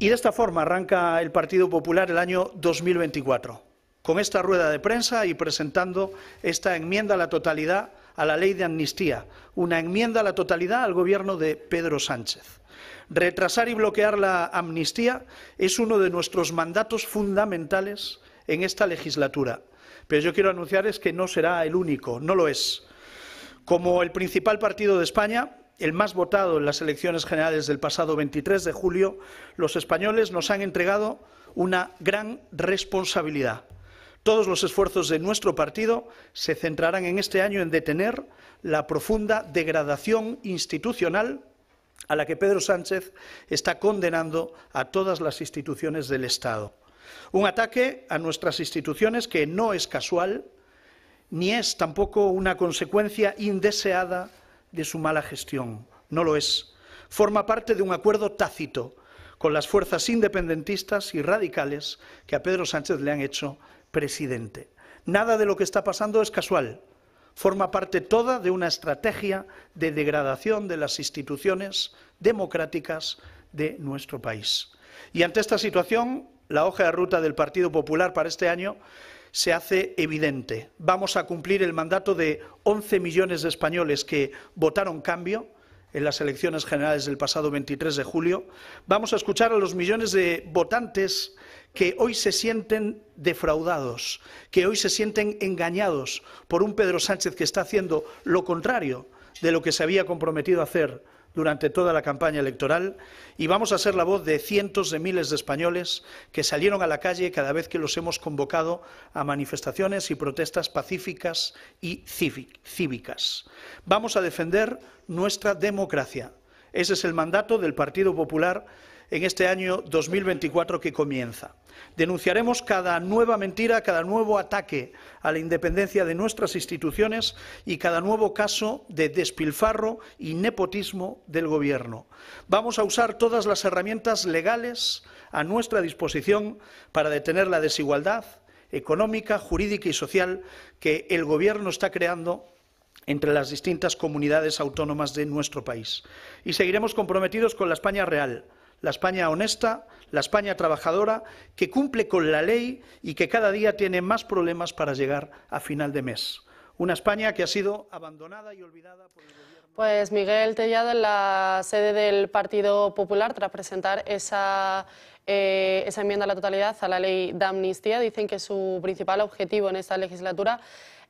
Y de esta forma arranca el Partido Popular el año 2024, con esta rueda de prensa y presentando esta enmienda a la totalidad a la ley de amnistía, una enmienda a la totalidad al gobierno de Pedro Sánchez. Retrasar y bloquear la amnistía es uno de nuestros mandatos fundamentales en esta legislatura. Pero yo quiero anunciarles que no será el único, no lo es. Como el principal partido de España, el más votado en las elecciones generales del pasado 23 de julio, los españoles nos han entregado una gran responsabilidad. Todos los esfuerzos de nuestro partido se centrarán en este año en detener la profunda degradación institucional a la que Pedro Sánchez está condenando a todas las instituciones del Estado. Un ataque a nuestras instituciones que no es casual ni es tampoco una consecuencia indeseada de su mala gestión. No lo es. Forma parte de un acuerdo tácito con las fuerzas independentistas y radicales que a Pedro Sánchez le han hecho presidente. Nada de lo que está pasando es casual. Forma parte toda de una estrategia de degradación de las instituciones democráticas de nuestro país. Y ante esta situación, la hoja de ruta del Partido Popular para este año se hace evidente. Vamos a cumplir el mandato de 11 millones de españoles que votaron cambio en las elecciones generales del pasado 23 de julio. Vamos a escuchar a los millones de votantes que hoy se sienten defraudados, que hoy se sienten engañados por un Pedro Sánchez que está haciendo lo contrario de lo que se había comprometido a hacer durante toda la campaña electoral y vamos a ser la voz de cientos de miles de españoles que salieron a la calle cada vez que los hemos convocado a manifestaciones y protestas pacíficas y cívicas. Vamos a defender nuestra democracia. Ese es el mandato del Partido Popular en este año 2024 que comienza. Denunciaremos cada nueva mentira, cada nuevo ataque a la independencia de nuestras instituciones y cada nuevo caso de despilfarro y nepotismo del Gobierno. Vamos a usar todas las herramientas legales a nuestra disposición para detener la desigualdad económica, jurídica y social que el Gobierno está creando entre las distintas comunidades autónomas de nuestro país. Y seguiremos comprometidos con la España real, la España honesta, la España trabajadora, que cumple con la ley y que cada día tiene más problemas para llegar a final de mes. Una España que ha sido abandonada y olvidada por el gobierno. Pues Miguel Tellado en la sede del Partido Popular, tras presentar esa, eh, esa enmienda a la totalidad a la ley de amnistía, dicen que su principal objetivo en esta legislatura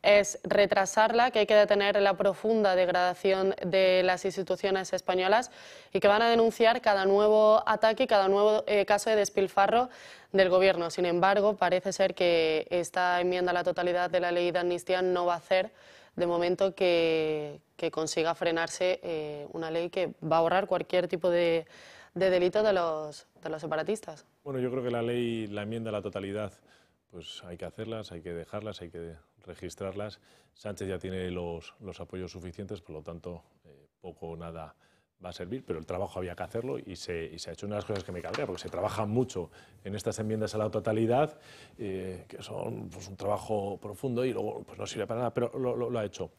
es retrasarla, que hay que detener la profunda degradación de las instituciones españolas y que van a denunciar cada nuevo ataque, cada nuevo eh, caso de despilfarro del Gobierno. Sin embargo, parece ser que esta enmienda a la totalidad de la ley de amnistía no va a hacer de momento que, consiga frenarse eh, una ley que va a ahorrar cualquier tipo de, delito de los, de los separatistas. Bueno, yo creo que la ley, la enmienda a la totalidad, pues hay que hacerlas, hay que dejarlas, hay que registrarlas. Sánchez ya tiene los, apoyos suficientes, por lo tanto, eh, poco o nada va a servir, pero el trabajo había que hacerlo y se, ha hecho una de las cosas que me cabrea, porque se trabaja mucho en estas enmiendas a la totalidad, eh, que son pues, un trabajo profundo y luego pues, no sirve para nada, pero lo, ha hecho.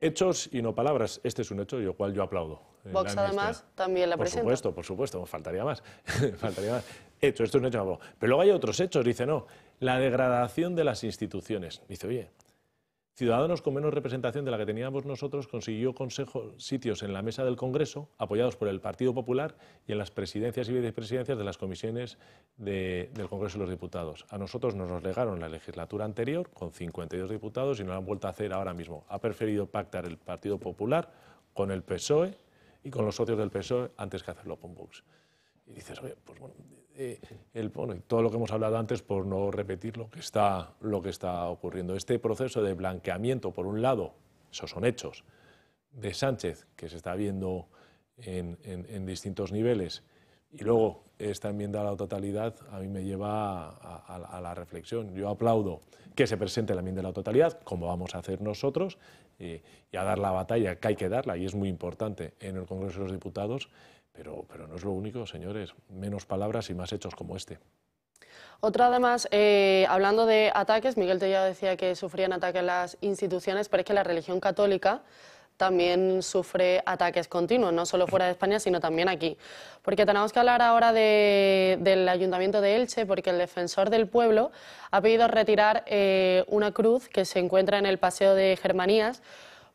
Hechos y no palabras. Este es un hecho y lo cual yo aplaudo. Eh, Vox además también la Por supuesto, por supuesto, faltaría más. faltaría Hecho, esto es un hecho. Pero luego hay otros hechos, dice, no, la degradación de las instituciones. Dice, oye, Ciudadanos con menos representación de la que teníamos nosotros consiguió sitios en la mesa del Congreso, apoyados por el Partido Popular y en las presidencias y vicepresidencias de las comisiones del Congreso de los Diputados. A nosotros nos los legaron la legislatura anterior con 52 diputados y no lo han vuelto a hacer ahora mismo. Ha preferido pactar el Partido Popular con el PSOE y con los socios del PSOE antes que hacerlo con Vox. Y dices, oye, pues bueno, eh, todo lo que hemos hablado antes, por no repetir lo que, está, lo que está ocurriendo. Este proceso de blanqueamiento, por un lado, esos son hechos, de Sánchez, que se está viendo en, distintos niveles, y luego esta enmienda a la totalidad a mí me lleva a, la reflexión. Yo aplaudo que se presente la enmienda a la totalidad, como vamos a hacer nosotros, eh, y a dar la batalla que hay que darla, y es muy importante en el Congreso de los Diputados, pero, pero no es lo único, señores. Menos palabras y más hechos como este. Otra, además, eh, hablando de ataques, Miguel Tellado decía que sufrían ataques las instituciones, pero es que la religión católica también sufre ataques continuos, no solo fuera de España, sino también aquí. Porque tenemos que hablar ahora del Ayuntamiento de Elche, porque el defensor del pueblo ha pedido retirar eh, una cruz que se encuentra en el Paseo de Germanías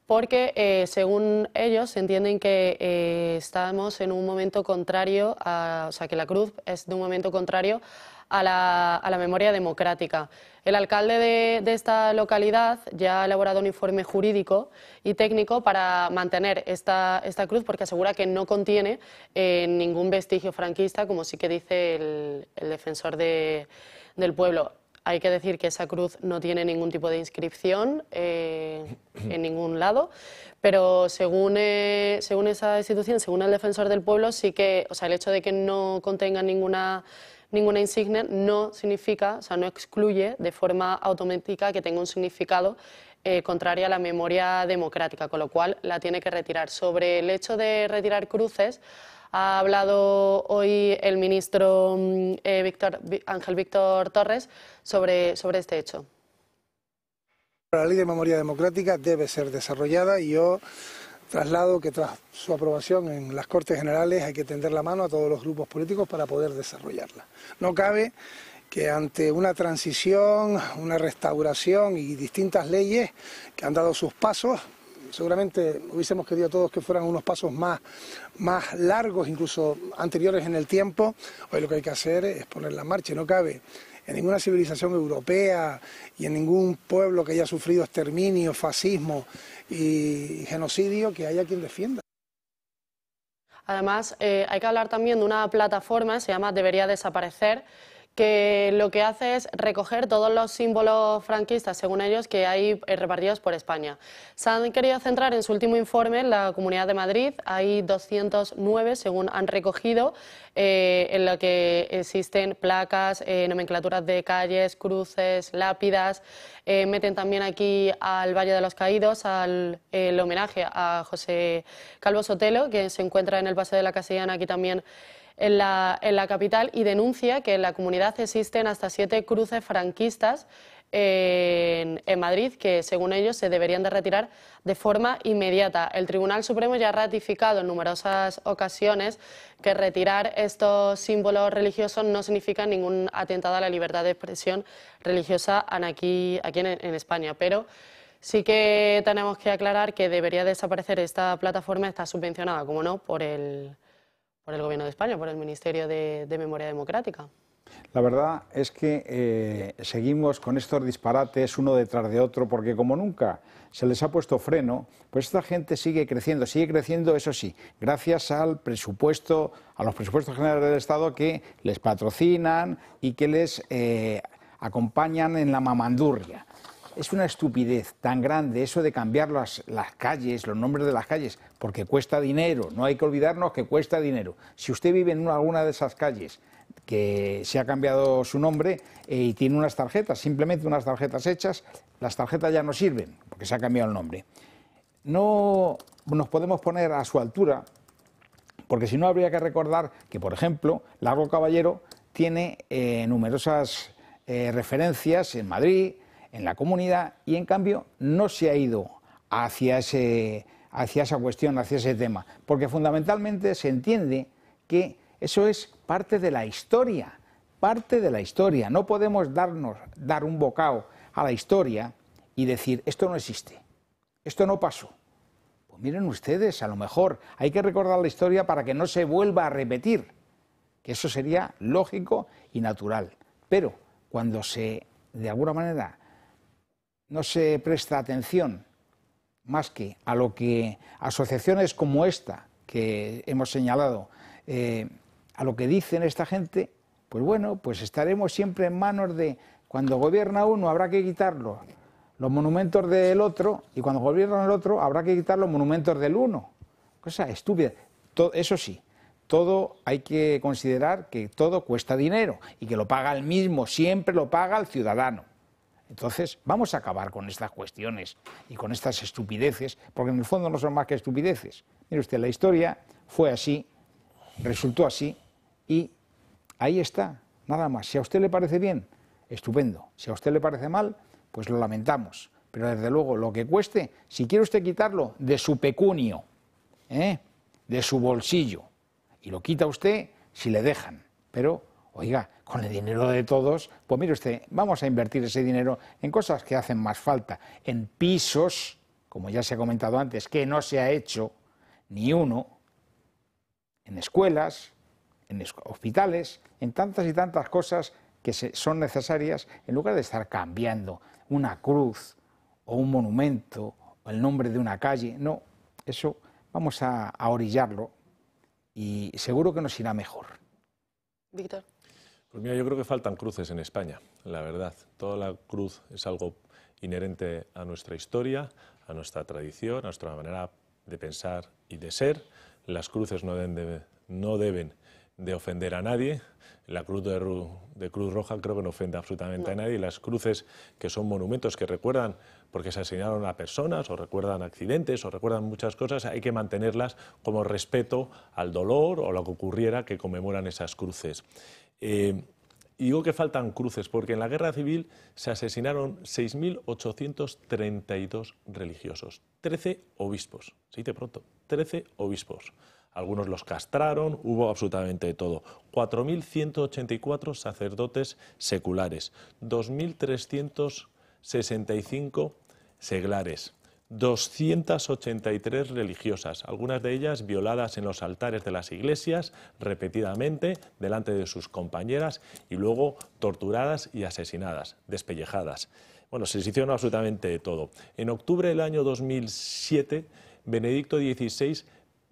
porque eh, según ellos entienden que eh, estamos en un momento contrario, a, o sea, que la cruz es de un momento contrario a la, memoria democrática. El alcalde de, esta localidad ya ha elaborado un informe jurídico y técnico para mantener esta, cruz porque asegura que no contiene eh, ningún vestigio franquista, como sí que dice el, defensor del pueblo. Hay que decir que esa cruz no tiene ningún tipo de inscripción eh, en ningún lado, pero según, eh, según esa institución, según el defensor del pueblo, sí que, o sea, el hecho de que no contenga ninguna ninguna insignia no significa, o sea, no excluye de forma automática que tenga un significado eh, contrario a la memoria democrática, con lo cual la tiene que retirar. Sobre el hecho de retirar cruces, ha hablado hoy el ministro mm, eh, Víctor, Ángel Víctor Torres sobre, sobre este hecho. La ley de memoria democrática debe ser desarrollada y yo traslado que tras su aprobación en las Cortes Generales hay que tender la mano a todos los grupos políticos para poder desarrollarla. No cabe que ante una transición, una restauración y distintas leyes que han dado sus pasos, Seguramente hubiésemos querido todos que fueran unos pasos más, largos, incluso anteriores en el tiempo. Hoy lo que hay que hacer es poner la marcha no cabe en ninguna civilización europea y en ningún pueblo que haya sufrido exterminio, fascismo y genocidio que haya quien defienda. Además, eh, hay que hablar también de una plataforma, se llama Debería Desaparecer, que lo que hace es recoger todos los símbolos franquistas, según ellos, que hay eh, repartidos por España. Se han querido centrar en su último informe en la Comunidad de Madrid. Hay 209, según han recogido, eh, en lo que existen placas, eh, nomenclaturas de calles, cruces, lápidas. meten también aquí al Valle de los Caídos, al el homenaje a José Calvo Sotelo, que se encuentra en el Paseo de la Castellana, aquí también en la, capital y denuncia que en la comunidad existen hasta siete cruces franquistas eh, en, Madrid, que según ellos se deberían de retirar de forma inmediata. El Tribunal Supremo ya ha ratificado en numerosas ocasiones que retirar estos símbolos religiosos no significa ningún atentado a la libertad de expresión religiosa aquí, aquí en, en España, pero... Sí que tenemos que aclarar que debería desaparecer esta plataforma, está subvencionada, como no, por el, por el Gobierno de España, por el Ministerio de, Memoria Democrática. La verdad es que eh, seguimos con estos disparates uno detrás de otro, porque como nunca se les ha puesto freno, pues esta gente sigue creciendo, sigue creciendo, eso sí, gracias al presupuesto, a los presupuestos generales del Estado que les patrocinan y que les eh, acompañan en la mamandurria es una estupidez tan grande eso de cambiar las, calles, los nombres de las calles, porque cuesta dinero, no hay que olvidarnos que cuesta dinero. Si usted vive en alguna de esas calles que se ha cambiado su nombre eh, y tiene unas tarjetas, simplemente unas tarjetas hechas, las tarjetas ya no sirven porque se ha cambiado el nombre. No nos podemos poner a su altura, porque si no habría que recordar que, por ejemplo, Largo Caballero tiene eh, numerosas eh, referencias en Madrid, en la comunidad y en cambio no se ha ido hacia, ese, hacia esa cuestión, hacia ese tema, porque fundamentalmente se entiende que eso es parte de la historia, parte de la historia. No podemos darnos, dar un bocado a la historia y decir, esto no existe, esto no pasó. Pues miren ustedes, a lo mejor hay que recordar la historia para que no se vuelva a repetir, que eso sería lógico y natural. Pero cuando se, de alguna manera, no se presta atención más que a lo que asociaciones como esta que hemos señalado, eh, a lo que dicen esta gente, pues bueno, pues estaremos siempre en manos de cuando gobierna uno habrá que quitarlo los monumentos del otro y cuando gobierna el otro habrá que quitar los monumentos del uno. Cosa estúpida. eso sí, todo hay que considerar que todo cuesta dinero y que lo paga el mismo, siempre lo paga el ciudadano. Entonces, vamos a acabar con estas cuestiones y con estas estupideces, porque en el fondo no son más que estupideces. Mire usted, la historia fue así, resultó así, y ahí está, nada más. Si a usted le parece bien, estupendo. Si a usted le parece mal, pues lo lamentamos. Pero desde luego, lo que cueste, si quiere usted quitarlo de su pecunio, ¿eh? de su bolsillo, y lo quita usted si le dejan. Pero Oiga, con el dinero de todos, pues mire usted, vamos a invertir ese dinero en cosas que hacen más falta, en pisos, como ya se ha comentado antes, que no se ha hecho ni uno, en escuelas, en hospitales, en tantas y tantas cosas que son necesarias, en lugar de estar cambiando una cruz o un monumento o el nombre de una calle. No, eso vamos a, a orillarlo y seguro que nos irá mejor. Víctor. Pues mira, yo creo que faltan cruces en España, la verdad. Toda la cruz es algo inherente a nuestra historia, a nuestra tradición, a nuestra manera de pensar y de ser. Las cruces no deben de, ofender a nadie. La cruz de, Cruz Roja creo que no ofende absolutamente a nadie. Las cruces que son monumentos que recuerdan porque se asesinaron a personas o recuerdan accidentes o recuerdan muchas cosas, hay que mantenerlas como respeto al dolor o lo que ocurriera que conmemoran esas cruces. Eh, digo que faltan cruces porque en la guerra civil se asesinaron 6.832 religiosos, 13 obispos, se de pronto, 13 obispos. Algunos los castraron, hubo absolutamente de todo. 4.184 sacerdotes seculares, 2.300 65 seglares, 283 religiosas, algunas de ellas violadas en los altares de las iglesias repetidamente delante de sus compañeras y luego torturadas y asesinadas, despellejadas. Bueno, se les hicieron absolutamente todo. En octubre del año 2007, Benedicto XVI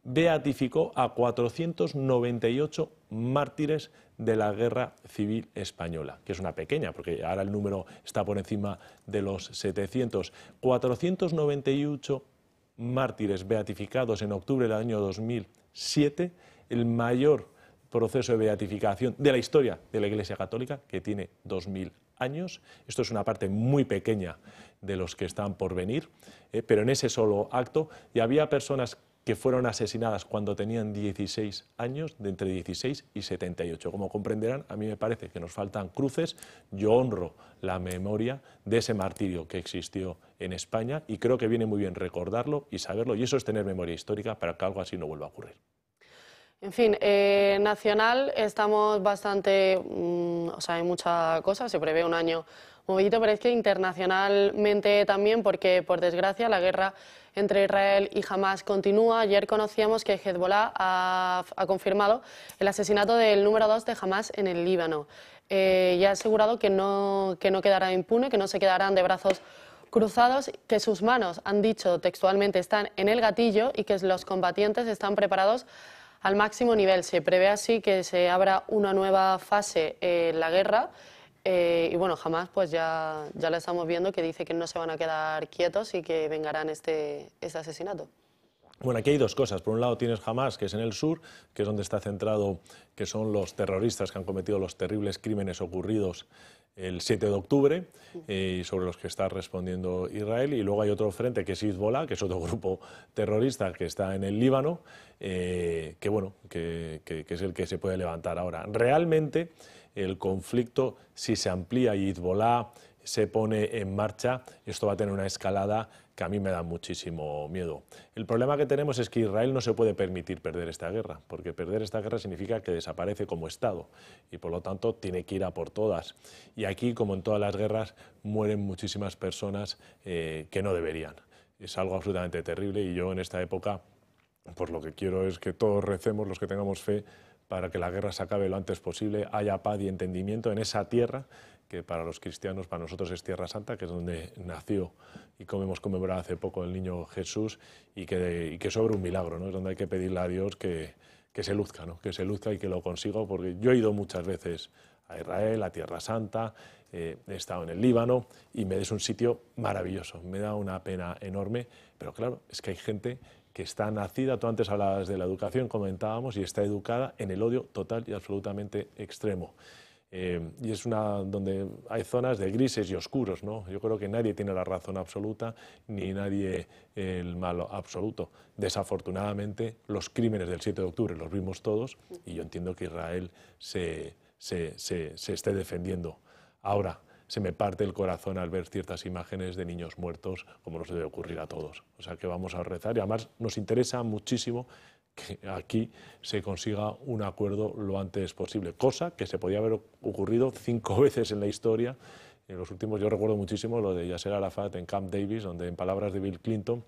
beatificó a 498 mártires de la Guerra Civil Española, que es una pequeña, porque ahora el número está por encima de los 700. 498 mártires beatificados en octubre del año 2007, el mayor proceso de beatificación de la historia de la Iglesia Católica, que tiene 2.000 años. Esto es una parte muy pequeña de los que están por venir, eh, pero en ese solo acto y había personas que fueron asesinadas cuando tenían 16 años, de entre 16 y 78. Como comprenderán, a mí me parece que nos faltan cruces. Yo honro la memoria de ese martirio que existió en España y creo que viene muy bien recordarlo y saberlo, y eso es tener memoria histórica para que algo así no vuelva a ocurrir. En fin, eh, nacional estamos bastante, mm, o sea, hay mucha cosa, se prevé un año un pero es que internacionalmente también, porque por desgracia la guerra entre Israel y Hamas continúa. Ayer conocíamos que Hezbollah ha, confirmado el asesinato del número 2 de Hamas en el Líbano. Eh, y ha asegurado que no, que no quedará impune, que no se quedarán de brazos cruzados, que sus manos, han dicho textualmente, están en el gatillo y que los combatientes están preparados al máximo nivel. Se prevé así que se abra una nueva fase en la guerra eh, y bueno, jamás pues ya, ya la estamos viendo que dice que no se van a quedar quietos y que vengarán este, este asesinato. Bueno, aquí hay dos cosas. Por un lado tienes Hamas, que es en el sur, que es donde está centrado, que son los terroristas que han cometido los terribles crímenes ocurridos el 7 de octubre eh, sobre los que está respondiendo Israel. Y luego hay otro frente que es Hezbollah, que es otro grupo terrorista que está en el Líbano, eh, que bueno, que es el que se puede levantar ahora. Realmente el conflicto, si se amplía y Hezbollah se pone en marcha, esto va a tener una escalada que a mí me da muchísimo miedo. El problema que tenemos es que Israel no se puede permitir perder esta guerra, porque perder esta guerra significa que desaparece como Estado y por lo tanto tiene que ir a por todas. Y aquí, como en todas las guerras, mueren muchísimas personas eh, que no deberían. Es algo absolutamente terrible y yo en esta época, por lo que quiero es que todos recemos, los que tengamos fe, para que la guerra se acabe lo antes posible, haya paz y entendimiento en esa tierra que para los cristianos, para nosotros es Tierra Santa, que es donde nació y como hemos conmemorado hace poco el niño Jesús, y que, sobre un milagro, ¿no? es donde hay que pedirle a Dios que, se luzca, ¿no? que se luzca y que lo consiga, porque yo he ido muchas veces a Israel, a Tierra Santa, eh, he estado en el Líbano y me es un sitio maravilloso, me da una pena enorme, pero claro, es que hay gente que está nacida, tú antes hablabas de la educación, comentábamos, y está educada en el odio total y absolutamente extremo. Eh, y es una donde hay zonas de grises y oscuros, ¿no? Yo creo que nadie tiene la razón absoluta ni nadie eh, el malo absoluto. Desafortunadamente, los crímenes del 7 de octubre los vimos todos y yo entiendo que Israel se esté defendiendo. Ahora, se me parte el corazón al ver ciertas imágenes de niños muertos, como nos debe ocurrir a todos. O sea que vamos a rezar y además nos interesa muchísimo que aquí se consiga un acuerdo lo antes posible, cosa que se podía haber ocurrido cinco veces en la historia. En los últimos, yo recuerdo muchísimo lo de Yasser Arafat en Camp Davis, donde en palabras de Bill Clinton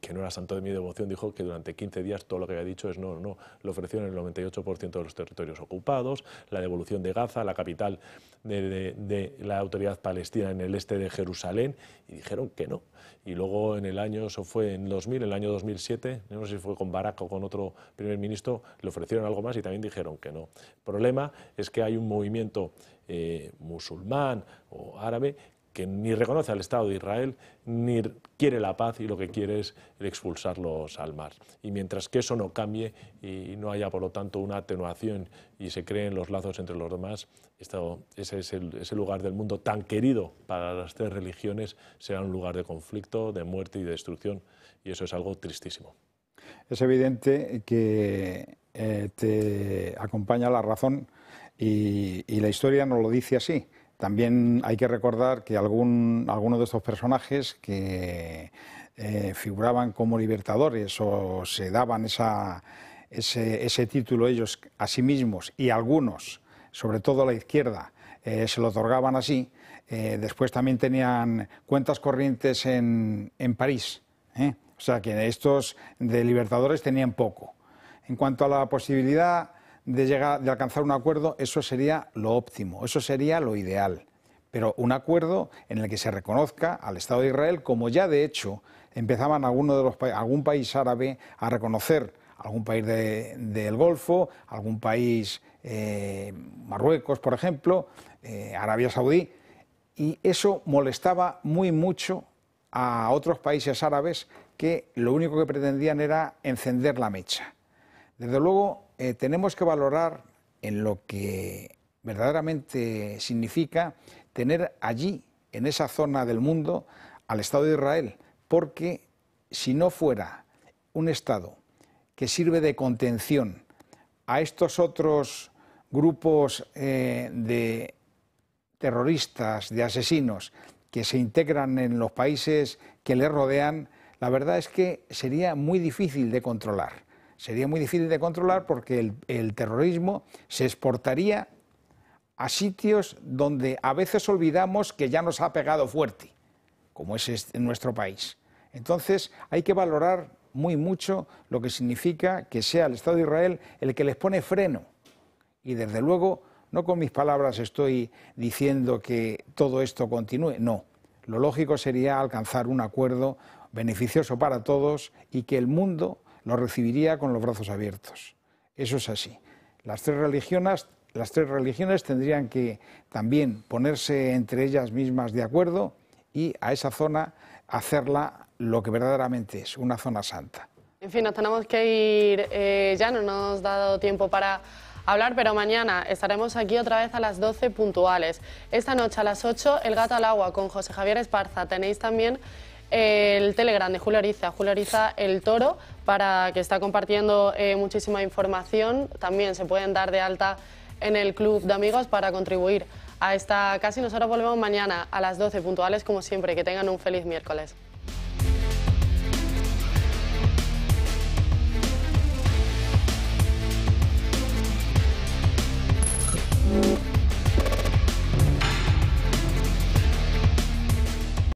que no era santo de mi devoción, dijo que durante 15 días todo lo que había dicho es no, no. Lo ofrecieron en el 98% de los territorios ocupados, la devolución de Gaza, la capital de, la autoridad palestina en el este de Jerusalén, y dijeron que no. Y luego en el año, eso fue en 2000, el año 2007, no sé si fue con Barack o con otro primer ministro, le ofrecieron algo más y también dijeron que no. El problema es que hay un movimiento eh, musulmán o árabe que ni reconoce al Estado de Israel, ni quiere la paz y lo que quiere es expulsarlos al mar. Y mientras que eso no cambie y no haya, por lo tanto, una atenuación y se creen los lazos entre los demás, ese, es el, lugar del mundo tan querido para las tres religiones será un lugar de conflicto, de muerte y de destrucción. Y eso es algo tristísimo. Es evidente que eh, te acompaña la razón y, y la historia nos lo dice así también hay que recordar que algunos de estos personajes que eh, figuraban como libertadores o se daban ese, título ellos a sí mismos y algunos, sobre todo a la izquierda, eh, se lo otorgaban así, eh, después también tenían cuentas corrientes en París. O sea que estos de libertadores tenían poco. En cuanto a la posibilidad de, llegar, de alcanzar un acuerdo, eso sería lo óptimo, eso sería lo ideal. Pero un acuerdo en el que se reconozca al Estado de Israel, como ya de hecho empezaban algunos de los, algún país árabe a reconocer algún país del Golfo, algún país, eh, Marruecos, por ejemplo, eh, Arabia Saudí, y eso molestaba muy mucho a otros países árabes que lo único que pretendían era encender la mecha. Desde luego, eh, tenemos que valorar en lo que verdaderamente significa tener allí, en esa zona del mundo, al Estado de Israel, porque si no fuera un Estado que sirve de contención a estos otros grupos eh, de terroristas, de asesinos que se integran en los países que les rodean, la verdad es que sería muy difícil de controlar sería muy difícil de controlar porque el, terrorismo se exportaría a sitios donde a veces olvidamos que ya nos ha pegado fuerte, como es este, en nuestro país. Entonces hay que valorar muy mucho lo que significa que sea el Estado de Israel el que les pone freno. Y desde luego, no con mis palabras estoy diciendo que todo esto continúe, no. Lo lógico sería alcanzar un acuerdo beneficioso para todos y que el mundo lo recibiría con los brazos abiertos. Eso es así. Las tres religiones, tendrían que también ponerse entre ellas mismas de acuerdo y a esa zona hacerla lo que verdaderamente es, una zona santa. En fin, nos tenemos que ir eh, ya, no nos ha dado tiempo para hablar, pero mañana estaremos aquí otra vez a las 12 puntuales. Esta noche a las 8, El Gato al Agua con José Javier Esparza. Tenéis también el Telegram de Julio Ariza, el Toro, para que está compartiendo eh, muchísima información. También se pueden dar de alta en el Club de Amigos para contribuir a esta casi. Nosotros volvemos mañana a las 12 puntuales, como siempre. Que tengan un feliz miércoles.